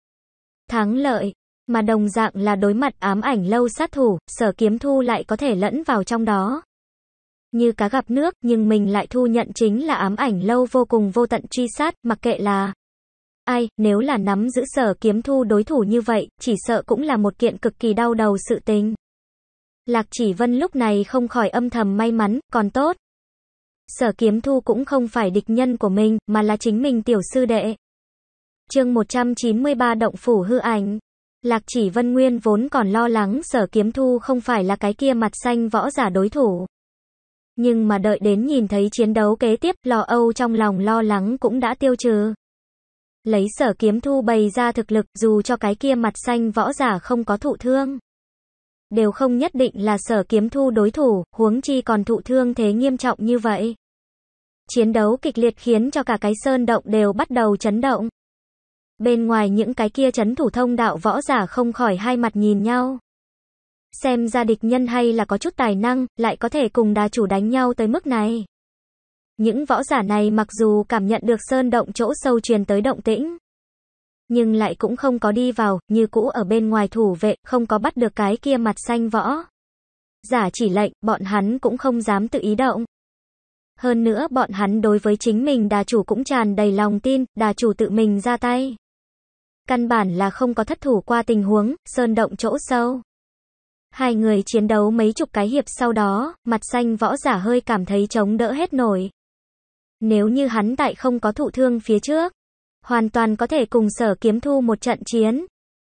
Thắng lợi, mà đồng dạng là đối mặt ám ảnh lâu sát thủ, sở kiếm thu lại có thể lẫn vào trong đó. Như cá gặp nước, nhưng mình lại thu nhận chính là ám ảnh lâu vô cùng vô tận truy sát, mặc kệ là ai, nếu là nắm giữ sở kiếm thu đối thủ như vậy, chỉ sợ cũng là một kiện cực kỳ đau đầu sự tình. Lạc chỉ vân lúc này không khỏi âm thầm may mắn, còn tốt. Sở kiếm thu cũng không phải địch nhân của mình, mà là chính mình tiểu sư đệ. chương 193 Động Phủ Hư Ảnh Lạc chỉ Vân Nguyên vốn còn lo lắng sở kiếm thu không phải là cái kia mặt xanh võ giả đối thủ. Nhưng mà đợi đến nhìn thấy chiến đấu kế tiếp, lò âu trong lòng lo lắng cũng đã tiêu trừ. Lấy sở kiếm thu bày ra thực lực dù cho cái kia mặt xanh võ giả không có thụ thương. Đều không nhất định là sở kiếm thu đối thủ, huống chi còn thụ thương thế nghiêm trọng như vậy. Chiến đấu kịch liệt khiến cho cả cái sơn động đều bắt đầu chấn động. Bên ngoài những cái kia chấn thủ thông đạo võ giả không khỏi hai mặt nhìn nhau. Xem ra địch nhân hay là có chút tài năng, lại có thể cùng đà chủ đánh nhau tới mức này. Những võ giả này mặc dù cảm nhận được sơn động chỗ sâu truyền tới động tĩnh, nhưng lại cũng không có đi vào, như cũ ở bên ngoài thủ vệ, không có bắt được cái kia mặt xanh võ. Giả chỉ lệnh, bọn hắn cũng không dám tự ý động. Hơn nữa bọn hắn đối với chính mình đà chủ cũng tràn đầy lòng tin, đà chủ tự mình ra tay. Căn bản là không có thất thủ qua tình huống, sơn động chỗ sâu. Hai người chiến đấu mấy chục cái hiệp sau đó, mặt xanh võ giả hơi cảm thấy chống đỡ hết nổi. Nếu như hắn tại không có thụ thương phía trước, hoàn toàn có thể cùng sở kiếm thu một trận chiến.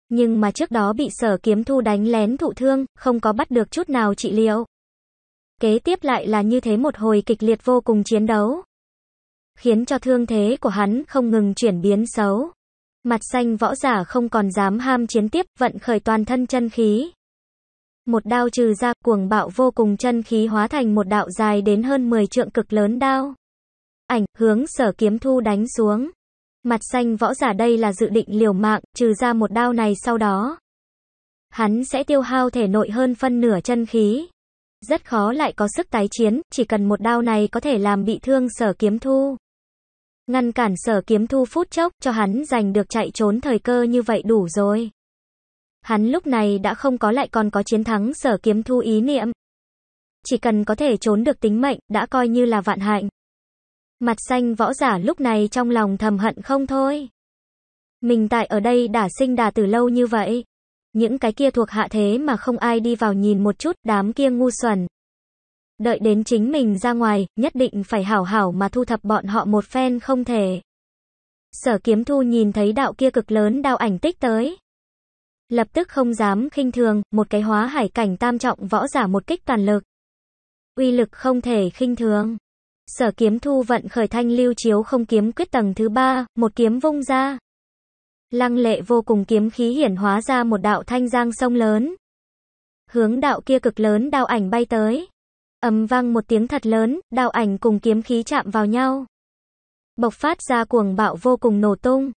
Nhưng mà trước đó bị sở kiếm thu đánh lén thụ thương, không có bắt được chút nào trị liệu. Kế tiếp lại là như thế một hồi kịch liệt vô cùng chiến đấu. Khiến cho thương thế của hắn không ngừng chuyển biến xấu. Mặt xanh võ giả không còn dám ham chiến tiếp, vận khởi toàn thân chân khí. Một đao trừ ra, cuồng bạo vô cùng chân khí hóa thành một đạo dài đến hơn 10 trượng cực lớn đao. Ảnh, hướng sở kiếm thu đánh xuống. Mặt xanh võ giả đây là dự định liều mạng, trừ ra một đao này sau đó. Hắn sẽ tiêu hao thể nội hơn phân nửa chân khí. Rất khó lại có sức tái chiến, chỉ cần một đao này có thể làm bị thương sở kiếm thu. Ngăn cản sở kiếm thu phút chốc cho hắn giành được chạy trốn thời cơ như vậy đủ rồi. Hắn lúc này đã không có lại còn có chiến thắng sở kiếm thu ý niệm. Chỉ cần có thể trốn được tính mệnh đã coi như là vạn hạnh. Mặt xanh võ giả lúc này trong lòng thầm hận không thôi. Mình tại ở đây đã sinh đà từ lâu như vậy. Những cái kia thuộc hạ thế mà không ai đi vào nhìn một chút đám kia ngu xuẩn, Đợi đến chính mình ra ngoài, nhất định phải hảo hảo mà thu thập bọn họ một phen không thể. Sở kiếm thu nhìn thấy đạo kia cực lớn đao ảnh tích tới. Lập tức không dám khinh thường, một cái hóa hải cảnh tam trọng võ giả một kích toàn lực. Uy lực không thể khinh thường. Sở kiếm thu vận khởi thanh lưu chiếu không kiếm quyết tầng thứ ba, một kiếm vung ra. Lăng lệ vô cùng kiếm khí hiển hóa ra một đạo thanh giang sông lớn. Hướng đạo kia cực lớn đao ảnh bay tới. Ầm vang một tiếng thật lớn, đao ảnh cùng kiếm khí chạm vào nhau. Bộc phát ra cuồng bạo vô cùng nổ tung.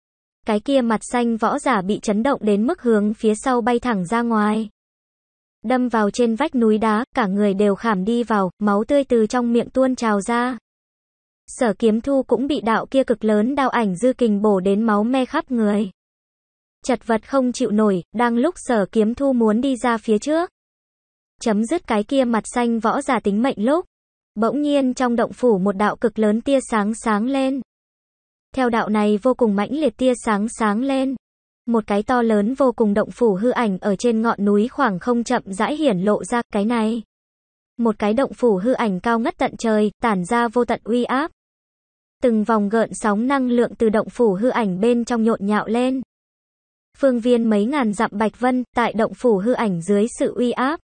Cái kia mặt xanh võ giả bị chấn động đến mức hướng phía sau bay thẳng ra ngoài. Đâm vào trên vách núi đá, cả người đều khảm đi vào, máu tươi từ trong miệng tuôn trào ra. Sở kiếm thu cũng bị đạo kia cực lớn đao ảnh dư kình bổ đến máu me khắp người. Chật vật không chịu nổi, đang lúc sở kiếm thu muốn đi ra phía trước chấm dứt cái kia mặt xanh võ giả tính mệnh lúc. Bỗng nhiên trong động phủ một đạo cực lớn tia sáng sáng lên. Theo đạo này vô cùng mãnh liệt tia sáng sáng lên. Một cái to lớn vô cùng động phủ hư ảnh ở trên ngọn núi khoảng không chậm rãi hiển lộ ra cái này. Một cái động phủ hư ảnh cao ngất tận trời, tản ra vô tận uy áp. Từng vòng gợn sóng năng lượng từ động phủ hư ảnh bên trong nhộn nhạo lên. Phương viên mấy ngàn dặm bạch vân, tại động phủ hư ảnh dưới sự uy áp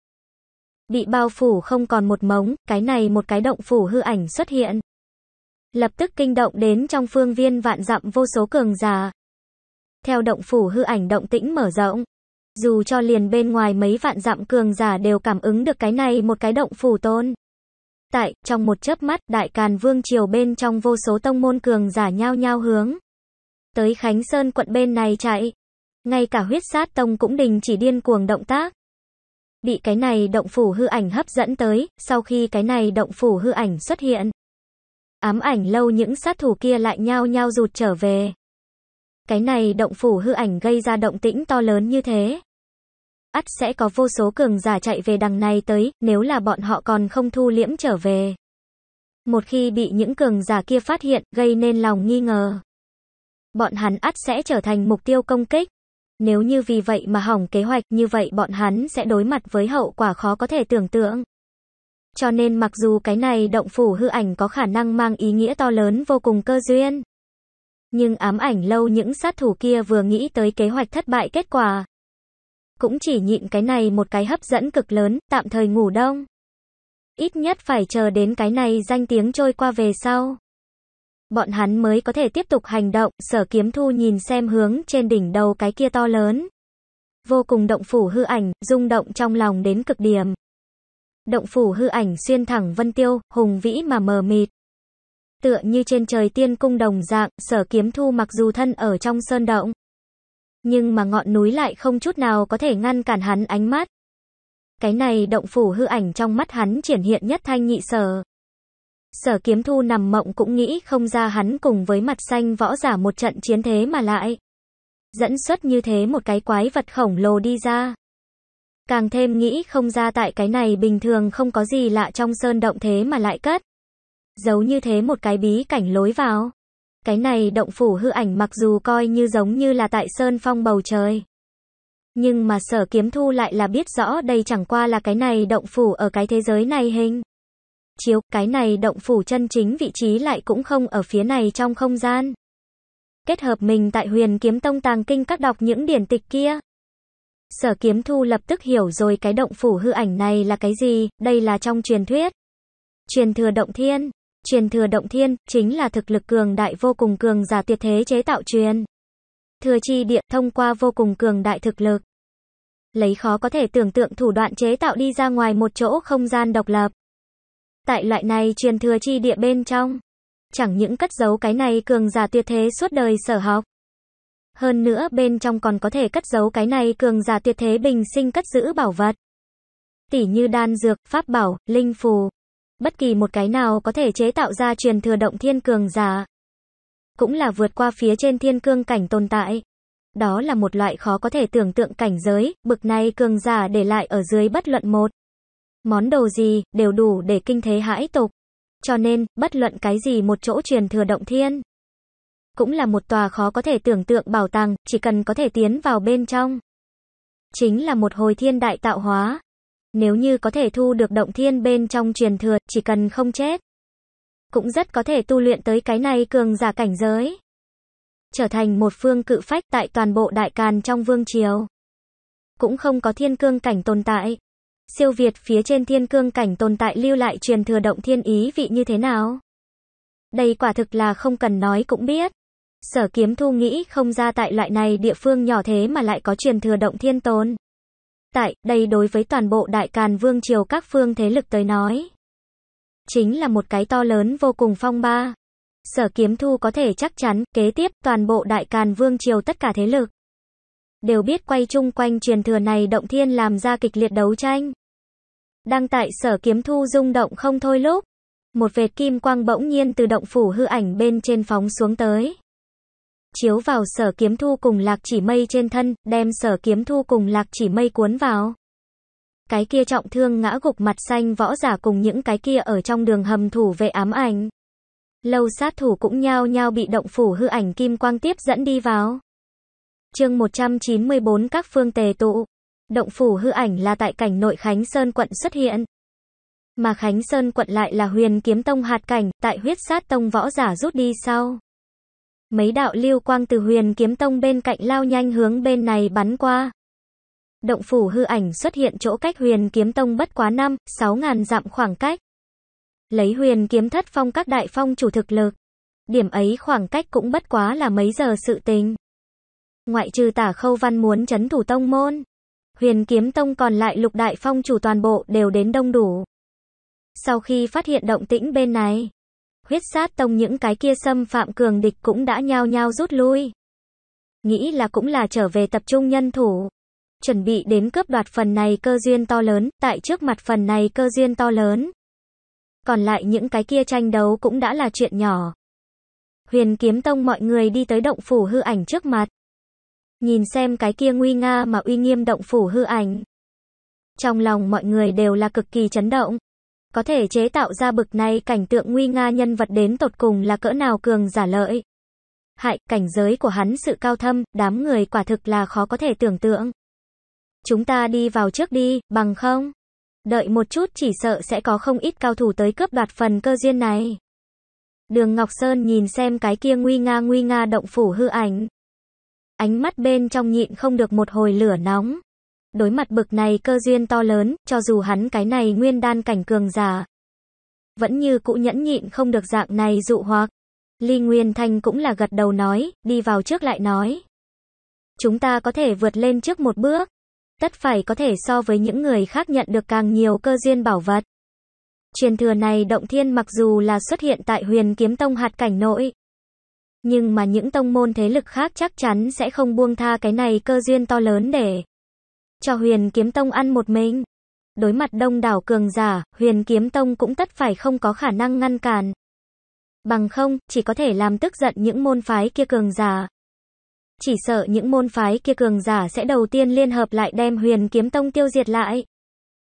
bị bao phủ không còn một mống, cái này một cái động phủ hư ảnh xuất hiện. Lập tức kinh động đến trong phương viên vạn dặm vô số cường giả Theo động phủ hư ảnh động tĩnh mở rộng, dù cho liền bên ngoài mấy vạn dặm cường giả đều cảm ứng được cái này một cái động phủ tôn. Tại, trong một chớp mắt, đại càn vương triều bên trong vô số tông môn cường giả nhao nhao hướng. Tới Khánh Sơn quận bên này chạy. Ngay cả huyết sát tông cũng đình chỉ điên cuồng động tác bị cái này động phủ hư ảnh hấp dẫn tới, sau khi cái này động phủ hư ảnh xuất hiện. Ám ảnh lâu những sát thủ kia lại nhao nhao rụt trở về. Cái này động phủ hư ảnh gây ra động tĩnh to lớn như thế. ắt sẽ có vô số cường giả chạy về đằng này tới, nếu là bọn họ còn không thu liễm trở về. Một khi bị những cường giả kia phát hiện, gây nên lòng nghi ngờ. Bọn hắn ắt sẽ trở thành mục tiêu công kích. Nếu như vì vậy mà hỏng kế hoạch như vậy bọn hắn sẽ đối mặt với hậu quả khó có thể tưởng tượng. Cho nên mặc dù cái này động phủ hư ảnh có khả năng mang ý nghĩa to lớn vô cùng cơ duyên. Nhưng ám ảnh lâu những sát thủ kia vừa nghĩ tới kế hoạch thất bại kết quả. Cũng chỉ nhịn cái này một cái hấp dẫn cực lớn, tạm thời ngủ đông. Ít nhất phải chờ đến cái này danh tiếng trôi qua về sau bọn hắn mới có thể tiếp tục hành động, sở kiếm thu nhìn xem hướng trên đỉnh đầu cái kia to lớn. Vô cùng động phủ hư ảnh, rung động trong lòng đến cực điểm. Động phủ hư ảnh xuyên thẳng vân tiêu, hùng vĩ mà mờ mịt. Tựa như trên trời tiên cung đồng dạng, sở kiếm thu mặc dù thân ở trong sơn động. Nhưng mà ngọn núi lại không chút nào có thể ngăn cản hắn ánh mắt. Cái này động phủ hư ảnh trong mắt hắn triển hiện nhất thanh nhị sở sở kiếm thu nằm mộng cũng nghĩ không ra hắn cùng với mặt xanh võ giả một trận chiến thế mà lại. Dẫn xuất như thế một cái quái vật khổng lồ đi ra. Càng thêm nghĩ không ra tại cái này bình thường không có gì lạ trong sơn động thế mà lại cất. Giấu như thế một cái bí cảnh lối vào. Cái này động phủ hư ảnh mặc dù coi như giống như là tại sơn phong bầu trời. Nhưng mà sở kiếm thu lại là biết rõ đây chẳng qua là cái này động phủ ở cái thế giới này hình chiếu, cái này động phủ chân chính vị trí lại cũng không ở phía này trong không gian. Kết hợp mình tại huyền kiếm tông tàng kinh các đọc những điển tịch kia. Sở kiếm thu lập tức hiểu rồi cái động phủ hư ảnh này là cái gì, đây là trong truyền thuyết. Truyền thừa động thiên, truyền thừa động thiên, chính là thực lực cường đại vô cùng cường giả tuyệt thế chế tạo truyền. Thừa chi địa thông qua vô cùng cường đại thực lực. Lấy khó có thể tưởng tượng thủ đoạn chế tạo đi ra ngoài một chỗ không gian độc lập. Tại loại này truyền thừa chi địa bên trong, chẳng những cất giấu cái này cường giả tuyệt thế suốt đời sở học. Hơn nữa bên trong còn có thể cất giấu cái này cường giả tuyệt thế bình sinh cất giữ bảo vật. Tỉ như đan dược, pháp bảo, linh phù. Bất kỳ một cái nào có thể chế tạo ra truyền thừa động thiên cường giả. Cũng là vượt qua phía trên thiên cương cảnh tồn tại. Đó là một loại khó có thể tưởng tượng cảnh giới, bực này cường giả để lại ở dưới bất luận một món đồ gì, đều đủ để kinh thế hãi tục. Cho nên, bất luận cái gì một chỗ truyền thừa động thiên, cũng là một tòa khó có thể tưởng tượng bảo tàng, chỉ cần có thể tiến vào bên trong. Chính là một hồi thiên đại tạo hóa. Nếu như có thể thu được động thiên bên trong truyền thừa, chỉ cần không chết. Cũng rất có thể tu luyện tới cái này cường giả cảnh giới. Trở thành một phương cự phách tại toàn bộ đại càn trong vương triều. Cũng không có thiên cương cảnh tồn tại siêu việt phía trên thiên cương cảnh tồn tại lưu lại truyền thừa động thiên ý vị như thế nào? Đây quả thực là không cần nói cũng biết. Sở kiếm thu nghĩ không ra tại loại này địa phương nhỏ thế mà lại có truyền thừa động thiên tồn. Tại, đây đối với toàn bộ đại càn vương triều các phương thế lực tới nói. Chính là một cái to lớn vô cùng phong ba. Sở kiếm thu có thể chắc chắn, kế tiếp toàn bộ đại càn vương triều tất cả thế lực đều biết quay chung quanh truyền thừa này động thiên làm ra kịch liệt đấu tranh. Đang tại sở kiếm thu rung động không thôi lúc, một vệt kim quang bỗng nhiên từ động phủ hư ảnh bên trên phóng xuống tới. Chiếu vào sở kiếm thu cùng lạc chỉ mây trên thân, đem sở kiếm thu cùng lạc chỉ mây cuốn vào. Cái kia trọng thương ngã gục mặt xanh võ giả cùng những cái kia ở trong đường hầm thủ vệ ám ảnh. Lâu sát thủ cũng nhao nhao bị động phủ hư ảnh kim quang tiếp dẫn đi vào chương 194 các phương tề tụ. Động phủ hư ảnh là tại cảnh nội Khánh Sơn quận xuất hiện. Mà Khánh Sơn quận lại là huyền kiếm tông hạt cảnh, tại huyết sát tông võ giả rút đi sau. Mấy đạo lưu quang từ huyền kiếm tông bên cạnh lao nhanh hướng bên này bắn qua. Động phủ hư ảnh xuất hiện chỗ cách huyền kiếm tông bất quá năm, sáu ngàn dặm khoảng cách. Lấy huyền kiếm thất phong các đại phong chủ thực lực. Điểm ấy khoảng cách cũng bất quá là mấy giờ sự tình. Ngoại trừ tả khâu văn muốn chấn thủ tông môn. Huyền kiếm tông còn lại lục đại phong chủ toàn bộ đều đến đông đủ. Sau khi phát hiện động tĩnh bên này, huyết sát tông những cái kia xâm phạm cường địch cũng đã nhao nhao rút lui. Nghĩ là cũng là trở về tập trung nhân thủ. Chuẩn bị đến cướp đoạt phần này cơ duyên to lớn, tại trước mặt phần này cơ duyên to lớn. Còn lại những cái kia tranh đấu cũng đã là chuyện nhỏ. Huyền kiếm tông mọi người đi tới động phủ hư ảnh trước mặt. Nhìn xem cái kia nguy nga mà uy nghiêm động phủ hư ảnh. Trong lòng mọi người đều là cực kỳ chấn động. Có thể chế tạo ra bực này cảnh tượng nguy nga nhân vật đến tột cùng là cỡ nào cường giả lợi. Hại, cảnh giới của hắn sự cao thâm, đám người quả thực là khó có thể tưởng tượng. Chúng ta đi vào trước đi, bằng không? Đợi một chút chỉ sợ sẽ có không ít cao thủ tới cướp đoạt phần cơ duyên này. Đường Ngọc Sơn nhìn xem cái kia nguy nga nguy nga động phủ hư ảnh ánh mắt bên trong nhịn không được một hồi lửa nóng. Đối mặt bực này cơ duyên to lớn, cho dù hắn cái này nguyên đan cảnh cường giả. Vẫn như cũ nhẫn nhịn không được dạng này dụ hoặc. Ly Nguyên Thanh cũng là gật đầu nói, đi vào trước lại nói. Chúng ta có thể vượt lên trước một bước. Tất phải có thể so với những người khác nhận được càng nhiều cơ duyên bảo vật. Truyền thừa này động thiên mặc dù là xuất hiện tại huyền kiếm tông hạt cảnh nội, nhưng mà những tông môn thế lực khác chắc chắn sẽ không buông tha cái này cơ duyên to lớn để cho huyền kiếm tông ăn một mình. Đối mặt đông đảo cường giả, huyền kiếm tông cũng tất phải không có khả năng ngăn cản. Bằng không, chỉ có thể làm tức giận những môn phái kia cường giả. Chỉ sợ những môn phái kia cường giả sẽ đầu tiên liên hợp lại đem huyền kiếm tông tiêu diệt lại.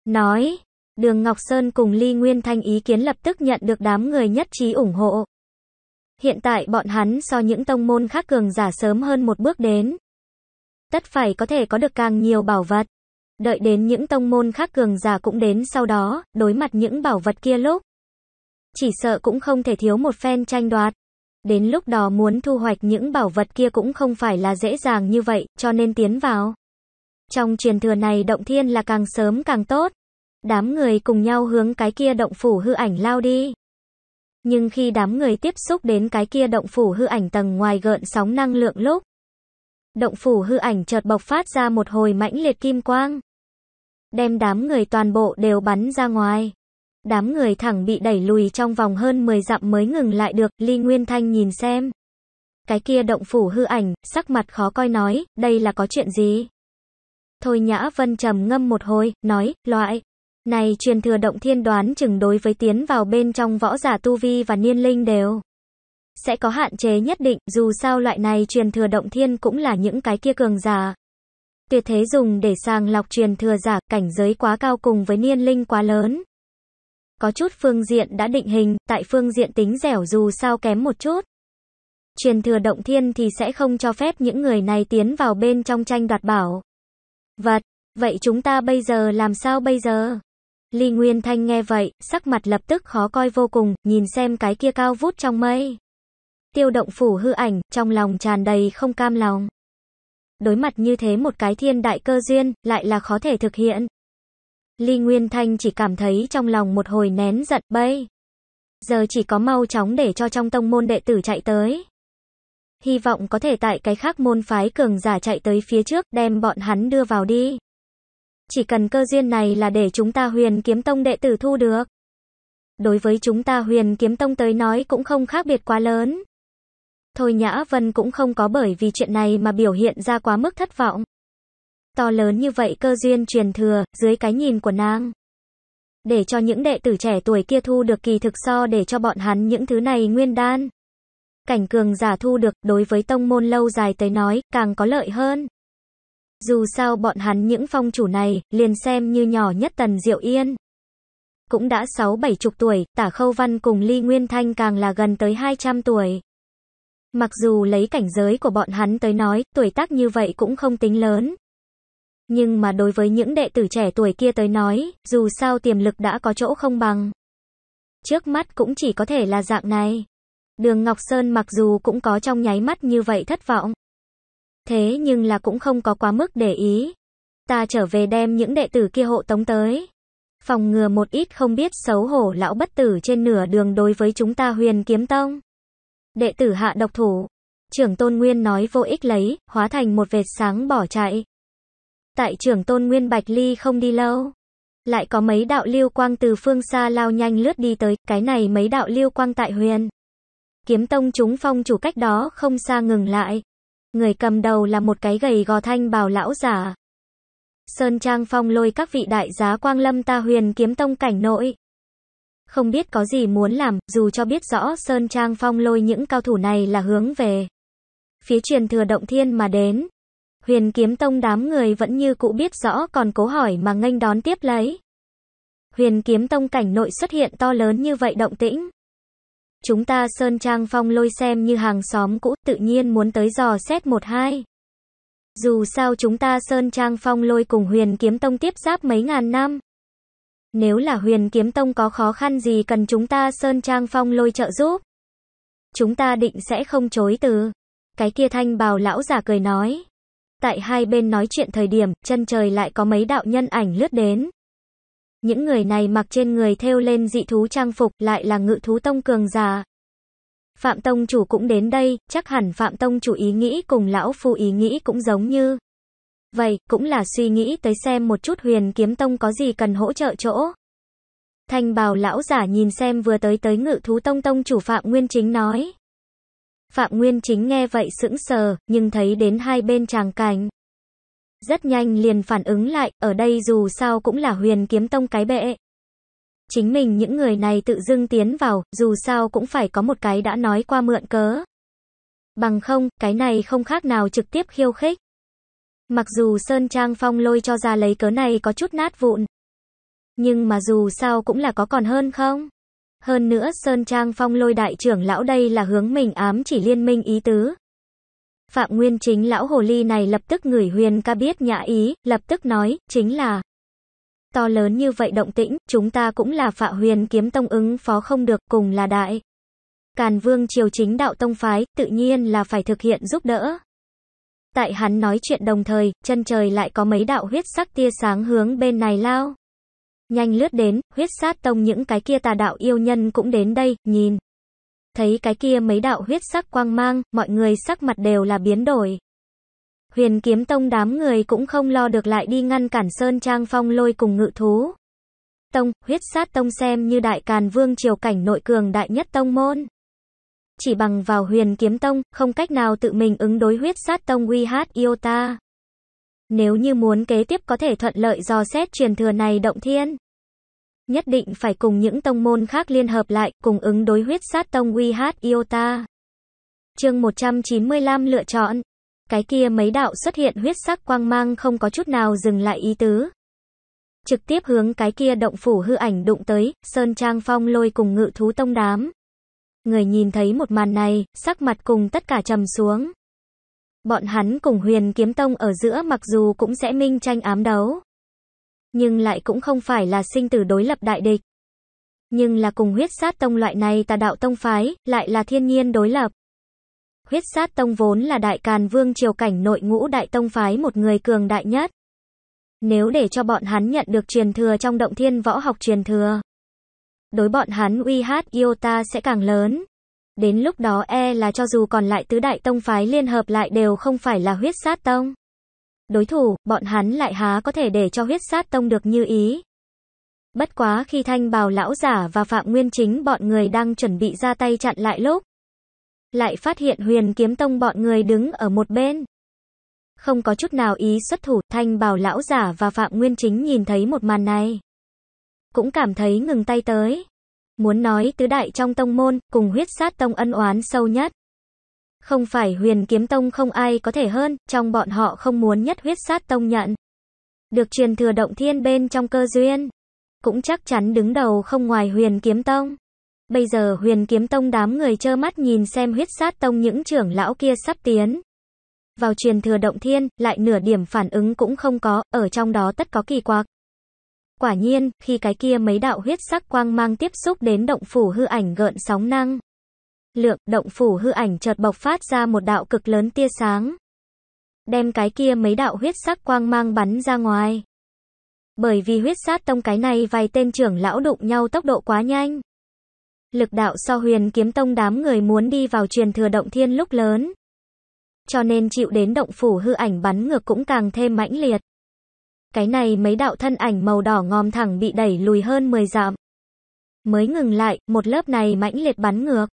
Nói, Đường Ngọc Sơn cùng Ly Nguyên Thanh ý kiến lập tức nhận được đám người nhất trí ủng hộ. Hiện tại bọn hắn so những tông môn khác cường giả sớm hơn một bước đến. Tất phải có thể có được càng nhiều bảo vật. Đợi đến những tông môn khác cường giả cũng đến sau đó, đối mặt những bảo vật kia lúc. Chỉ sợ cũng không thể thiếu một phen tranh đoạt. Đến lúc đó muốn thu hoạch những bảo vật kia cũng không phải là dễ dàng như vậy, cho nên tiến vào. Trong truyền thừa này động thiên là càng sớm càng tốt. Đám người cùng nhau hướng cái kia động phủ hư ảnh lao đi. Nhưng khi đám người tiếp xúc đến cái kia động phủ hư ảnh tầng ngoài gợn sóng năng lượng lúc, động phủ hư ảnh chợt bộc phát ra một hồi mãnh liệt kim quang, đem đám người toàn bộ đều bắn ra ngoài. Đám người thẳng bị đẩy lùi trong vòng hơn 10 dặm mới ngừng lại được, Ly Nguyên Thanh nhìn xem. Cái kia động phủ hư ảnh, sắc mặt khó coi nói, đây là có chuyện gì? Thôi Nhã Vân trầm ngâm một hồi, nói, loại, này truyền thừa động thiên đoán chừng đối với tiến vào bên trong võ giả tu vi và niên linh đều sẽ có hạn chế nhất định, dù sao loại này truyền thừa động thiên cũng là những cái kia cường giả. Tuyệt thế dùng để sàng lọc truyền thừa giả, cảnh giới quá cao cùng với niên linh quá lớn. Có chút phương diện đã định hình, tại phương diện tính dẻo dù sao kém một chút. Truyền thừa động thiên thì sẽ không cho phép những người này tiến vào bên trong tranh đoạt bảo. Vật, vậy chúng ta bây giờ làm sao bây giờ? Ly Nguyên Thanh nghe vậy, sắc mặt lập tức khó coi vô cùng, nhìn xem cái kia cao vút trong mây. Tiêu động phủ hư ảnh, trong lòng tràn đầy không cam lòng. Đối mặt như thế một cái thiên đại cơ duyên, lại là khó thể thực hiện. Ly Nguyên Thanh chỉ cảm thấy trong lòng một hồi nén giận bây. Giờ chỉ có mau chóng để cho trong tông môn đệ tử chạy tới. Hy vọng có thể tại cái khác môn phái cường giả chạy tới phía trước đem bọn hắn đưa vào đi chỉ cần cơ duyên này là để chúng ta huyền kiếm tông đệ tử thu được. Đối với chúng ta huyền kiếm tông tới nói cũng không khác biệt quá lớn. Thôi Nhã Vân cũng không có bởi vì chuyện này mà biểu hiện ra quá mức thất vọng. To lớn như vậy cơ duyên truyền thừa, dưới cái nhìn của nàng. Để cho những đệ tử trẻ tuổi kia thu được kỳ thực so để cho bọn hắn những thứ này nguyên đan. Cảnh cường giả thu được, đối với tông môn lâu dài tới nói, càng có lợi hơn. Dù sao bọn hắn những phong chủ này, liền xem như nhỏ nhất Tần Diệu Yên. Cũng đã sáu bảy chục tuổi, tả khâu văn cùng Ly Nguyên Thanh càng là gần tới 200 tuổi. Mặc dù lấy cảnh giới của bọn hắn tới nói, tuổi tác như vậy cũng không tính lớn. Nhưng mà đối với những đệ tử trẻ tuổi kia tới nói, dù sao tiềm lực đã có chỗ không bằng. Trước mắt cũng chỉ có thể là dạng này. Đường Ngọc Sơn mặc dù cũng có trong nháy mắt như vậy thất vọng thế nhưng là cũng không có quá mức để ý. Ta trở về đem những đệ tử kia hộ tống tới. Phòng ngừa một ít không biết xấu hổ lão bất tử trên nửa đường đối với chúng ta huyền kiếm tông. Đệ tử hạ độc thủ. Trưởng tôn nguyên nói vô ích lấy, hóa thành một vệt sáng bỏ chạy. Tại trưởng tôn nguyên Bạch Ly không đi lâu. Lại có mấy đạo lưu quang từ phương xa lao nhanh lướt đi tới, cái này mấy đạo lưu quang tại huyền. Kiếm tông chúng phong chủ cách đó không xa ngừng lại. Người cầm đầu là một cái gầy gò thanh bào lão giả. Sơn Trang Phong lôi các vị đại giá quang lâm ta huyền kiếm tông cảnh nội. Không biết có gì muốn làm, dù cho biết rõ Sơn Trang Phong lôi những cao thủ này là hướng về. Phía truyền thừa động thiên mà đến. Huyền kiếm tông đám người vẫn như cũ biết rõ còn cố hỏi mà nghênh đón tiếp lấy. Huyền kiếm tông cảnh nội xuất hiện to lớn như vậy động tĩnh chúng ta Sơn Trang Phong lôi xem như hàng xóm cũ, tự nhiên muốn tới dò xét một hai. Dù sao chúng ta Sơn Trang Phong lôi cùng huyền kiếm tông tiếp giáp mấy ngàn năm. Nếu là huyền kiếm tông có khó khăn gì cần chúng ta Sơn Trang Phong lôi trợ giúp. Chúng ta định sẽ không chối từ. Cái kia thanh bào lão giả cười nói. Tại hai bên nói chuyện thời điểm, chân trời lại có mấy đạo nhân ảnh lướt đến. Những người này mặc trên người thêu lên dị thú trang phục lại là ngự thú tông cường già. Phạm Tông Chủ cũng đến đây, chắc hẳn Phạm Tông Chủ ý nghĩ cùng Lão Phu ý nghĩ cũng giống như. Vậy, cũng là suy nghĩ tới xem một chút huyền kiếm tông có gì cần hỗ trợ chỗ. Thanh bào lão giả nhìn xem vừa tới tới ngự thú tông tông chủ Phạm Nguyên Chính nói. Phạm Nguyên Chính nghe vậy sững sờ, nhưng thấy đến hai bên tràng cảnh. Rất nhanh liền phản ứng lại, ở đây dù sao cũng là huyền kiếm tông cái bệ. Chính mình những người này tự dưng tiến vào, dù sao cũng phải có một cái đã nói qua mượn cớ. Bằng không, cái này không khác nào trực tiếp khiêu khích. Mặc dù Sơn Trang Phong lôi cho ra lấy cớ này có chút nát vụn. Nhưng mà dù sao cũng là có còn hơn không? Hơn nữa Sơn Trang Phong lôi đại trưởng lão đây là hướng mình ám chỉ liên minh ý tứ. Phạm Nguyên chính lão hồ ly này lập tức ngửi huyền ca biết nhã ý, lập tức nói, chính là to lớn như vậy động tĩnh, chúng ta cũng là phạ huyền kiếm tông ứng phó không được, cùng là đại. Càn vương triều chính đạo tông phái, tự nhiên là phải thực hiện giúp đỡ. Tại hắn nói chuyện đồng thời, chân trời lại có mấy đạo huyết sắc tia sáng hướng bên này lao. Nhanh lướt đến, huyết sát tông những cái kia tà đạo yêu nhân cũng đến đây, nhìn. Thấy cái kia mấy đạo huyết sắc quang mang, mọi người sắc mặt đều là biến đổi. Huyền kiếm tông đám người cũng không lo được lại đi ngăn cản Sơn Trang Phong lôi cùng ngự thú. Tông, huyết sát tông xem như đại càn vương triều cảnh nội cường đại nhất tông môn. Chỉ bằng vào huyền kiếm tông, không cách nào tự mình ứng đối huyết sát tông uy hát Iota. Nếu như muốn kế tiếp có thể thuận lợi do xét truyền thừa này động thiên nhất định phải cùng những tông môn khác liên hợp lại, cùng ứng đối huyết sát tông uy hát Iota. Chương 195 lựa chọn. Cái kia mấy đạo xuất hiện huyết sắc quang mang không có chút nào dừng lại ý tứ. Trực tiếp hướng cái kia động phủ hư ảnh đụng tới, Sơn Trang Phong lôi cùng ngự thú tông đám. Người nhìn thấy một màn này, sắc mặt cùng tất cả trầm xuống. Bọn hắn cùng huyền kiếm tông ở giữa mặc dù cũng sẽ minh tranh ám đấu nhưng lại cũng không phải là sinh tử đối lập đại địch. Nhưng là cùng huyết sát tông loại này tà đạo tông phái, lại là thiên nhiên đối lập. Huyết sát tông vốn là đại càn vương triều cảnh nội ngũ đại tông phái một người cường đại nhất. Nếu để cho bọn hắn nhận được truyền thừa trong động thiên võ học truyền thừa, đối bọn hắn uy hát ta sẽ càng lớn. Đến lúc đó e là cho dù còn lại tứ đại tông phái liên hợp lại đều không phải là huyết sát tông đối thủ, bọn hắn lại há có thể để cho huyết sát tông được như ý. Bất quá khi thanh bào lão giả và phạm nguyên chính bọn người đang chuẩn bị ra tay chặn lại lúc. Lại phát hiện huyền kiếm tông bọn người đứng ở một bên. Không có chút nào ý xuất thủ, thanh bào lão giả và phạm nguyên chính nhìn thấy một màn này. Cũng cảm thấy ngừng tay tới. Muốn nói tứ đại trong tông môn, cùng huyết sát tông ân oán sâu nhất. Không phải huyền kiếm tông không ai có thể hơn, trong bọn họ không muốn nhất huyết sát tông nhận. Được truyền thừa động thiên bên trong cơ duyên. Cũng chắc chắn đứng đầu không ngoài huyền kiếm tông. Bây giờ huyền kiếm tông đám người trơ mắt nhìn xem huyết sát tông những trưởng lão kia sắp tiến. Vào truyền thừa động thiên, lại nửa điểm phản ứng cũng không có, ở trong đó tất có kỳ quặc. Quả nhiên, khi cái kia mấy đạo huyết sắc quang mang tiếp xúc đến động phủ hư ảnh gợn sóng năng, lượng, động phủ hư ảnh chợt bộc phát ra một đạo cực lớn tia sáng. Đem cái kia mấy đạo huyết sắc quang mang bắn ra ngoài. Bởi vì huyết sát tông cái này vài tên trưởng lão đụng nhau tốc độ quá nhanh. Lực đạo so huyền kiếm tông đám người muốn đi vào truyền thừa động thiên lúc lớn. Cho nên chịu đến động phủ hư ảnh bắn ngược cũng càng thêm mãnh liệt. Cái này mấy đạo thân ảnh màu đỏ ngòm thẳng bị đẩy lùi hơn 10 dặm. Mới ngừng lại, một lớp này mãnh liệt bắn ngược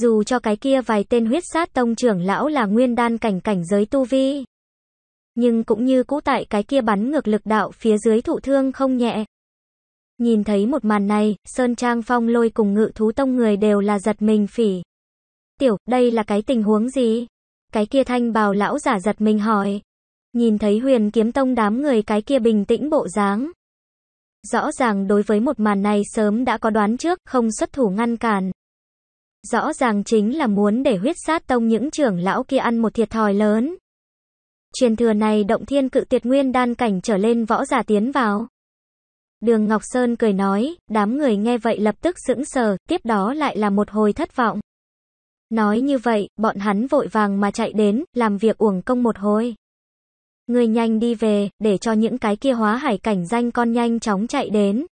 dù cho cái kia vài tên huyết sát tông trưởng lão là nguyên đan cảnh cảnh giới tu vi. Nhưng cũng như cũ tại cái kia bắn ngược lực đạo phía dưới thụ thương không nhẹ. Nhìn thấy một màn này, Sơn Trang Phong lôi cùng ngự thú tông người đều là giật mình phỉ. Tiểu, đây là cái tình huống gì? Cái kia thanh bào lão giả giật mình hỏi. Nhìn thấy huyền kiếm tông đám người cái kia bình tĩnh bộ dáng. Rõ ràng đối với một màn này sớm đã có đoán trước, không xuất thủ ngăn cản. Rõ ràng chính là muốn để huyết sát tông những trưởng lão kia ăn một thiệt thòi lớn. Truyền thừa này động thiên cự tuyệt nguyên đan cảnh trở lên võ giả tiến vào. Đường Ngọc Sơn cười nói, đám người nghe vậy lập tức sững sờ, tiếp đó lại là một hồi thất vọng. Nói như vậy, bọn hắn vội vàng mà chạy đến, làm việc uổng công một hồi. Người nhanh đi về, để cho những cái kia hóa hải cảnh danh con nhanh chóng chạy đến.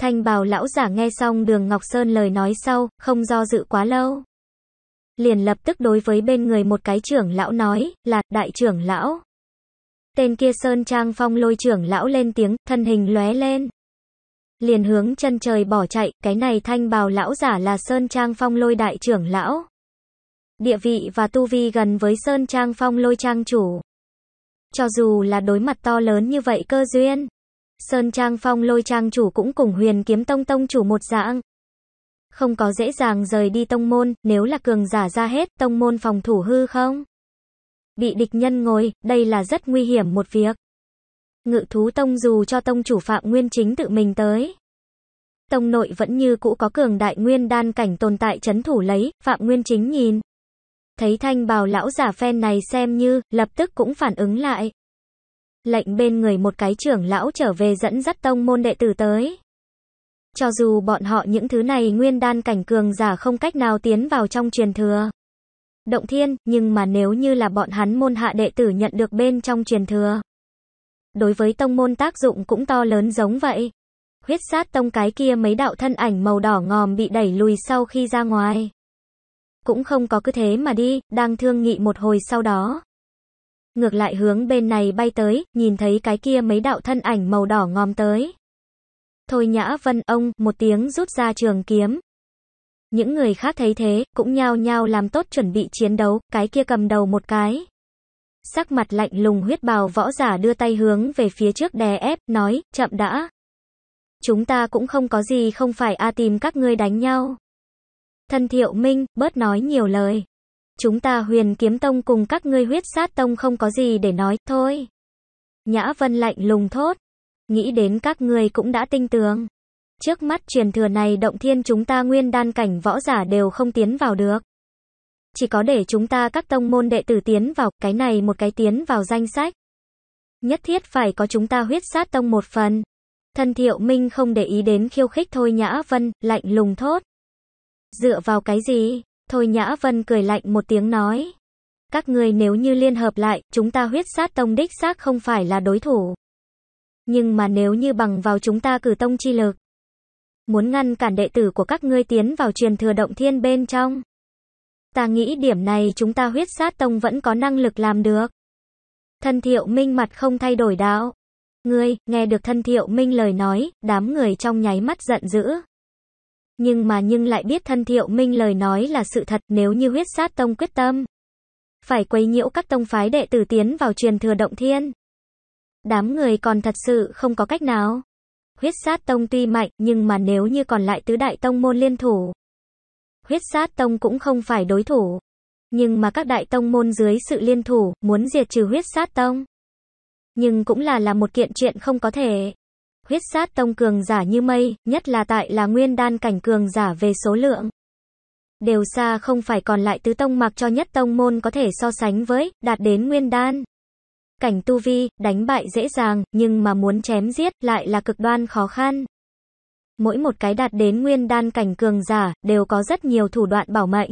Thanh bào lão giả nghe xong đường Ngọc Sơn lời nói sau, không do dự quá lâu. Liền lập tức đối với bên người một cái trưởng lão nói, là, đại trưởng lão. Tên kia Sơn Trang Phong lôi trưởng lão lên tiếng, thân hình lóe lên. Liền hướng chân trời bỏ chạy, cái này thanh bào lão giả là Sơn Trang Phong lôi đại trưởng lão. Địa vị và tu vi gần với Sơn Trang Phong lôi trang chủ. Cho dù là đối mặt to lớn như vậy cơ duyên, Sơn Trang Phong lôi trang chủ cũng cùng huyền kiếm tông tông chủ một dạng. Không có dễ dàng rời đi tông môn, nếu là cường giả ra hết, tông môn phòng thủ hư không? Bị địch nhân ngồi, đây là rất nguy hiểm một việc. Ngự thú tông dù cho tông chủ phạm nguyên chính tự mình tới. Tông nội vẫn như cũ có cường đại nguyên đan cảnh tồn tại chấn thủ lấy, phạm nguyên chính nhìn. Thấy thanh bào lão giả phen này xem như, lập tức cũng phản ứng lại lệnh bên người một cái trưởng lão trở về dẫn dắt tông môn đệ tử tới. Cho dù bọn họ những thứ này nguyên đan cảnh cường giả không cách nào tiến vào trong truyền thừa. Động thiên, nhưng mà nếu như là bọn hắn môn hạ đệ tử nhận được bên trong truyền thừa. Đối với tông môn tác dụng cũng to lớn giống vậy. Huyết sát tông cái kia mấy đạo thân ảnh màu đỏ ngòm bị đẩy lùi sau khi ra ngoài. Cũng không có cứ thế mà đi, đang thương nghị một hồi sau đó ngược lại hướng bên này bay tới, nhìn thấy cái kia mấy đạo thân ảnh màu đỏ ngòm tới. Thôi nhã vân ông, một tiếng rút ra trường kiếm. Những người khác thấy thế, cũng nhao nhao làm tốt chuẩn bị chiến đấu, cái kia cầm đầu một cái. Sắc mặt lạnh lùng huyết bào võ giả đưa tay hướng về phía trước đè ép, nói, chậm đã. Chúng ta cũng không có gì không phải a tìm các ngươi đánh nhau. Thân thiệu minh, bớt nói nhiều lời chúng ta huyền kiếm tông cùng các ngươi huyết sát tông không có gì để nói, thôi. Nhã Vân lạnh lùng thốt, nghĩ đến các ngươi cũng đã tinh tường. Trước mắt truyền thừa này động thiên chúng ta nguyên đan cảnh võ giả đều không tiến vào được. Chỉ có để chúng ta các tông môn đệ tử tiến vào, cái này một cái tiến vào danh sách. Nhất thiết phải có chúng ta huyết sát tông một phần. Thân thiệu minh không để ý đến khiêu khích thôi nhã vân, lạnh lùng thốt. Dựa vào cái gì? Thôi Nhã Vân cười lạnh một tiếng nói. Các người nếu như liên hợp lại, chúng ta huyết sát tông đích xác không phải là đối thủ. Nhưng mà nếu như bằng vào chúng ta cử tông chi lực. Muốn ngăn cản đệ tử của các ngươi tiến vào truyền thừa động thiên bên trong. Ta nghĩ điểm này chúng ta huyết sát tông vẫn có năng lực làm được. Thân thiệu minh mặt không thay đổi đạo. Ngươi, nghe được thân thiệu minh lời nói, đám người trong nháy mắt giận dữ. Nhưng mà nhưng lại biết thân thiệu minh lời nói là sự thật nếu như huyết sát tông quyết tâm. Phải quấy nhiễu các tông phái đệ tử tiến vào truyền thừa động thiên. Đám người còn thật sự không có cách nào. Huyết sát tông tuy mạnh nhưng mà nếu như còn lại tứ đại tông môn liên thủ. Huyết sát tông cũng không phải đối thủ. Nhưng mà các đại tông môn dưới sự liên thủ muốn diệt trừ huyết sát tông. Nhưng cũng là là một kiện chuyện không có thể huyết sát tông cường giả như mây, nhất là tại là nguyên đan cảnh cường giả về số lượng. Đều xa không phải còn lại tứ tông mặc cho nhất tông môn có thể so sánh với, đạt đến nguyên đan. Cảnh tu vi, đánh bại dễ dàng, nhưng mà muốn chém giết lại là cực đoan khó khăn. Mỗi một cái đạt đến nguyên đan cảnh cường giả, đều có rất nhiều thủ đoạn bảo mệnh.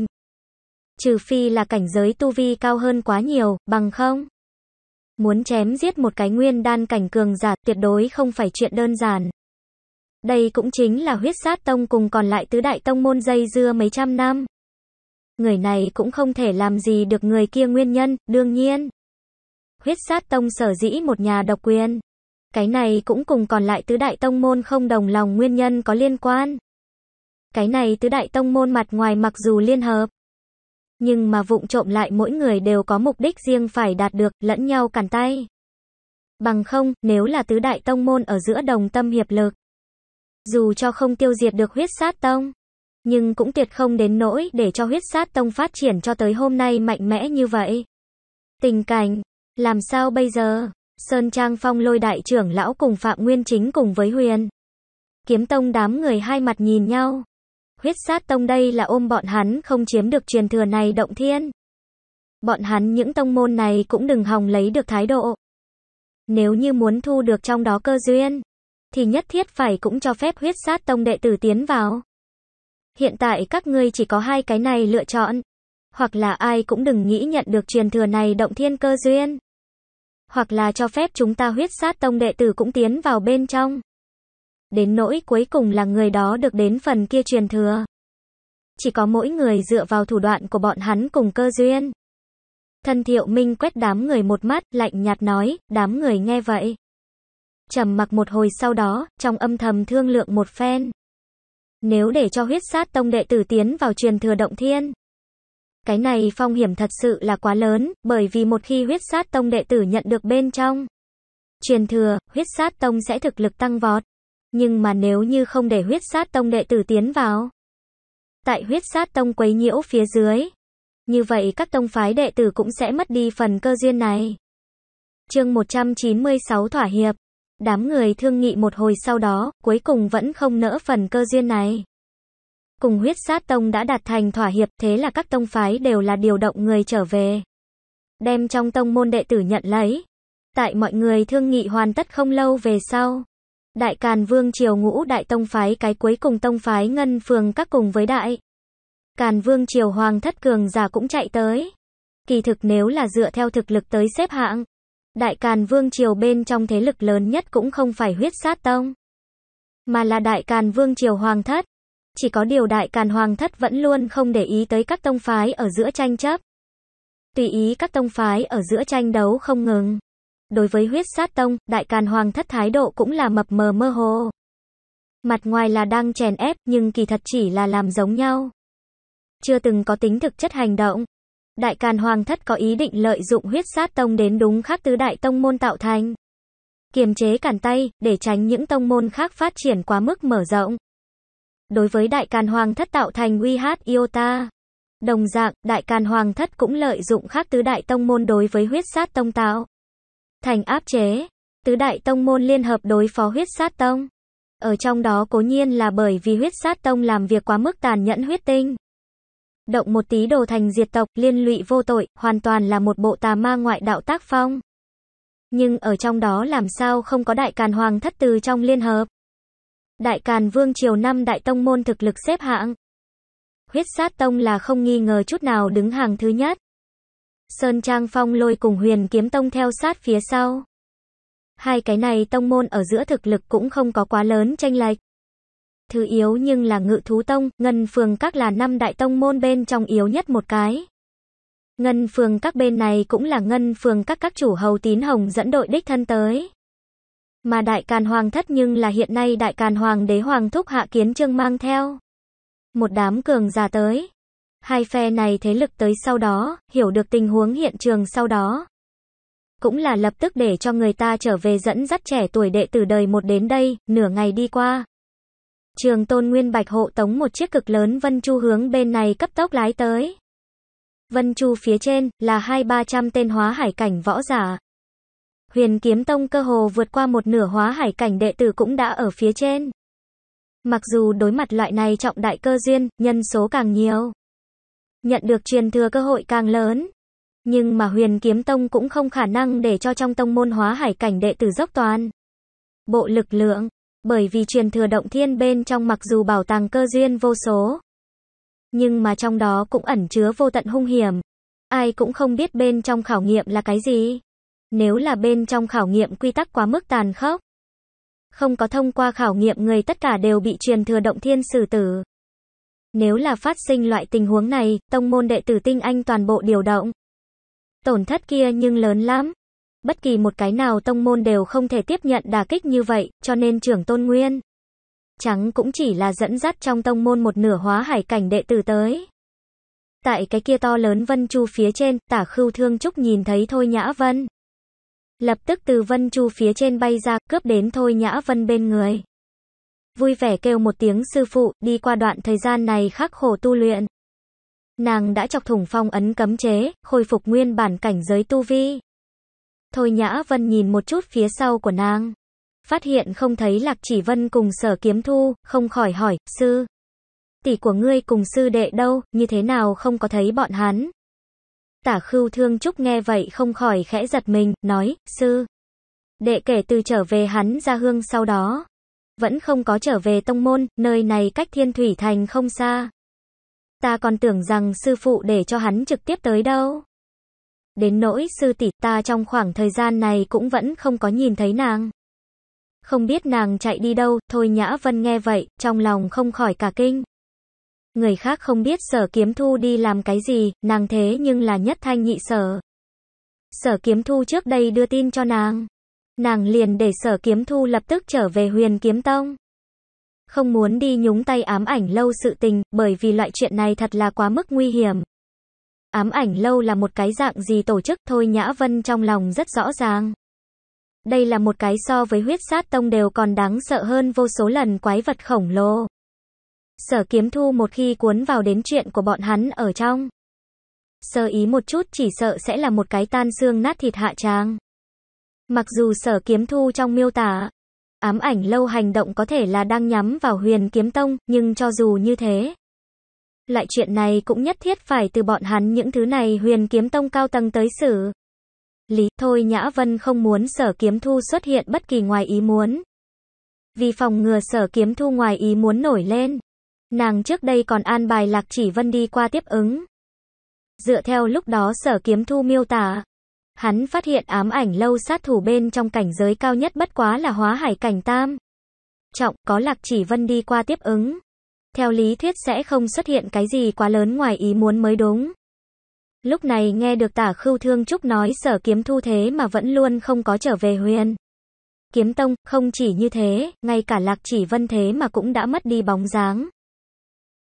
Trừ phi là cảnh giới tu vi cao hơn quá nhiều, bằng không. Muốn chém giết một cái nguyên đan cảnh cường giả tuyệt đối không phải chuyện đơn giản. Đây cũng chính là huyết sát tông cùng còn lại tứ đại tông môn dây dưa mấy trăm năm. Người này cũng không thể làm gì được người kia nguyên nhân, đương nhiên. Huyết sát tông sở dĩ một nhà độc quyền. Cái này cũng cùng còn lại tứ đại tông môn không đồng lòng nguyên nhân có liên quan. Cái này tứ đại tông môn mặt ngoài mặc dù liên hợp, nhưng mà vụng trộm lại mỗi người đều có mục đích riêng phải đạt được, lẫn nhau cản tay. Bằng không, nếu là tứ đại tông môn ở giữa đồng tâm hiệp lực, dù cho không tiêu diệt được huyết sát tông, nhưng cũng tuyệt không đến nỗi để cho huyết sát tông phát triển cho tới hôm nay mạnh mẽ như vậy. Tình cảnh, làm sao bây giờ? Sơn Trang Phong lôi đại trưởng lão cùng Phạm Nguyên Chính cùng với Huyền. Kiếm tông đám người hai mặt nhìn nhau. Huyết sát tông đây là ôm bọn hắn không chiếm được truyền thừa này động thiên. Bọn hắn những tông môn này cũng đừng hòng lấy được thái độ. Nếu như muốn thu được trong đó cơ duyên, thì nhất thiết phải cũng cho phép huyết sát tông đệ tử tiến vào. Hiện tại các ngươi chỉ có hai cái này lựa chọn. Hoặc là ai cũng đừng nghĩ nhận được truyền thừa này động thiên cơ duyên. Hoặc là cho phép chúng ta huyết sát tông đệ tử cũng tiến vào bên trong đến nỗi cuối cùng là người đó được đến phần kia truyền thừa. Chỉ có mỗi người dựa vào thủ đoạn của bọn hắn cùng cơ duyên. Thân thiệu minh quét đám người một mắt, lạnh nhạt nói, đám người nghe vậy. trầm mặc một hồi sau đó, trong âm thầm thương lượng một phen. Nếu để cho huyết sát tông đệ tử tiến vào truyền thừa động thiên. Cái này phong hiểm thật sự là quá lớn, bởi vì một khi huyết sát tông đệ tử nhận được bên trong truyền thừa, huyết sát tông sẽ thực lực tăng vọt. Nhưng mà nếu như không để huyết sát tông đệ tử tiến vào, tại huyết sát tông quấy nhiễu phía dưới, như vậy các tông phái đệ tử cũng sẽ mất đi phần cơ duyên này. Chương 196 thỏa hiệp. Đám người thương nghị một hồi sau đó, cuối cùng vẫn không nỡ phần cơ duyên này. Cùng huyết sát tông đã đạt thành thỏa hiệp, thế là các tông phái đều là điều động người trở về. Đem trong tông môn đệ tử nhận lấy. Tại mọi người thương nghị hoàn tất không lâu về sau, Đại Càn Vương Triều ngũ đại tông phái cái cuối cùng tông phái Ngân Phường các cùng với đại. Càn Vương Triều Hoàng Thất Cường giả cũng chạy tới. Kỳ thực nếu là dựa theo thực lực tới xếp hạng, Đại Càn Vương Triều bên trong thế lực lớn nhất cũng không phải huyết sát tông, mà là Đại Càn Vương Triều Hoàng Thất. Chỉ có điều Đại Càn Hoàng Thất vẫn luôn không để ý tới các tông phái ở giữa tranh chấp. Tùy ý các tông phái ở giữa tranh đấu không ngừng. Đối với huyết sát tông, đại càn hoàng thất thái độ cũng là mập mờ mơ hồ. Mặt ngoài là đang chèn ép, nhưng kỳ thật chỉ là làm giống nhau. Chưa từng có tính thực chất hành động. Đại càn hoàng thất có ý định lợi dụng huyết sát tông đến đúng khác tứ đại tông môn tạo thành. Kiềm chế cản tay, để tránh những tông môn khác phát triển quá mức mở rộng. Đối với đại càn hoàng thất tạo thành uy hát iota. Đồng dạng, đại càn hoàng thất cũng lợi dụng khác tứ đại tông môn đối với huyết sát tông tạo thành áp chế. Tứ đại tông môn liên hợp đối phó huyết sát tông. Ở trong đó cố nhiên là bởi vì huyết sát tông làm việc quá mức tàn nhẫn huyết tinh. Động một tí đồ thành diệt tộc, liên lụy vô tội, hoàn toàn là một bộ tà ma ngoại đạo tác phong. Nhưng ở trong đó làm sao không có đại càn hoàng thất từ trong liên hợp. Đại càn vương triều năm đại tông môn thực lực xếp hạng. Huyết sát tông là không nghi ngờ chút nào đứng hàng thứ nhất. Sơn Trang Phong lôi cùng huyền kiếm tông theo sát phía sau. Hai cái này tông môn ở giữa thực lực cũng không có quá lớn tranh lệch. Thứ yếu nhưng là ngự thú tông, ngân phường các là năm đại tông môn bên trong yếu nhất một cái. Ngân phường các bên này cũng là ngân phường các các chủ hầu tín hồng dẫn đội đích thân tới. Mà đại càn hoàng thất nhưng là hiện nay đại càn hoàng đế hoàng thúc hạ kiến trương mang theo. Một đám cường già tới. Hai phe này thế lực tới sau đó, hiểu được tình huống hiện trường sau đó. Cũng là lập tức để cho người ta trở về dẫn dắt trẻ tuổi đệ tử đời một đến đây, nửa ngày đi qua. Trường Tôn Nguyên Bạch hộ tống một chiếc cực lớn Vân Chu hướng bên này cấp tốc lái tới. Vân Chu phía trên là hai ba trăm tên hóa hải cảnh võ giả. Huyền Kiếm Tông cơ hồ vượt qua một nửa hóa hải cảnh đệ tử cũng đã ở phía trên. Mặc dù đối mặt loại này trọng đại cơ duyên, nhân số càng nhiều nhận được truyền thừa cơ hội càng lớn. Nhưng mà huyền kiếm tông cũng không khả năng để cho trong tông môn hóa hải cảnh đệ tử dốc toàn. Bộ lực lượng, bởi vì truyền thừa động thiên bên trong mặc dù bảo tàng cơ duyên vô số. Nhưng mà trong đó cũng ẩn chứa vô tận hung hiểm. Ai cũng không biết bên trong khảo nghiệm là cái gì. Nếu là bên trong khảo nghiệm quy tắc quá mức tàn khốc. Không có thông qua khảo nghiệm người tất cả đều bị truyền thừa động thiên xử tử. Nếu là phát sinh loại tình huống này, tông môn đệ tử tinh anh toàn bộ điều động. Tổn thất kia nhưng lớn lắm. Bất kỳ một cái nào tông môn đều không thể tiếp nhận đà kích như vậy, cho nên trưởng tôn nguyên. Trắng cũng chỉ là dẫn dắt trong tông môn một nửa hóa hải cảnh đệ tử tới. Tại cái kia to lớn vân chu phía trên, tả khưu thương trúc nhìn thấy thôi nhã vân. Lập tức từ vân chu phía trên bay ra, cướp đến thôi nhã vân bên người vui vẻ kêu một tiếng sư phụ, đi qua đoạn thời gian này khắc khổ tu luyện. Nàng đã chọc thủng phong ấn cấm chế, khôi phục nguyên bản cảnh giới tu vi. Thôi Nhã Vân nhìn một chút phía sau của nàng. Phát hiện không thấy Lạc Chỉ Vân cùng sở kiếm thu, không khỏi hỏi, sư. Tỷ của ngươi cùng sư đệ đâu, như thế nào không có thấy bọn hắn. Tả khưu thương trúc nghe vậy không khỏi khẽ giật mình, nói, sư. Đệ kể từ trở về hắn ra hương sau đó, vẫn không có trở về tông môn, nơi này cách thiên thủy thành không xa. Ta còn tưởng rằng sư phụ để cho hắn trực tiếp tới đâu. Đến nỗi sư tỷ ta trong khoảng thời gian này cũng vẫn không có nhìn thấy nàng. Không biết nàng chạy đi đâu, thôi Nhã Vân nghe vậy, trong lòng không khỏi cả kinh. Người khác không biết sở kiếm thu đi làm cái gì, nàng thế nhưng là nhất thanh nhị sở. Sở kiếm thu trước đây đưa tin cho nàng. Nàng liền để sở kiếm thu lập tức trở về huyền kiếm tông. Không muốn đi nhúng tay ám ảnh lâu sự tình, bởi vì loại chuyện này thật là quá mức nguy hiểm. Ám ảnh lâu là một cái dạng gì tổ chức thôi Nhã Vân trong lòng rất rõ ràng. Đây là một cái so với huyết sát tông đều còn đáng sợ hơn vô số lần quái vật khổng lồ. Sở kiếm thu một khi cuốn vào đến chuyện của bọn hắn ở trong. Sơ ý một chút chỉ sợ sẽ là một cái tan xương nát thịt hạ trang Mặc dù sở kiếm thu trong miêu tả, ám ảnh lâu hành động có thể là đang nhắm vào huyền kiếm tông, nhưng cho dù như thế. Lại chuyện này cũng nhất thiết phải từ bọn hắn những thứ này huyền kiếm tông cao tầng tới xử. Lý thôi Nhã Vân không muốn sở kiếm thu xuất hiện bất kỳ ngoài ý muốn. Vì phòng ngừa sở kiếm thu ngoài ý muốn nổi lên. Nàng trước đây còn an bài lạc chỉ vân đi qua tiếp ứng. Dựa theo lúc đó sở kiếm thu miêu tả, Hắn phát hiện ám ảnh lâu sát thủ bên trong cảnh giới cao nhất bất quá là hóa hải cảnh tam. Trọng, có lạc chỉ vân đi qua tiếp ứng. Theo lý thuyết sẽ không xuất hiện cái gì quá lớn ngoài ý muốn mới đúng. Lúc này nghe được tả khưu thương trúc nói sở kiếm thu thế mà vẫn luôn không có trở về huyền. Kiếm tông, không chỉ như thế, ngay cả lạc chỉ vân thế mà cũng đã mất đi bóng dáng.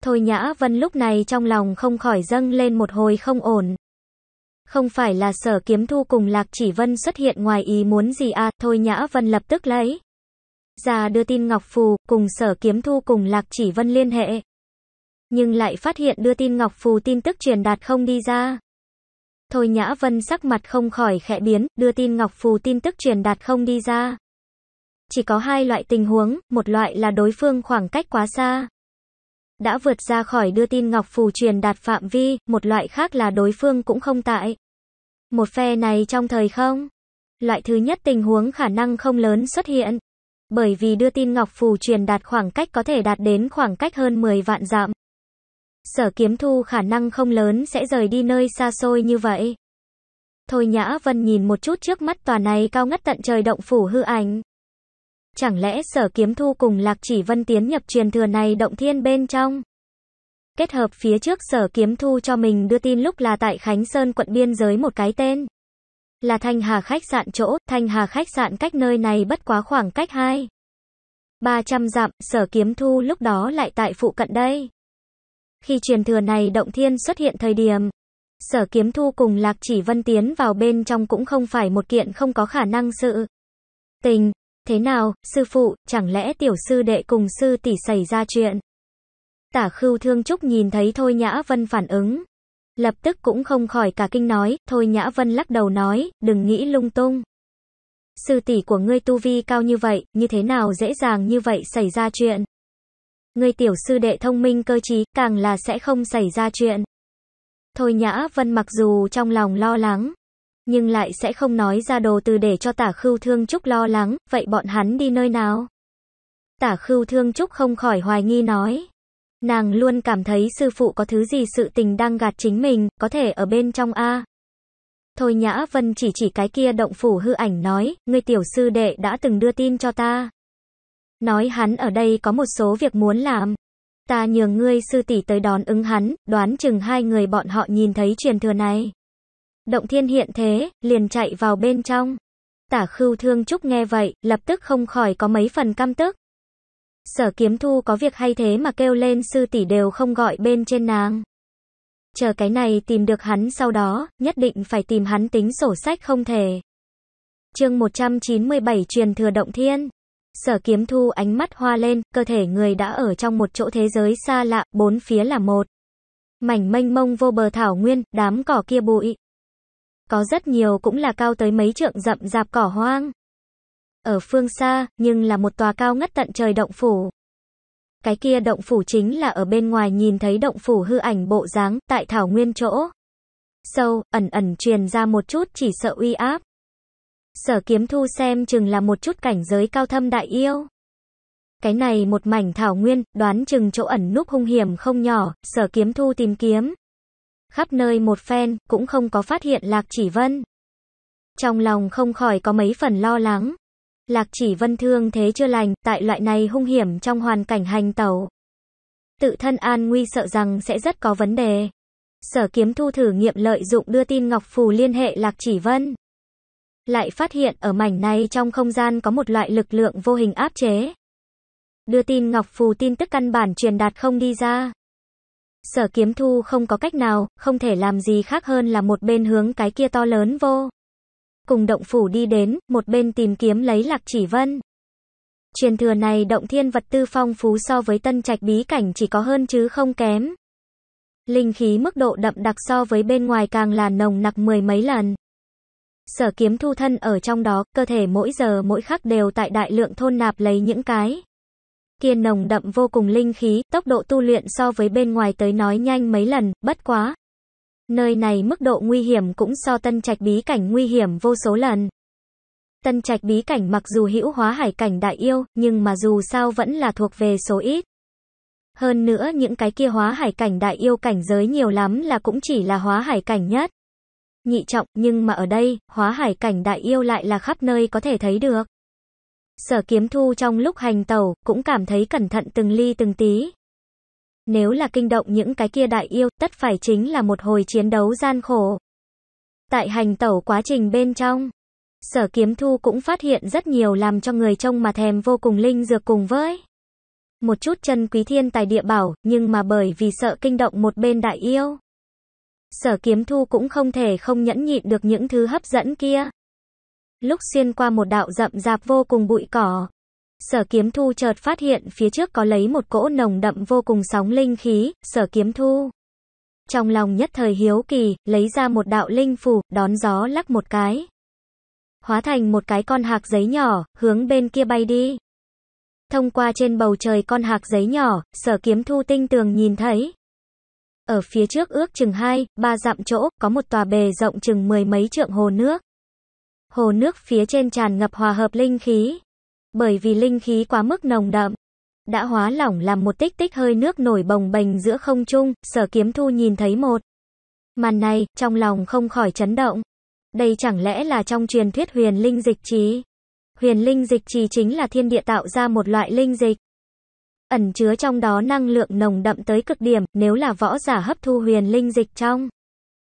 Thôi Nhã Vân lúc này trong lòng không khỏi dâng lên một hồi không ổn. Không phải là sở kiếm thu cùng Lạc Chỉ Vân xuất hiện ngoài ý muốn gì à, thôi Nhã Vân lập tức lấy. Già đưa tin Ngọc Phù, cùng sở kiếm thu cùng Lạc Chỉ Vân liên hệ. Nhưng lại phát hiện đưa tin Ngọc Phù tin tức truyền đạt không đi ra. Thôi Nhã Vân sắc mặt không khỏi khẽ biến, đưa tin Ngọc Phù tin tức truyền đạt không đi ra. Chỉ có hai loại tình huống, một loại là đối phương khoảng cách quá xa đã vượt ra khỏi đưa tin Ngọc Phù truyền đạt phạm vi, một loại khác là đối phương cũng không tại. Một phe này trong thời không, loại thứ nhất tình huống khả năng không lớn xuất hiện, bởi vì đưa tin Ngọc Phù truyền đạt khoảng cách có thể đạt đến khoảng cách hơn 10 vạn dặm. Sở kiếm thu khả năng không lớn sẽ rời đi nơi xa xôi như vậy. Thôi Nhã Vân nhìn một chút trước mắt tòa này cao ngất tận trời động phủ hư ảnh, Chẳng lẽ sở kiếm thu cùng lạc chỉ vân tiến nhập truyền thừa này động thiên bên trong? Kết hợp phía trước sở kiếm thu cho mình đưa tin lúc là tại Khánh Sơn quận biên giới một cái tên. Là Thanh Hà khách sạn chỗ, Thanh Hà khách sạn cách nơi này bất quá khoảng cách 2. 300 dặm, sở kiếm thu lúc đó lại tại phụ cận đây. Khi truyền thừa này động thiên xuất hiện thời điểm, sở kiếm thu cùng lạc chỉ vân tiến vào bên trong cũng không phải một kiện không có khả năng sự. Tình, Thế nào, sư phụ, chẳng lẽ tiểu sư đệ cùng sư tỷ xảy ra chuyện? Tả khưu thương trúc nhìn thấy Thôi Nhã Vân phản ứng. Lập tức cũng không khỏi cả kinh nói, Thôi Nhã Vân lắc đầu nói, đừng nghĩ lung tung. Sư tỷ của ngươi tu vi cao như vậy, như thế nào dễ dàng như vậy xảy ra chuyện? Ngươi tiểu sư đệ thông minh cơ trí, càng là sẽ không xảy ra chuyện. Thôi Nhã Vân mặc dù trong lòng lo lắng, nhưng lại sẽ không nói ra đồ từ để cho tả khưu thương trúc lo lắng, vậy bọn hắn đi nơi nào? Tả khưu thương trúc không khỏi hoài nghi nói. Nàng luôn cảm thấy sư phụ có thứ gì sự tình đang gạt chính mình, có thể ở bên trong A. Thôi Nhã Vân chỉ chỉ cái kia động phủ hư ảnh nói, ngươi tiểu sư đệ đã từng đưa tin cho ta. Nói hắn ở đây có một số việc muốn làm. Ta nhường ngươi sư tỷ tới đón ứng hắn, đoán chừng hai người bọn họ nhìn thấy truyền thừa này. Động thiên hiện thế, liền chạy vào bên trong. Tả khưu thương trúc nghe vậy, lập tức không khỏi có mấy phần căm tức. Sở kiếm thu có việc hay thế mà kêu lên sư tỷ đều không gọi bên trên nàng. Chờ cái này tìm được hắn sau đó, nhất định phải tìm hắn tính sổ sách không thể. chương 197 truyền thừa động thiên. Sở kiếm thu ánh mắt hoa lên, cơ thể người đã ở trong một chỗ thế giới xa lạ, bốn phía là một. Mảnh mênh mông vô bờ thảo nguyên, đám cỏ kia bụi, có rất nhiều cũng là cao tới mấy trượng rậm rạp cỏ hoang. Ở phương xa, nhưng là một tòa cao ngất tận trời động phủ. Cái kia động phủ chính là ở bên ngoài nhìn thấy động phủ hư ảnh bộ dáng tại thảo nguyên chỗ. Sâu, ẩn ẩn truyền ra một chút chỉ sợ uy áp. Sở kiếm thu xem chừng là một chút cảnh giới cao thâm đại yêu. Cái này một mảnh thảo nguyên, đoán chừng chỗ ẩn núp hung hiểm không nhỏ, sở kiếm thu tìm kiếm khắp nơi một phen, cũng không có phát hiện Lạc Chỉ Vân. Trong lòng không khỏi có mấy phần lo lắng. Lạc Chỉ Vân thương thế chưa lành, tại loại này hung hiểm trong hoàn cảnh hành tẩu. Tự thân an nguy sợ rằng sẽ rất có vấn đề. Sở kiếm thu thử nghiệm lợi dụng đưa tin Ngọc Phù liên hệ Lạc Chỉ Vân. Lại phát hiện ở mảnh này trong không gian có một loại lực lượng vô hình áp chế. Đưa tin Ngọc Phù tin tức căn bản truyền đạt không đi ra sở kiếm thu không có cách nào, không thể làm gì khác hơn là một bên hướng cái kia to lớn vô. Cùng động phủ đi đến, một bên tìm kiếm lấy lạc chỉ vân. Truyền thừa này động thiên vật tư phong phú so với tân trạch bí cảnh chỉ có hơn chứ không kém. Linh khí mức độ đậm đặc so với bên ngoài càng là nồng nặc mười mấy lần. Sở kiếm thu thân ở trong đó, cơ thể mỗi giờ mỗi khắc đều tại đại lượng thôn nạp lấy những cái kia nồng đậm vô cùng linh khí, tốc độ tu luyện so với bên ngoài tới nói nhanh mấy lần, bất quá. Nơi này mức độ nguy hiểm cũng so tân trạch bí cảnh nguy hiểm vô số lần. Tân trạch bí cảnh mặc dù hữu hóa hải cảnh đại yêu, nhưng mà dù sao vẫn là thuộc về số ít. Hơn nữa những cái kia hóa hải cảnh đại yêu cảnh giới nhiều lắm là cũng chỉ là hóa hải cảnh nhất. Nhị trọng, nhưng mà ở đây, hóa hải cảnh đại yêu lại là khắp nơi có thể thấy được. Sở kiếm thu trong lúc hành tàu, cũng cảm thấy cẩn thận từng ly từng tí. Nếu là kinh động những cái kia đại yêu, tất phải chính là một hồi chiến đấu gian khổ. Tại hành tẩu quá trình bên trong, sở kiếm thu cũng phát hiện rất nhiều làm cho người trông mà thèm vô cùng linh dược cùng với. Một chút chân quý thiên tài địa bảo, nhưng mà bởi vì sợ kinh động một bên đại yêu. Sở kiếm thu cũng không thể không nhẫn nhịn được những thứ hấp dẫn kia. Lúc xuyên qua một đạo rậm rạp vô cùng bụi cỏ, Sở Kiếm Thu chợt phát hiện phía trước có lấy một cỗ nồng đậm vô cùng sóng linh khí, Sở Kiếm Thu. Trong lòng nhất thời hiếu kỳ, lấy ra một đạo linh phù, đón gió lắc một cái. Hóa thành một cái con hạc giấy nhỏ, hướng bên kia bay đi. Thông qua trên bầu trời con hạc giấy nhỏ, Sở Kiếm Thu tinh tường nhìn thấy. Ở phía trước ước chừng hai, ba dặm chỗ, có một tòa bề rộng chừng mười mấy trượng hồ nước hồ nước phía trên tràn ngập hòa hợp linh khí. Bởi vì linh khí quá mức nồng đậm, đã hóa lỏng làm một tích tích hơi nước nổi bồng bềnh giữa không trung, sở kiếm thu nhìn thấy một. Màn này, trong lòng không khỏi chấn động. Đây chẳng lẽ là trong truyền thuyết huyền linh dịch trí? Huyền linh dịch trì chính là thiên địa tạo ra một loại linh dịch. Ẩn chứa trong đó năng lượng nồng đậm tới cực điểm, nếu là võ giả hấp thu huyền linh dịch trong.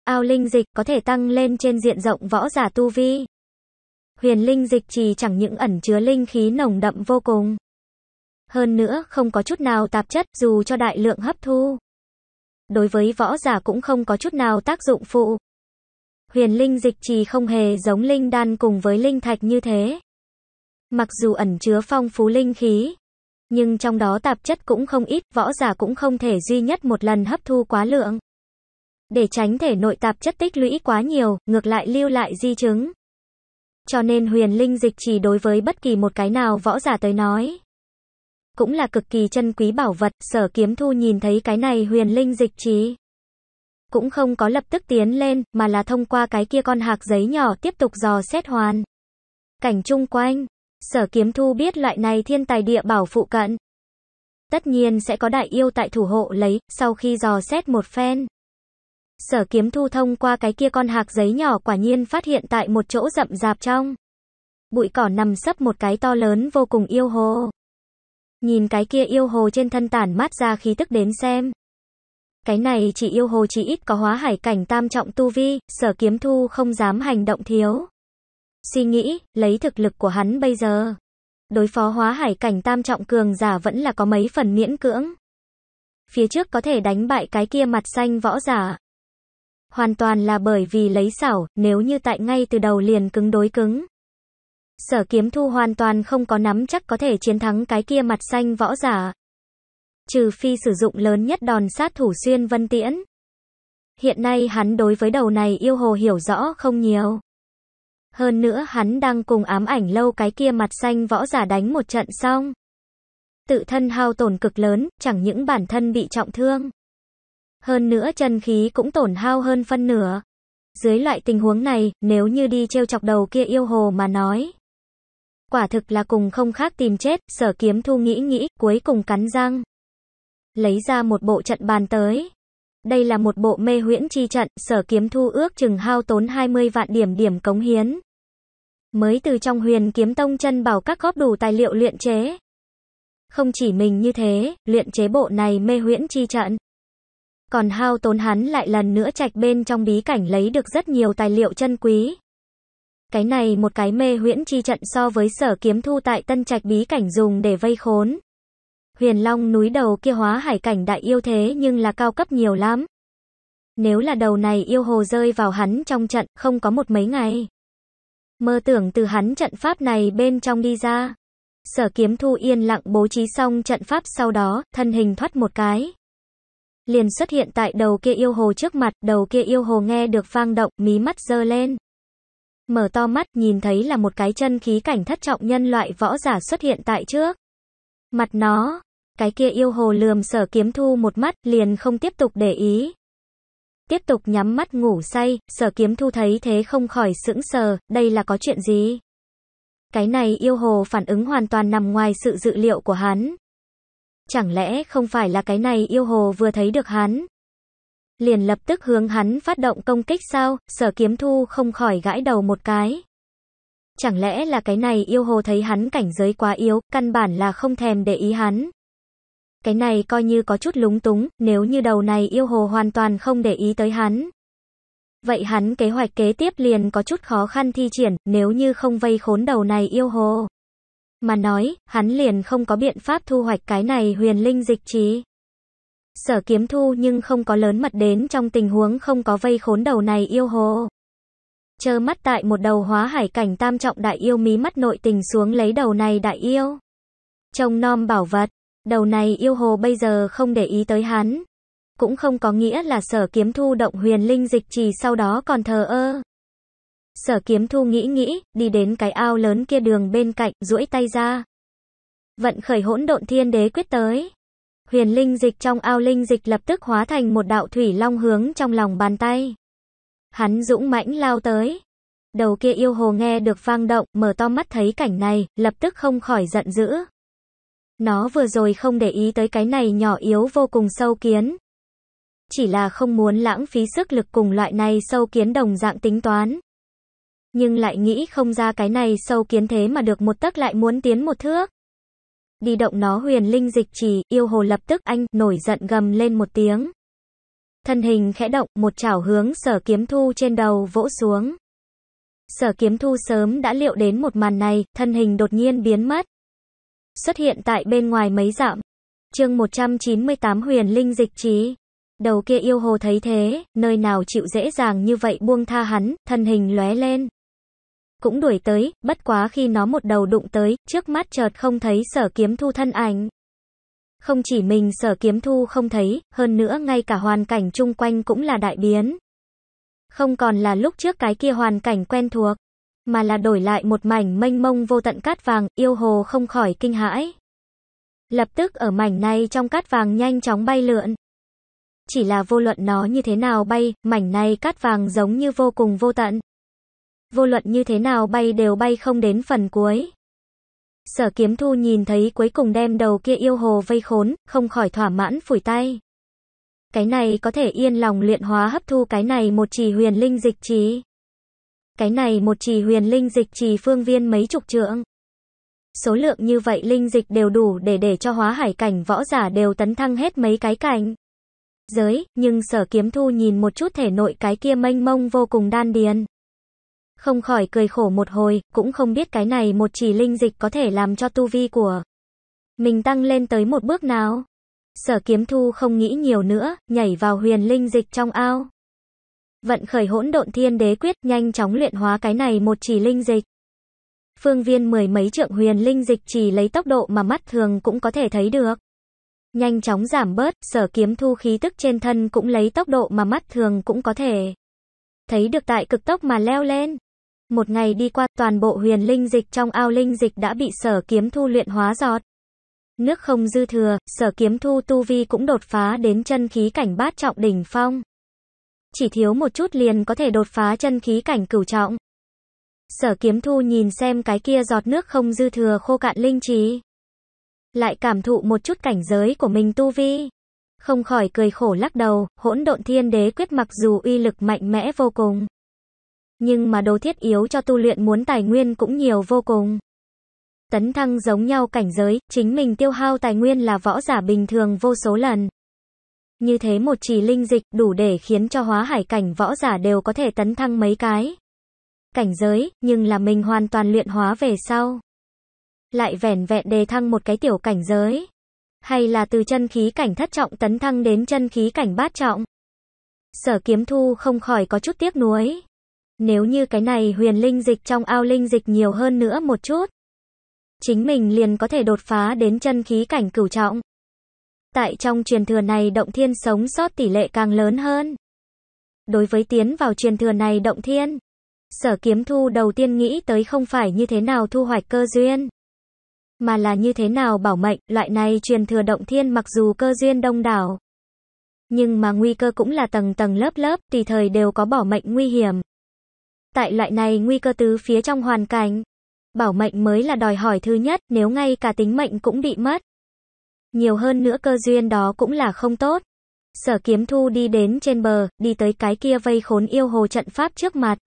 Ao linh dịch có thể tăng lên trên diện rộng võ giả tu vi huyền linh dịch trì chẳng những ẩn chứa linh khí nồng đậm vô cùng. Hơn nữa, không có chút nào tạp chất dù cho đại lượng hấp thu. Đối với võ giả cũng không có chút nào tác dụng phụ. Huyền linh dịch trì không hề giống linh đan cùng với linh thạch như thế. Mặc dù ẩn chứa phong phú linh khí, nhưng trong đó tạp chất cũng không ít, võ giả cũng không thể duy nhất một lần hấp thu quá lượng. Để tránh thể nội tạp chất tích lũy quá nhiều, ngược lại lưu lại di chứng cho nên huyền linh dịch chỉ đối với bất kỳ một cái nào võ giả tới nói. Cũng là cực kỳ chân quý bảo vật, sở kiếm thu nhìn thấy cái này huyền linh dịch trì. Cũng không có lập tức tiến lên, mà là thông qua cái kia con hạc giấy nhỏ tiếp tục dò xét hoàn. Cảnh chung quanh, sở kiếm thu biết loại này thiên tài địa bảo phụ cận. Tất nhiên sẽ có đại yêu tại thủ hộ lấy, sau khi dò xét một phen. Sở kiếm thu thông qua cái kia con hạc giấy nhỏ quả nhiên phát hiện tại một chỗ rậm rạp trong. Bụi cỏ nằm sấp một cái to lớn vô cùng yêu hồ. Nhìn cái kia yêu hồ trên thân tản mát ra khí tức đến xem. Cái này chỉ yêu hồ chỉ ít có hóa hải cảnh tam trọng tu vi, sở kiếm thu không dám hành động thiếu. Suy nghĩ, lấy thực lực của hắn bây giờ. Đối phó hóa hải cảnh tam trọng cường giả vẫn là có mấy phần miễn cưỡng. Phía trước có thể đánh bại cái kia mặt xanh võ giả, hoàn toàn là bởi vì lấy xảo, nếu như tại ngay từ đầu liền cứng đối cứng. Sở kiếm thu hoàn toàn không có nắm chắc có thể chiến thắng cái kia mặt xanh võ giả. Trừ phi sử dụng lớn nhất đòn sát thủ xuyên vân tiễn. Hiện nay hắn đối với đầu này yêu hồ hiểu rõ không nhiều. Hơn nữa hắn đang cùng ám ảnh lâu cái kia mặt xanh võ giả đánh một trận xong. Tự thân hao tổn cực lớn, chẳng những bản thân bị trọng thương hơn nữa chân khí cũng tổn hao hơn phân nửa. Dưới loại tình huống này, nếu như đi trêu chọc đầu kia yêu hồ mà nói. Quả thực là cùng không khác tìm chết, sở kiếm thu nghĩ nghĩ, cuối cùng cắn răng. Lấy ra một bộ trận bàn tới. Đây là một bộ mê huyễn chi trận, sở kiếm thu ước chừng hao tốn 20 vạn điểm điểm cống hiến. Mới từ trong huyền kiếm tông chân bảo các góp đủ tài liệu luyện chế. Không chỉ mình như thế, luyện chế bộ này mê huyễn chi trận còn hao tốn hắn lại lần nữa trạch bên trong bí cảnh lấy được rất nhiều tài liệu chân quý. Cái này một cái mê huyễn chi trận so với sở kiếm thu tại tân trạch bí cảnh dùng để vây khốn. Huyền Long núi đầu kia hóa hải cảnh đại yêu thế nhưng là cao cấp nhiều lắm. Nếu là đầu này yêu hồ rơi vào hắn trong trận không có một mấy ngày. Mơ tưởng từ hắn trận pháp này bên trong đi ra. Sở kiếm thu yên lặng bố trí xong trận pháp sau đó, thân hình thoát một cái liền xuất hiện tại đầu kia yêu hồ trước mặt, đầu kia yêu hồ nghe được vang động, mí mắt dơ lên. Mở to mắt, nhìn thấy là một cái chân khí cảnh thất trọng nhân loại võ giả xuất hiện tại trước. Mặt nó, cái kia yêu hồ lườm sở kiếm thu một mắt, liền không tiếp tục để ý. Tiếp tục nhắm mắt ngủ say, sở kiếm thu thấy thế không khỏi sững sờ, đây là có chuyện gì? Cái này yêu hồ phản ứng hoàn toàn nằm ngoài sự dự liệu của hắn, Chẳng lẽ không phải là cái này yêu hồ vừa thấy được hắn? Liền lập tức hướng hắn phát động công kích sao? Sở kiếm thu không khỏi gãi đầu một cái. Chẳng lẽ là cái này yêu hồ thấy hắn cảnh giới quá yếu, căn bản là không thèm để ý hắn. Cái này coi như có chút lúng túng, nếu như đầu này yêu hồ hoàn toàn không để ý tới hắn. Vậy hắn kế hoạch kế tiếp liền có chút khó khăn thi triển, nếu như không vây khốn đầu này yêu hồ mà nói, hắn liền không có biện pháp thu hoạch cái này huyền linh dịch trí. Sở kiếm thu nhưng không có lớn mật đến trong tình huống không có vây khốn đầu này yêu hồ. chờ mắt tại một đầu hóa hải cảnh tam trọng đại yêu mí mắt nội tình xuống lấy đầu này đại yêu. Trông nom bảo vật, đầu này yêu hồ bây giờ không để ý tới hắn. Cũng không có nghĩa là sở kiếm thu động huyền linh dịch trì sau đó còn thờ ơ. Sở kiếm thu nghĩ nghĩ, đi đến cái ao lớn kia đường bên cạnh, duỗi tay ra. Vận khởi hỗn độn thiên đế quyết tới. Huyền linh dịch trong ao linh dịch lập tức hóa thành một đạo thủy long hướng trong lòng bàn tay. Hắn dũng mãnh lao tới. Đầu kia yêu hồ nghe được vang động, mở to mắt thấy cảnh này, lập tức không khỏi giận dữ. Nó vừa rồi không để ý tới cái này nhỏ yếu vô cùng sâu kiến. Chỉ là không muốn lãng phí sức lực cùng loại này sâu kiến đồng dạng tính toán nhưng lại nghĩ không ra cái này sâu kiến thế mà được một tấc lại muốn tiến một thước. Đi động nó huyền linh dịch trì, yêu hồ lập tức anh, nổi giận gầm lên một tiếng. Thân hình khẽ động, một chảo hướng sở kiếm thu trên đầu vỗ xuống. Sở kiếm thu sớm đã liệu đến một màn này, thân hình đột nhiên biến mất. Xuất hiện tại bên ngoài mấy dặm. chương 198 huyền linh dịch trí. Đầu kia yêu hồ thấy thế, nơi nào chịu dễ dàng như vậy buông tha hắn, thân hình lóe lên cũng đuổi tới, bất quá khi nó một đầu đụng tới, trước mắt chợt không thấy sở kiếm thu thân ảnh. Không chỉ mình sở kiếm thu không thấy, hơn nữa ngay cả hoàn cảnh chung quanh cũng là đại biến. Không còn là lúc trước cái kia hoàn cảnh quen thuộc, mà là đổi lại một mảnh mênh mông vô tận cát vàng, yêu hồ không khỏi kinh hãi. Lập tức ở mảnh này trong cát vàng nhanh chóng bay lượn. Chỉ là vô luận nó như thế nào bay, mảnh này cát vàng giống như vô cùng vô tận vô luận như thế nào bay đều bay không đến phần cuối. Sở kiếm thu nhìn thấy cuối cùng đem đầu kia yêu hồ vây khốn, không khỏi thỏa mãn phủi tay. Cái này có thể yên lòng luyện hóa hấp thu cái này một chỉ huyền linh dịch trì. Cái này một chỉ huyền linh dịch trì phương viên mấy chục trượng. Số lượng như vậy linh dịch đều đủ để để cho hóa hải cảnh võ giả đều tấn thăng hết mấy cái cảnh. Giới, nhưng sở kiếm thu nhìn một chút thể nội cái kia mênh mông vô cùng đan điền. Không khỏi cười khổ một hồi, cũng không biết cái này một chỉ linh dịch có thể làm cho tu vi của mình tăng lên tới một bước nào. Sở kiếm thu không nghĩ nhiều nữa, nhảy vào huyền linh dịch trong ao. Vận khởi hỗn độn thiên đế quyết nhanh chóng luyện hóa cái này một chỉ linh dịch. Phương viên mười mấy trượng huyền linh dịch chỉ lấy tốc độ mà mắt thường cũng có thể thấy được. Nhanh chóng giảm bớt, sở kiếm thu khí tức trên thân cũng lấy tốc độ mà mắt thường cũng có thể. Thấy được tại cực tốc mà leo lên. Một ngày đi qua, toàn bộ huyền linh dịch trong ao linh dịch đã bị sở kiếm thu luyện hóa giọt. Nước không dư thừa, sở kiếm thu tu vi cũng đột phá đến chân khí cảnh bát trọng đỉnh phong. Chỉ thiếu một chút liền có thể đột phá chân khí cảnh cửu trọng. Sở kiếm thu nhìn xem cái kia giọt nước không dư thừa khô cạn linh trí. Lại cảm thụ một chút cảnh giới của mình tu vi. Không khỏi cười khổ lắc đầu, hỗn độn thiên đế quyết mặc dù uy lực mạnh mẽ vô cùng nhưng mà đồ thiết yếu cho tu luyện muốn tài nguyên cũng nhiều vô cùng. Tấn thăng giống nhau cảnh giới, chính mình tiêu hao tài nguyên là võ giả bình thường vô số lần. Như thế một chỉ linh dịch đủ để khiến cho hóa hải cảnh võ giả đều có thể tấn thăng mấy cái. Cảnh giới, nhưng là mình hoàn toàn luyện hóa về sau. Lại vẻn vẹn đề thăng một cái tiểu cảnh giới. Hay là từ chân khí cảnh thất trọng tấn thăng đến chân khí cảnh bát trọng. Sở kiếm thu không khỏi có chút tiếc nuối. Nếu như cái này huyền linh dịch trong ao linh dịch nhiều hơn nữa một chút, chính mình liền có thể đột phá đến chân khí cảnh cửu trọng. Tại trong truyền thừa này động thiên sống sót tỷ lệ càng lớn hơn. Đối với tiến vào truyền thừa này động thiên, sở kiếm thu đầu tiên nghĩ tới không phải như thế nào thu hoạch cơ duyên, mà là như thế nào bảo mệnh, loại này truyền thừa động thiên mặc dù cơ duyên đông đảo. Nhưng mà nguy cơ cũng là tầng tầng lớp lớp, tùy thời đều có bỏ mệnh nguy hiểm. Tại loại này nguy cơ tứ phía trong hoàn cảnh, bảo mệnh mới là đòi hỏi thứ nhất, nếu ngay cả tính mệnh cũng bị mất. Nhiều hơn nữa cơ duyên đó cũng là không tốt. Sở kiếm thu đi đến trên bờ, đi tới cái kia vây khốn yêu hồ trận pháp trước mặt.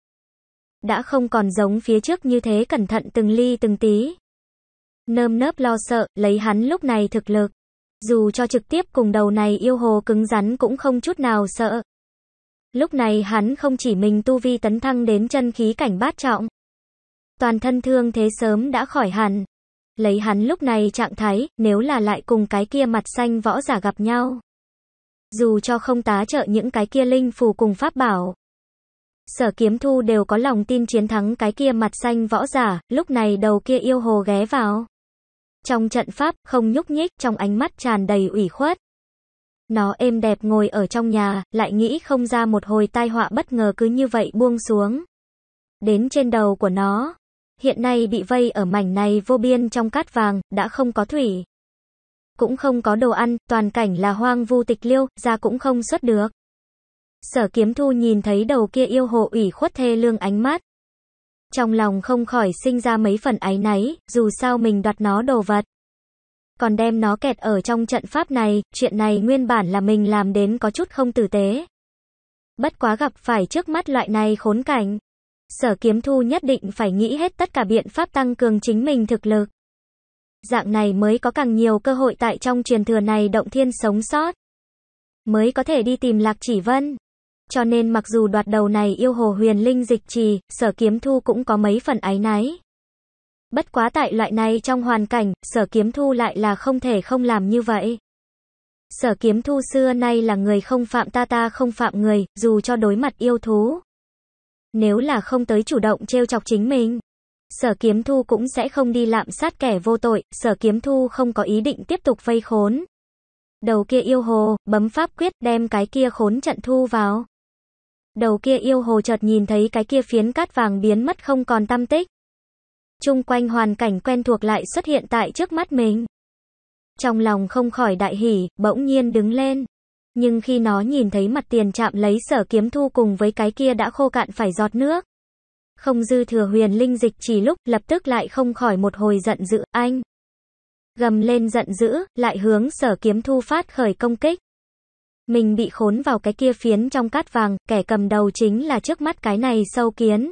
Đã không còn giống phía trước như thế cẩn thận từng ly từng tí. Nơm nớp lo sợ, lấy hắn lúc này thực lực. Dù cho trực tiếp cùng đầu này yêu hồ cứng rắn cũng không chút nào sợ. Lúc này hắn không chỉ mình tu vi tấn thăng đến chân khí cảnh bát trọng. Toàn thân thương thế sớm đã khỏi hẳn. Lấy hắn lúc này trạng thái, nếu là lại cùng cái kia mặt xanh võ giả gặp nhau. Dù cho không tá trợ những cái kia linh phù cùng pháp bảo. Sở kiếm thu đều có lòng tin chiến thắng cái kia mặt xanh võ giả, lúc này đầu kia yêu hồ ghé vào. Trong trận pháp, không nhúc nhích, trong ánh mắt tràn đầy ủy khuất. Nó êm đẹp ngồi ở trong nhà, lại nghĩ không ra một hồi tai họa bất ngờ cứ như vậy buông xuống. Đến trên đầu của nó. Hiện nay bị vây ở mảnh này vô biên trong cát vàng, đã không có thủy. Cũng không có đồ ăn, toàn cảnh là hoang vu tịch liêu, ra cũng không xuất được. Sở kiếm thu nhìn thấy đầu kia yêu hộ ủy khuất thê lương ánh mắt. Trong lòng không khỏi sinh ra mấy phần áy náy, dù sao mình đoạt nó đồ vật còn đem nó kẹt ở trong trận pháp này, chuyện này nguyên bản là mình làm đến có chút không tử tế. Bất quá gặp phải trước mắt loại này khốn cảnh. Sở kiếm thu nhất định phải nghĩ hết tất cả biện pháp tăng cường chính mình thực lực. Dạng này mới có càng nhiều cơ hội tại trong truyền thừa này động thiên sống sót. Mới có thể đi tìm lạc chỉ vân. Cho nên mặc dù đoạt đầu này yêu hồ huyền linh dịch trì, sở kiếm thu cũng có mấy phần ái náy. Bất quá tại loại này trong hoàn cảnh, sở kiếm thu lại là không thể không làm như vậy. Sở kiếm thu xưa nay là người không phạm ta ta không phạm người, dù cho đối mặt yêu thú. Nếu là không tới chủ động trêu chọc chính mình, sở kiếm thu cũng sẽ không đi lạm sát kẻ vô tội, sở kiếm thu không có ý định tiếp tục vây khốn. Đầu kia yêu hồ, bấm pháp quyết đem cái kia khốn trận thu vào. Đầu kia yêu hồ chợt nhìn thấy cái kia phiến cát vàng biến mất không còn tâm tích chung quanh hoàn cảnh quen thuộc lại xuất hiện tại trước mắt mình. Trong lòng không khỏi đại hỉ, bỗng nhiên đứng lên. Nhưng khi nó nhìn thấy mặt tiền chạm lấy sở kiếm thu cùng với cái kia đã khô cạn phải giọt nước. Không dư thừa huyền linh dịch chỉ lúc lập tức lại không khỏi một hồi giận dữ, anh. Gầm lên giận dữ, lại hướng sở kiếm thu phát khởi công kích. Mình bị khốn vào cái kia phiến trong cát vàng, kẻ cầm đầu chính là trước mắt cái này sâu kiến.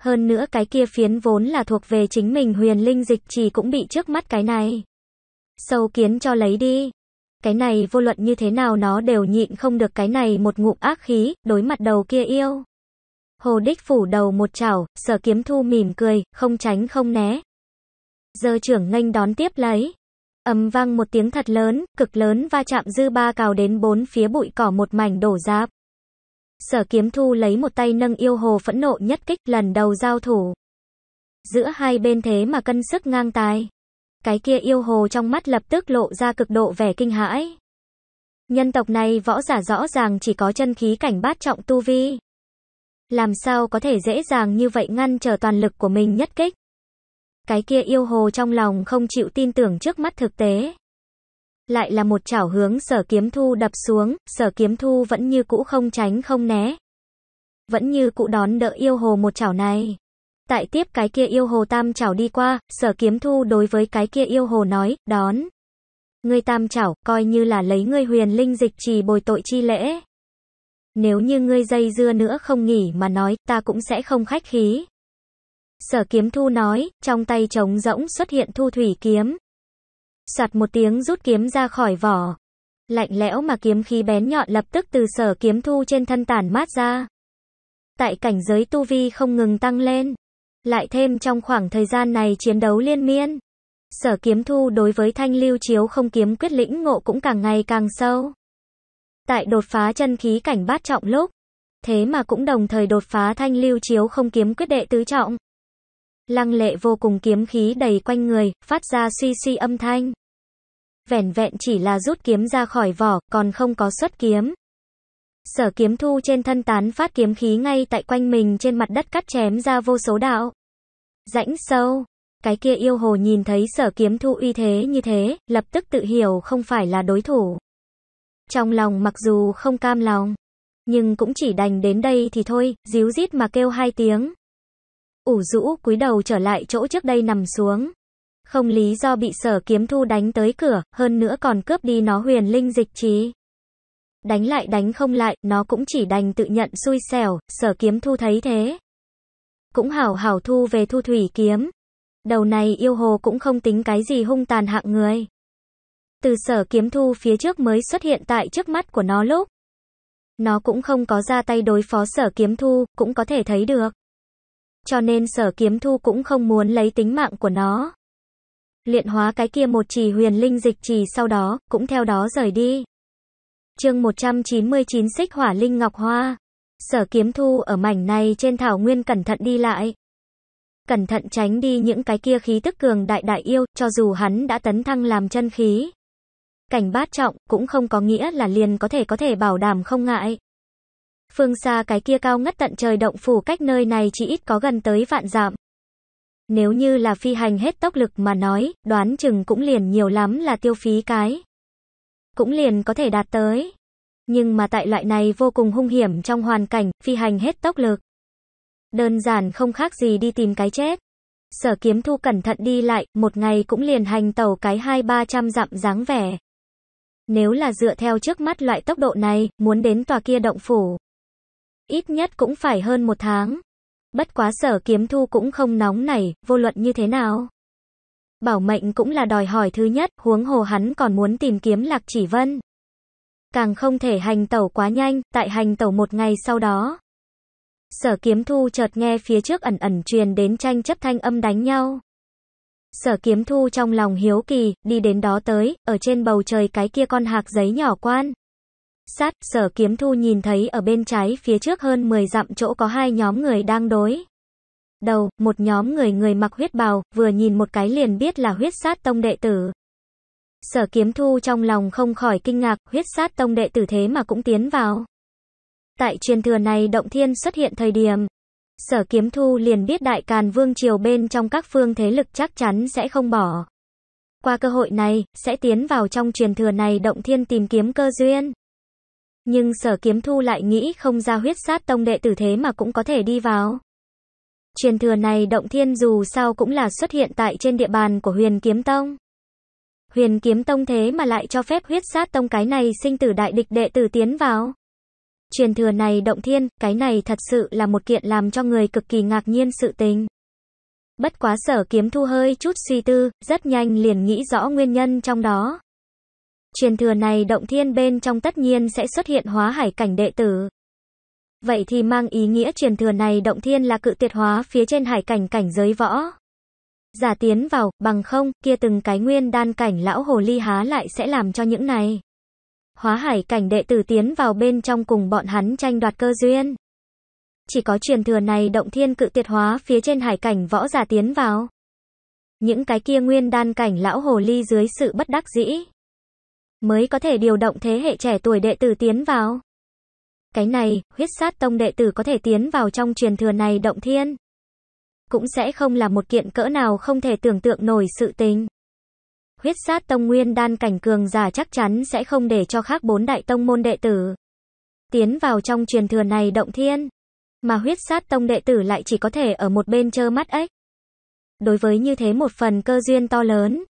Hơn nữa cái kia phiến vốn là thuộc về chính mình huyền linh dịch chỉ cũng bị trước mắt cái này. Sâu kiến cho lấy đi. Cái này vô luận như thế nào nó đều nhịn không được cái này một ngụm ác khí, đối mặt đầu kia yêu. Hồ đích phủ đầu một chảo, sở kiếm thu mỉm cười, không tránh không né. Giờ trưởng nghênh đón tiếp lấy. ầm vang một tiếng thật lớn, cực lớn va chạm dư ba cào đến bốn phía bụi cỏ một mảnh đổ giáp. Sở kiếm thu lấy một tay nâng yêu hồ phẫn nộ nhất kích lần đầu giao thủ. Giữa hai bên thế mà cân sức ngang tài. Cái kia yêu hồ trong mắt lập tức lộ ra cực độ vẻ kinh hãi. Nhân tộc này võ giả rõ ràng chỉ có chân khí cảnh bát trọng tu vi. Làm sao có thể dễ dàng như vậy ngăn trở toàn lực của mình nhất kích. Cái kia yêu hồ trong lòng không chịu tin tưởng trước mắt thực tế lại là một chảo hướng sở kiếm thu đập xuống, sở kiếm thu vẫn như cũ không tránh không né. Vẫn như cũ đón đỡ yêu hồ một chảo này. Tại tiếp cái kia yêu hồ tam chảo đi qua, sở kiếm thu đối với cái kia yêu hồ nói, đón. Ngươi tam chảo, coi như là lấy ngươi huyền linh dịch trì bồi tội chi lễ. Nếu như ngươi dây dưa nữa không nghỉ mà nói, ta cũng sẽ không khách khí. Sở kiếm thu nói, trong tay trống rỗng xuất hiện thu thủy kiếm, Soạt một tiếng rút kiếm ra khỏi vỏ. Lạnh lẽo mà kiếm khí bén nhọn lập tức từ sở kiếm thu trên thân tản mát ra. Tại cảnh giới tu vi không ngừng tăng lên. Lại thêm trong khoảng thời gian này chiến đấu liên miên. Sở kiếm thu đối với thanh lưu chiếu không kiếm quyết lĩnh ngộ cũng càng ngày càng sâu. Tại đột phá chân khí cảnh bát trọng lúc. Thế mà cũng đồng thời đột phá thanh lưu chiếu không kiếm quyết đệ tứ trọng. Lăng lệ vô cùng kiếm khí đầy quanh người, phát ra suy suy âm thanh. Vẻn vẹn chỉ là rút kiếm ra khỏi vỏ, còn không có xuất kiếm. Sở kiếm thu trên thân tán phát kiếm khí ngay tại quanh mình trên mặt đất cắt chém ra vô số đạo. Rãnh sâu. Cái kia yêu hồ nhìn thấy sở kiếm thu uy thế như thế, lập tức tự hiểu không phải là đối thủ. Trong lòng mặc dù không cam lòng, nhưng cũng chỉ đành đến đây thì thôi, díu dít mà kêu hai tiếng ủ rũ cúi đầu trở lại chỗ trước đây nằm xuống. Không lý do bị sở kiếm thu đánh tới cửa, hơn nữa còn cướp đi nó huyền linh dịch trí. Đánh lại đánh không lại, nó cũng chỉ đành tự nhận xui xẻo, sở kiếm thu thấy thế. Cũng hảo hảo thu về thu thủy kiếm. Đầu này yêu hồ cũng không tính cái gì hung tàn hạng người. Từ sở kiếm thu phía trước mới xuất hiện tại trước mắt của nó lúc. Nó cũng không có ra tay đối phó sở kiếm thu, cũng có thể thấy được cho nên sở kiếm thu cũng không muốn lấy tính mạng của nó. Luyện hóa cái kia một chỉ huyền linh dịch trì sau đó, cũng theo đó rời đi. chương 199 xích hỏa linh ngọc hoa. Sở kiếm thu ở mảnh này trên thảo nguyên cẩn thận đi lại. Cẩn thận tránh đi những cái kia khí tức cường đại đại yêu, cho dù hắn đã tấn thăng làm chân khí. Cảnh bát trọng, cũng không có nghĩa là liền có thể có thể bảo đảm không ngại. Phương xa cái kia cao ngất tận trời động phủ cách nơi này chỉ ít có gần tới vạn dặm. Nếu như là phi hành hết tốc lực mà nói, đoán chừng cũng liền nhiều lắm là tiêu phí cái. Cũng liền có thể đạt tới. Nhưng mà tại loại này vô cùng hung hiểm trong hoàn cảnh, phi hành hết tốc lực. Đơn giản không khác gì đi tìm cái chết. Sở kiếm thu cẩn thận đi lại, một ngày cũng liền hành tàu cái hai ba trăm dặm dáng vẻ. Nếu là dựa theo trước mắt loại tốc độ này, muốn đến tòa kia động phủ ít nhất cũng phải hơn một tháng. Bất quá sở kiếm thu cũng không nóng nảy, vô luận như thế nào. Bảo mệnh cũng là đòi hỏi thứ nhất, huống hồ hắn còn muốn tìm kiếm lạc chỉ vân. Càng không thể hành tẩu quá nhanh, tại hành tẩu một ngày sau đó. Sở kiếm thu chợt nghe phía trước ẩn ẩn truyền đến tranh chấp thanh âm đánh nhau. Sở kiếm thu trong lòng hiếu kỳ, đi đến đó tới, ở trên bầu trời cái kia con hạc giấy nhỏ quan. Sát, sở kiếm thu nhìn thấy ở bên trái phía trước hơn 10 dặm chỗ có hai nhóm người đang đối. Đầu, một nhóm người người mặc huyết bào, vừa nhìn một cái liền biết là huyết sát tông đệ tử. Sở kiếm thu trong lòng không khỏi kinh ngạc, huyết sát tông đệ tử thế mà cũng tiến vào. Tại truyền thừa này động thiên xuất hiện thời điểm. Sở kiếm thu liền biết đại càn vương triều bên trong các phương thế lực chắc chắn sẽ không bỏ. Qua cơ hội này, sẽ tiến vào trong truyền thừa này động thiên tìm kiếm cơ duyên. Nhưng sở kiếm thu lại nghĩ không ra huyết sát tông đệ tử thế mà cũng có thể đi vào. Truyền thừa này động thiên dù sao cũng là xuất hiện tại trên địa bàn của huyền kiếm tông. Huyền kiếm tông thế mà lại cho phép huyết sát tông cái này sinh tử đại địch đệ tử tiến vào. Truyền thừa này động thiên, cái này thật sự là một kiện làm cho người cực kỳ ngạc nhiên sự tình. Bất quá sở kiếm thu hơi chút suy tư, rất nhanh liền nghĩ rõ nguyên nhân trong đó. Truyền thừa này động thiên bên trong tất nhiên sẽ xuất hiện hóa hải cảnh đệ tử. Vậy thì mang ý nghĩa truyền thừa này động thiên là cự tuyệt hóa phía trên hải cảnh cảnh giới võ. Giả tiến vào, bằng không, kia từng cái nguyên đan cảnh lão hồ ly há lại sẽ làm cho những này. Hóa hải cảnh đệ tử tiến vào bên trong cùng bọn hắn tranh đoạt cơ duyên. Chỉ có truyền thừa này động thiên cự tuyệt hóa phía trên hải cảnh võ giả tiến vào. Những cái kia nguyên đan cảnh lão hồ ly dưới sự bất đắc dĩ mới có thể điều động thế hệ trẻ tuổi đệ tử tiến vào. Cái này, huyết sát tông đệ tử có thể tiến vào trong truyền thừa này động thiên. Cũng sẽ không là một kiện cỡ nào không thể tưởng tượng nổi sự tình. Huyết sát tông nguyên đan cảnh cường giả chắc chắn sẽ không để cho khác bốn đại tông môn đệ tử tiến vào trong truyền thừa này động thiên. Mà huyết sát tông đệ tử lại chỉ có thể ở một bên chơ mắt ếch. Đối với như thế một phần cơ duyên to lớn,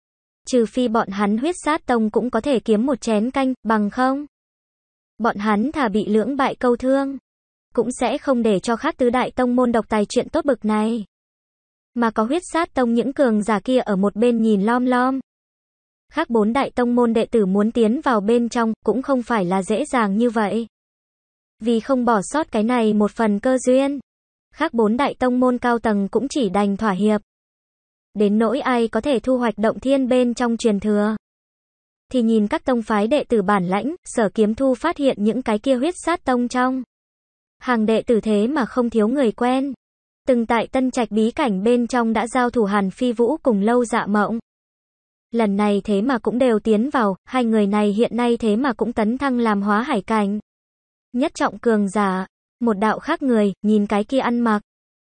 Trừ phi bọn hắn huyết sát tông cũng có thể kiếm một chén canh, bằng không. Bọn hắn thà bị lưỡng bại câu thương. Cũng sẽ không để cho khác tứ đại tông môn độc tài chuyện tốt bực này. Mà có huyết sát tông những cường giả kia ở một bên nhìn lom lom. Khác bốn đại tông môn đệ tử muốn tiến vào bên trong cũng không phải là dễ dàng như vậy. Vì không bỏ sót cái này một phần cơ duyên. Khác bốn đại tông môn cao tầng cũng chỉ đành thỏa hiệp đến nỗi ai có thể thu hoạch động thiên bên trong truyền thừa. Thì nhìn các tông phái đệ tử bản lãnh, sở kiếm thu phát hiện những cái kia huyết sát tông trong. Hàng đệ tử thế mà không thiếu người quen. Từng tại tân trạch bí cảnh bên trong đã giao thủ hàn phi vũ cùng lâu dạ mộng. Lần này thế mà cũng đều tiến vào, hai người này hiện nay thế mà cũng tấn thăng làm hóa hải cảnh. Nhất trọng cường giả, một đạo khác người, nhìn cái kia ăn mặc,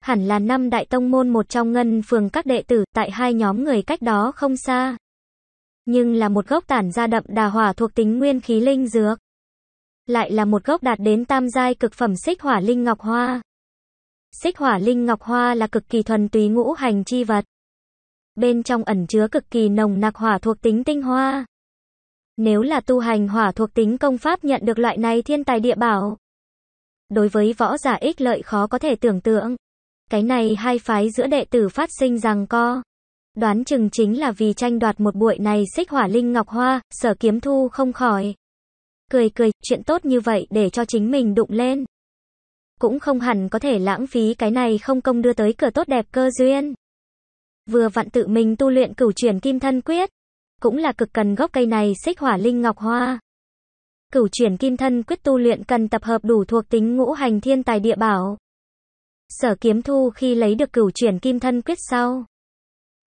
hẳn là năm đại tông môn một trong ngân phường các đệ tử, tại hai nhóm người cách đó không xa. Nhưng là một gốc tản ra đậm đà hỏa thuộc tính nguyên khí linh dược. Lại là một gốc đạt đến tam giai cực phẩm xích hỏa linh ngọc hoa. Xích hỏa linh ngọc hoa là cực kỳ thuần túy ngũ hành chi vật. Bên trong ẩn chứa cực kỳ nồng nặc hỏa thuộc tính tinh hoa. Nếu là tu hành hỏa thuộc tính công pháp nhận được loại này thiên tài địa bảo. Đối với võ giả ích lợi khó có thể tưởng tượng. Cái này hai phái giữa đệ tử phát sinh rằng co. Đoán chừng chính là vì tranh đoạt một buổi này xích hỏa linh ngọc hoa, sở kiếm thu không khỏi. Cười cười, chuyện tốt như vậy để cho chính mình đụng lên. Cũng không hẳn có thể lãng phí cái này không công đưa tới cửa tốt đẹp cơ duyên. Vừa vặn tự mình tu luyện cửu chuyển kim thân quyết. Cũng là cực cần gốc cây này xích hỏa linh ngọc hoa. Cửu chuyển kim thân quyết tu luyện cần tập hợp đủ thuộc tính ngũ hành thiên tài địa bảo sở kiếm thu khi lấy được cửu chuyển kim thân quyết sau.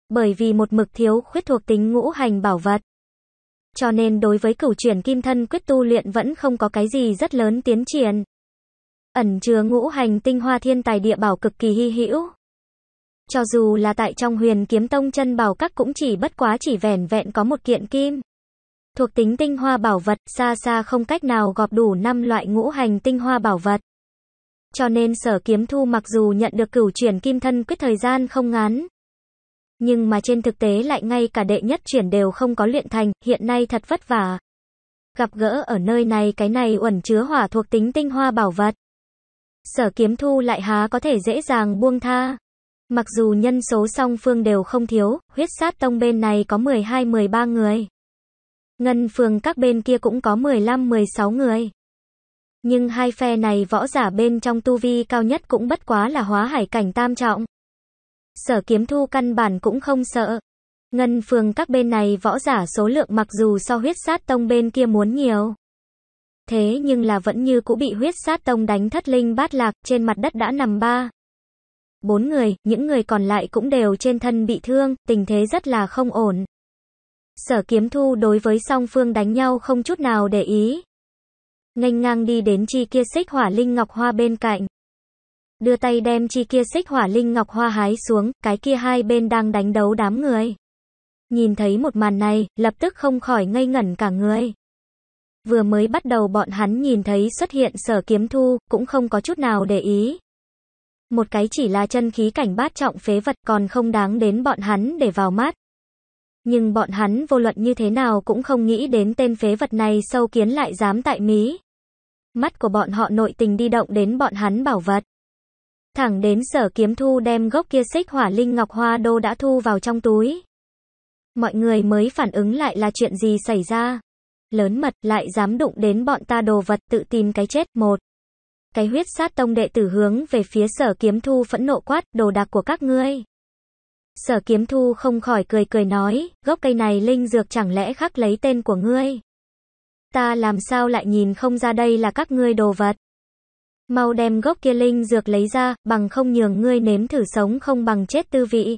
Bởi vì một mực thiếu khuyết thuộc tính ngũ hành bảo vật. Cho nên đối với cửu chuyển kim thân quyết tu luyện vẫn không có cái gì rất lớn tiến triển. Ẩn chứa ngũ hành tinh hoa thiên tài địa bảo cực kỳ hy hữu. Cho dù là tại trong huyền kiếm tông chân bảo các cũng chỉ bất quá chỉ vẻn vẹn có một kiện kim. Thuộc tính tinh hoa bảo vật xa xa không cách nào gọp đủ năm loại ngũ hành tinh hoa bảo vật. Cho nên sở kiếm thu mặc dù nhận được cửu chuyển kim thân quyết thời gian không ngắn. Nhưng mà trên thực tế lại ngay cả đệ nhất chuyển đều không có luyện thành, hiện nay thật vất vả. Gặp gỡ ở nơi này cái này uẩn chứa hỏa thuộc tính tinh hoa bảo vật. Sở kiếm thu lại há có thể dễ dàng buông tha. Mặc dù nhân số song phương đều không thiếu, huyết sát tông bên này có 12-13 người. Ngân phương các bên kia cũng có 15-16 người. Nhưng hai phe này võ giả bên trong tu vi cao nhất cũng bất quá là hóa hải cảnh tam trọng. Sở kiếm thu căn bản cũng không sợ. Ngân phường các bên này võ giả số lượng mặc dù so huyết sát tông bên kia muốn nhiều. Thế nhưng là vẫn như cũng bị huyết sát tông đánh thất linh bát lạc trên mặt đất đã nằm ba. Bốn người, những người còn lại cũng đều trên thân bị thương, tình thế rất là không ổn. Sở kiếm thu đối với song phương đánh nhau không chút nào để ý nghênh ngang đi đến chi kia xích hỏa linh ngọc hoa bên cạnh. Đưa tay đem chi kia xích hỏa linh ngọc hoa hái xuống, cái kia hai bên đang đánh đấu đám người. Nhìn thấy một màn này, lập tức không khỏi ngây ngẩn cả người. Vừa mới bắt đầu bọn hắn nhìn thấy xuất hiện sở kiếm thu, cũng không có chút nào để ý. Một cái chỉ là chân khí cảnh bát trọng phế vật còn không đáng đến bọn hắn để vào mắt. Nhưng bọn hắn vô luận như thế nào cũng không nghĩ đến tên phế vật này sâu kiến lại dám tại mí Mắt của bọn họ nội tình đi động đến bọn hắn bảo vật. Thẳng đến sở kiếm thu đem gốc kia xích hỏa linh ngọc hoa đô đã thu vào trong túi. Mọi người mới phản ứng lại là chuyện gì xảy ra. Lớn mật lại dám đụng đến bọn ta đồ vật tự tìm cái chết. Một. Cái huyết sát tông đệ tử hướng về phía sở kiếm thu phẫn nộ quát đồ đạc của các ngươi. Sở kiếm thu không khỏi cười cười nói, gốc cây này linh dược chẳng lẽ khắc lấy tên của ngươi. Ta làm sao lại nhìn không ra đây là các ngươi đồ vật. Mau đem gốc kia linh dược lấy ra, bằng không nhường ngươi nếm thử sống không bằng chết tư vị.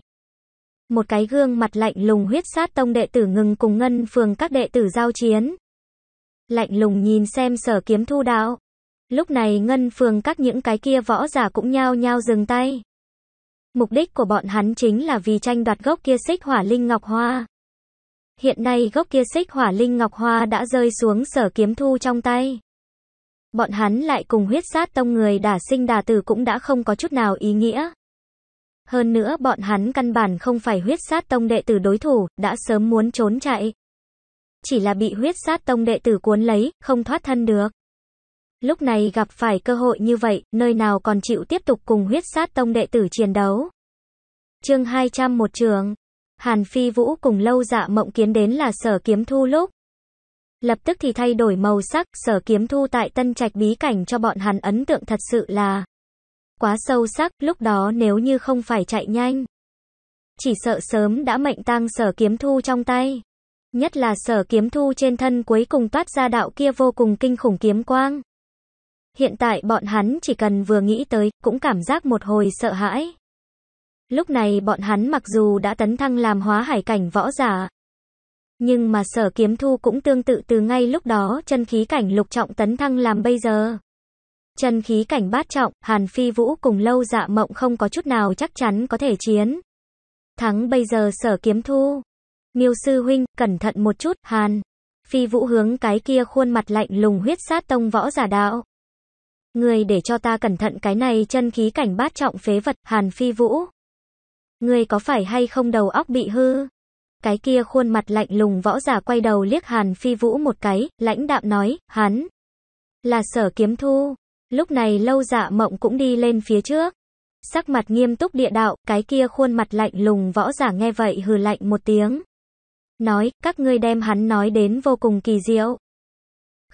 Một cái gương mặt lạnh lùng huyết sát tông đệ tử ngừng cùng ngân phường các đệ tử giao chiến. Lạnh lùng nhìn xem sở kiếm thu đạo. Lúc này ngân phường các những cái kia võ giả cũng nhao nhao dừng tay. Mục đích của bọn hắn chính là vì tranh đoạt gốc kia xích hỏa linh ngọc hoa. Hiện nay gốc kia xích hỏa linh ngọc hoa đã rơi xuống sở kiếm thu trong tay. Bọn hắn lại cùng huyết sát tông người đả sinh đà tử cũng đã không có chút nào ý nghĩa. Hơn nữa bọn hắn căn bản không phải huyết sát tông đệ tử đối thủ, đã sớm muốn trốn chạy. Chỉ là bị huyết sát tông đệ tử cuốn lấy, không thoát thân được. Lúc này gặp phải cơ hội như vậy, nơi nào còn chịu tiếp tục cùng huyết sát tông đệ tử chiến đấu. Chương một trường. Hàn Phi Vũ cùng lâu dạ mộng kiến đến là sở kiếm thu lúc. Lập tức thì thay đổi màu sắc, sở kiếm thu tại tân trạch bí cảnh cho bọn hắn ấn tượng thật sự là quá sâu sắc, lúc đó nếu như không phải chạy nhanh. Chỉ sợ sớm đã mệnh tang sở kiếm thu trong tay. Nhất là sở kiếm thu trên thân cuối cùng toát ra đạo kia vô cùng kinh khủng kiếm quang. Hiện tại bọn hắn chỉ cần vừa nghĩ tới, cũng cảm giác một hồi sợ hãi. Lúc này bọn hắn mặc dù đã tấn thăng làm hóa hải cảnh võ giả, nhưng mà sở kiếm thu cũng tương tự từ ngay lúc đó chân khí cảnh lục trọng tấn thăng làm bây giờ. Chân khí cảnh bát trọng, Hàn Phi Vũ cùng lâu dạ mộng không có chút nào chắc chắn có thể chiến. Thắng bây giờ sở kiếm thu. Miêu sư huynh, cẩn thận một chút, Hàn. Phi Vũ hướng cái kia khuôn mặt lạnh lùng huyết sát tông võ giả đạo. Người để cho ta cẩn thận cái này chân khí cảnh bát trọng phế vật, Hàn Phi Vũ. Người có phải hay không đầu óc bị hư? Cái kia khuôn mặt lạnh lùng võ giả quay đầu liếc Hàn Phi Vũ một cái, lãnh đạm nói, hắn là sở kiếm thu. Lúc này lâu dạ mộng cũng đi lên phía trước. Sắc mặt nghiêm túc địa đạo, cái kia khuôn mặt lạnh lùng võ giả nghe vậy hừ lạnh một tiếng. Nói, các ngươi đem hắn nói đến vô cùng kỳ diệu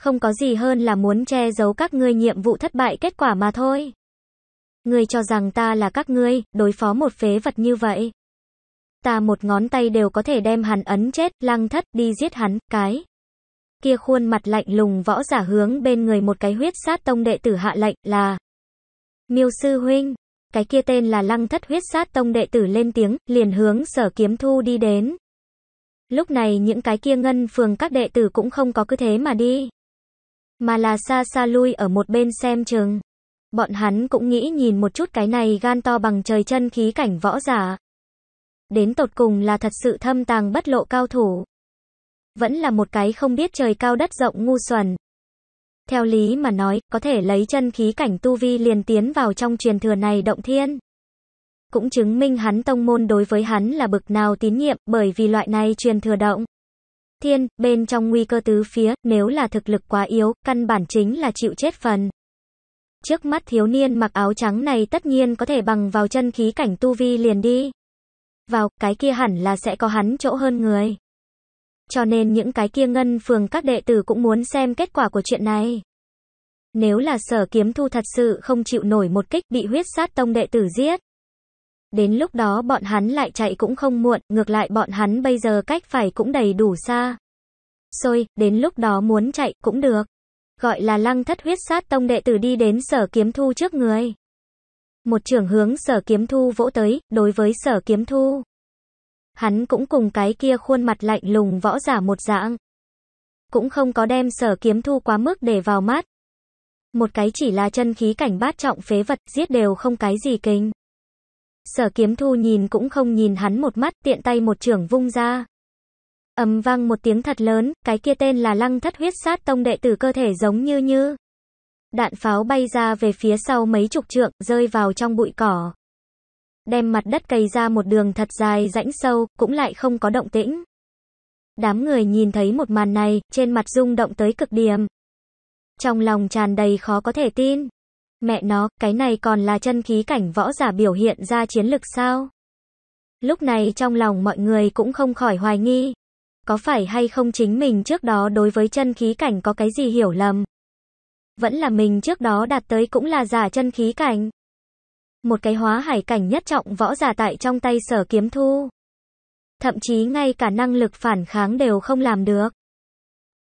không có gì hơn là muốn che giấu các ngươi nhiệm vụ thất bại kết quả mà thôi. Ngươi cho rằng ta là các ngươi, đối phó một phế vật như vậy. Ta một ngón tay đều có thể đem hắn ấn chết, lăng thất, đi giết hắn, cái. Kia khuôn mặt lạnh lùng võ giả hướng bên người một cái huyết sát tông đệ tử hạ lệnh là. Miêu sư huynh, cái kia tên là lăng thất huyết sát tông đệ tử lên tiếng, liền hướng sở kiếm thu đi đến. Lúc này những cái kia ngân phường các đệ tử cũng không có cứ thế mà đi mà là xa xa lui ở một bên xem chừng. Bọn hắn cũng nghĩ nhìn một chút cái này gan to bằng trời chân khí cảnh võ giả. Đến tột cùng là thật sự thâm tàng bất lộ cao thủ. Vẫn là một cái không biết trời cao đất rộng ngu xuẩn. Theo lý mà nói, có thể lấy chân khí cảnh tu vi liền tiến vào trong truyền thừa này động thiên. Cũng chứng minh hắn tông môn đối với hắn là bực nào tín nhiệm bởi vì loại này truyền thừa động thiên, bên trong nguy cơ tứ phía, nếu là thực lực quá yếu, căn bản chính là chịu chết phần. Trước mắt thiếu niên mặc áo trắng này tất nhiên có thể bằng vào chân khí cảnh tu vi liền đi. Vào, cái kia hẳn là sẽ có hắn chỗ hơn người. Cho nên những cái kia ngân phường các đệ tử cũng muốn xem kết quả của chuyện này. Nếu là sở kiếm thu thật sự không chịu nổi một kích bị huyết sát tông đệ tử giết. Đến lúc đó bọn hắn lại chạy cũng không muộn, ngược lại bọn hắn bây giờ cách phải cũng đầy đủ xa. Xôi, đến lúc đó muốn chạy, cũng được. Gọi là lăng thất huyết sát tông đệ tử đi đến sở kiếm thu trước người. Một trưởng hướng sở kiếm thu vỗ tới, đối với sở kiếm thu. Hắn cũng cùng cái kia khuôn mặt lạnh lùng võ giả một dạng. Cũng không có đem sở kiếm thu quá mức để vào mắt. Một cái chỉ là chân khí cảnh bát trọng phế vật, giết đều không cái gì kinh. Sở kiếm thu nhìn cũng không nhìn hắn một mắt, tiện tay một trưởng vung ra. Ầm vang một tiếng thật lớn, cái kia tên là lăng thất huyết sát tông đệ tử cơ thể giống như như. Đạn pháo bay ra về phía sau mấy chục trượng, rơi vào trong bụi cỏ. Đem mặt đất cày ra một đường thật dài rãnh sâu, cũng lại không có động tĩnh. Đám người nhìn thấy một màn này, trên mặt rung động tới cực điểm. Trong lòng tràn đầy khó có thể tin. Mẹ nó, cái này còn là chân khí cảnh võ giả biểu hiện ra chiến lực sao? Lúc này trong lòng mọi người cũng không khỏi hoài nghi. Có phải hay không chính mình trước đó đối với chân khí cảnh có cái gì hiểu lầm? Vẫn là mình trước đó đạt tới cũng là giả chân khí cảnh. Một cái hóa hải cảnh nhất trọng võ giả tại trong tay sở kiếm thu. Thậm chí ngay cả năng lực phản kháng đều không làm được.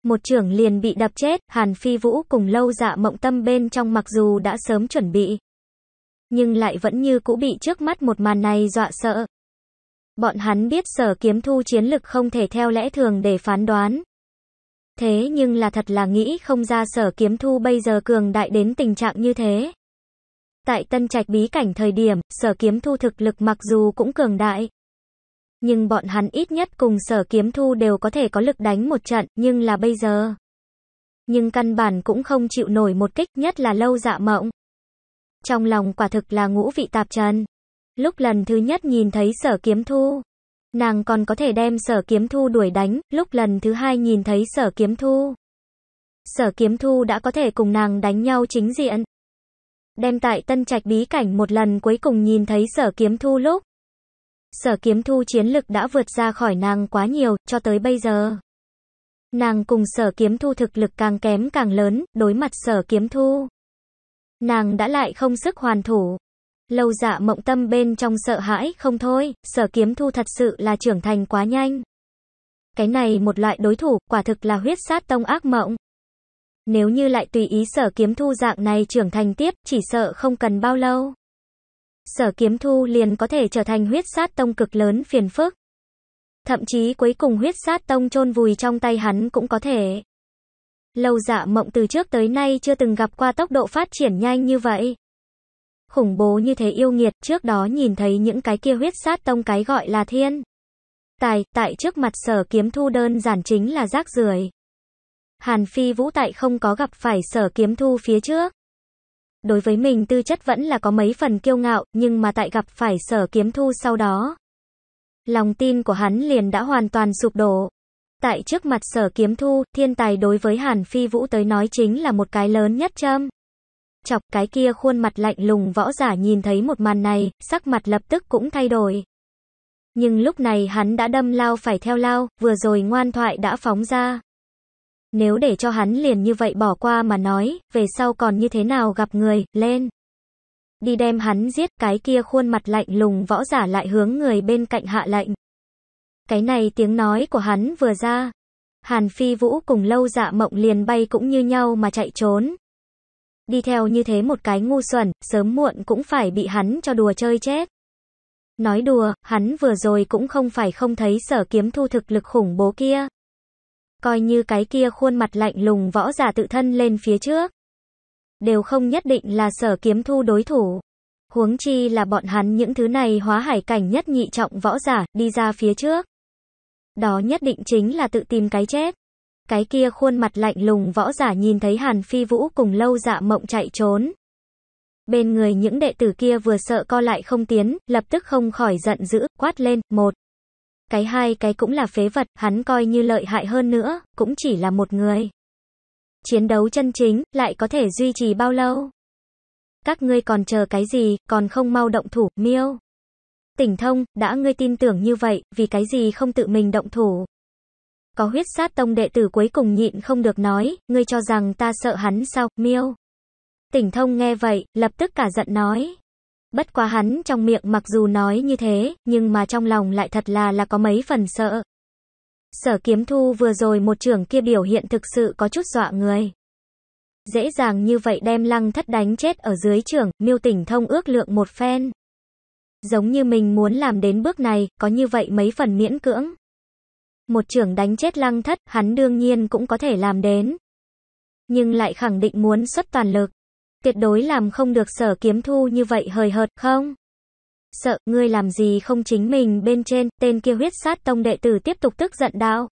Một trưởng liền bị đập chết, Hàn Phi Vũ cùng lâu dạ mộng tâm bên trong mặc dù đã sớm chuẩn bị. Nhưng lại vẫn như cũ bị trước mắt một màn này dọa sợ. Bọn hắn biết sở kiếm thu chiến lực không thể theo lẽ thường để phán đoán. Thế nhưng là thật là nghĩ không ra sở kiếm thu bây giờ cường đại đến tình trạng như thế. Tại tân trạch bí cảnh thời điểm, sở kiếm thu thực lực mặc dù cũng cường đại, nhưng bọn hắn ít nhất cùng sở kiếm thu đều có thể có lực đánh một trận, nhưng là bây giờ. Nhưng căn bản cũng không chịu nổi một kích nhất là lâu dạ mộng. Trong lòng quả thực là ngũ vị tạp trần. Lúc lần thứ nhất nhìn thấy sở kiếm thu, nàng còn có thể đem sở kiếm thu đuổi đánh, lúc lần thứ hai nhìn thấy sở kiếm thu. Sở kiếm thu đã có thể cùng nàng đánh nhau chính diện. Đem tại tân trạch bí cảnh một lần cuối cùng nhìn thấy sở kiếm thu lúc. Sở kiếm thu chiến lực đã vượt ra khỏi nàng quá nhiều, cho tới bây giờ. Nàng cùng sở kiếm thu thực lực càng kém càng lớn, đối mặt sở kiếm thu. Nàng đã lại không sức hoàn thủ. Lâu dạ mộng tâm bên trong sợ hãi, không thôi, sở kiếm thu thật sự là trưởng thành quá nhanh. Cái này một loại đối thủ, quả thực là huyết sát tông ác mộng. Nếu như lại tùy ý sở kiếm thu dạng này trưởng thành tiếp, chỉ sợ không cần bao lâu sở kiếm thu liền có thể trở thành huyết sát tông cực lớn phiền phức. Thậm chí cuối cùng huyết sát tông chôn vùi trong tay hắn cũng có thể. Lâu dạ mộng từ trước tới nay chưa từng gặp qua tốc độ phát triển nhanh như vậy. Khủng bố như thế yêu nghiệt trước đó nhìn thấy những cái kia huyết sát tông cái gọi là thiên. Tài, tại trước mặt sở kiếm thu đơn giản chính là rác rưởi. Hàn Phi Vũ Tại không có gặp phải sở kiếm thu phía trước. Đối với mình tư chất vẫn là có mấy phần kiêu ngạo, nhưng mà tại gặp phải sở kiếm thu sau đó. Lòng tin của hắn liền đã hoàn toàn sụp đổ. Tại trước mặt sở kiếm thu, thiên tài đối với Hàn Phi Vũ tới nói chính là một cái lớn nhất châm. Chọc cái kia khuôn mặt lạnh lùng võ giả nhìn thấy một màn này, sắc mặt lập tức cũng thay đổi. Nhưng lúc này hắn đã đâm lao phải theo lao, vừa rồi ngoan thoại đã phóng ra. Nếu để cho hắn liền như vậy bỏ qua mà nói, về sau còn như thế nào gặp người, lên. Đi đem hắn giết, cái kia khuôn mặt lạnh lùng võ giả lại hướng người bên cạnh hạ lệnh. Cái này tiếng nói của hắn vừa ra. Hàn Phi Vũ cùng lâu dạ mộng liền bay cũng như nhau mà chạy trốn. Đi theo như thế một cái ngu xuẩn, sớm muộn cũng phải bị hắn cho đùa chơi chết. Nói đùa, hắn vừa rồi cũng không phải không thấy sở kiếm thu thực lực khủng bố kia. Coi như cái kia khuôn mặt lạnh lùng võ giả tự thân lên phía trước. Đều không nhất định là sở kiếm thu đối thủ. Huống chi là bọn hắn những thứ này hóa hải cảnh nhất nhị trọng võ giả, đi ra phía trước. Đó nhất định chính là tự tìm cái chết. Cái kia khuôn mặt lạnh lùng võ giả nhìn thấy Hàn Phi Vũ cùng lâu dạ mộng chạy trốn. Bên người những đệ tử kia vừa sợ co lại không tiến, lập tức không khỏi giận dữ, quát lên, một cái hai cái cũng là phế vật, hắn coi như lợi hại hơn nữa, cũng chỉ là một người. Chiến đấu chân chính, lại có thể duy trì bao lâu? Các ngươi còn chờ cái gì, còn không mau động thủ, miêu. Tỉnh thông, đã ngươi tin tưởng như vậy, vì cái gì không tự mình động thủ? Có huyết sát tông đệ tử cuối cùng nhịn không được nói, ngươi cho rằng ta sợ hắn sao, miêu. Tỉnh thông nghe vậy, lập tức cả giận nói. Bất quá hắn trong miệng mặc dù nói như thế, nhưng mà trong lòng lại thật là là có mấy phần sợ. Sở kiếm thu vừa rồi một trưởng kia biểu hiện thực sự có chút dọa người. Dễ dàng như vậy đem lăng thất đánh chết ở dưới trưởng, miêu tỉnh thông ước lượng một phen. Giống như mình muốn làm đến bước này, có như vậy mấy phần miễn cưỡng. Một trưởng đánh chết lăng thất, hắn đương nhiên cũng có thể làm đến. Nhưng lại khẳng định muốn xuất toàn lực. Tuyệt đối làm không được sở kiếm thu như vậy hời hợt, không? Sợ, ngươi làm gì không chính mình bên trên, tên kia huyết sát tông đệ tử tiếp tục tức giận đạo.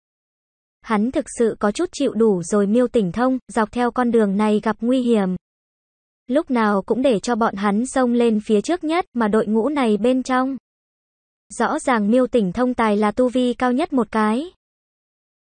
Hắn thực sự có chút chịu đủ rồi miêu tỉnh thông, dọc theo con đường này gặp nguy hiểm. Lúc nào cũng để cho bọn hắn xông lên phía trước nhất mà đội ngũ này bên trong. Rõ ràng miêu tỉnh thông tài là tu vi cao nhất một cái.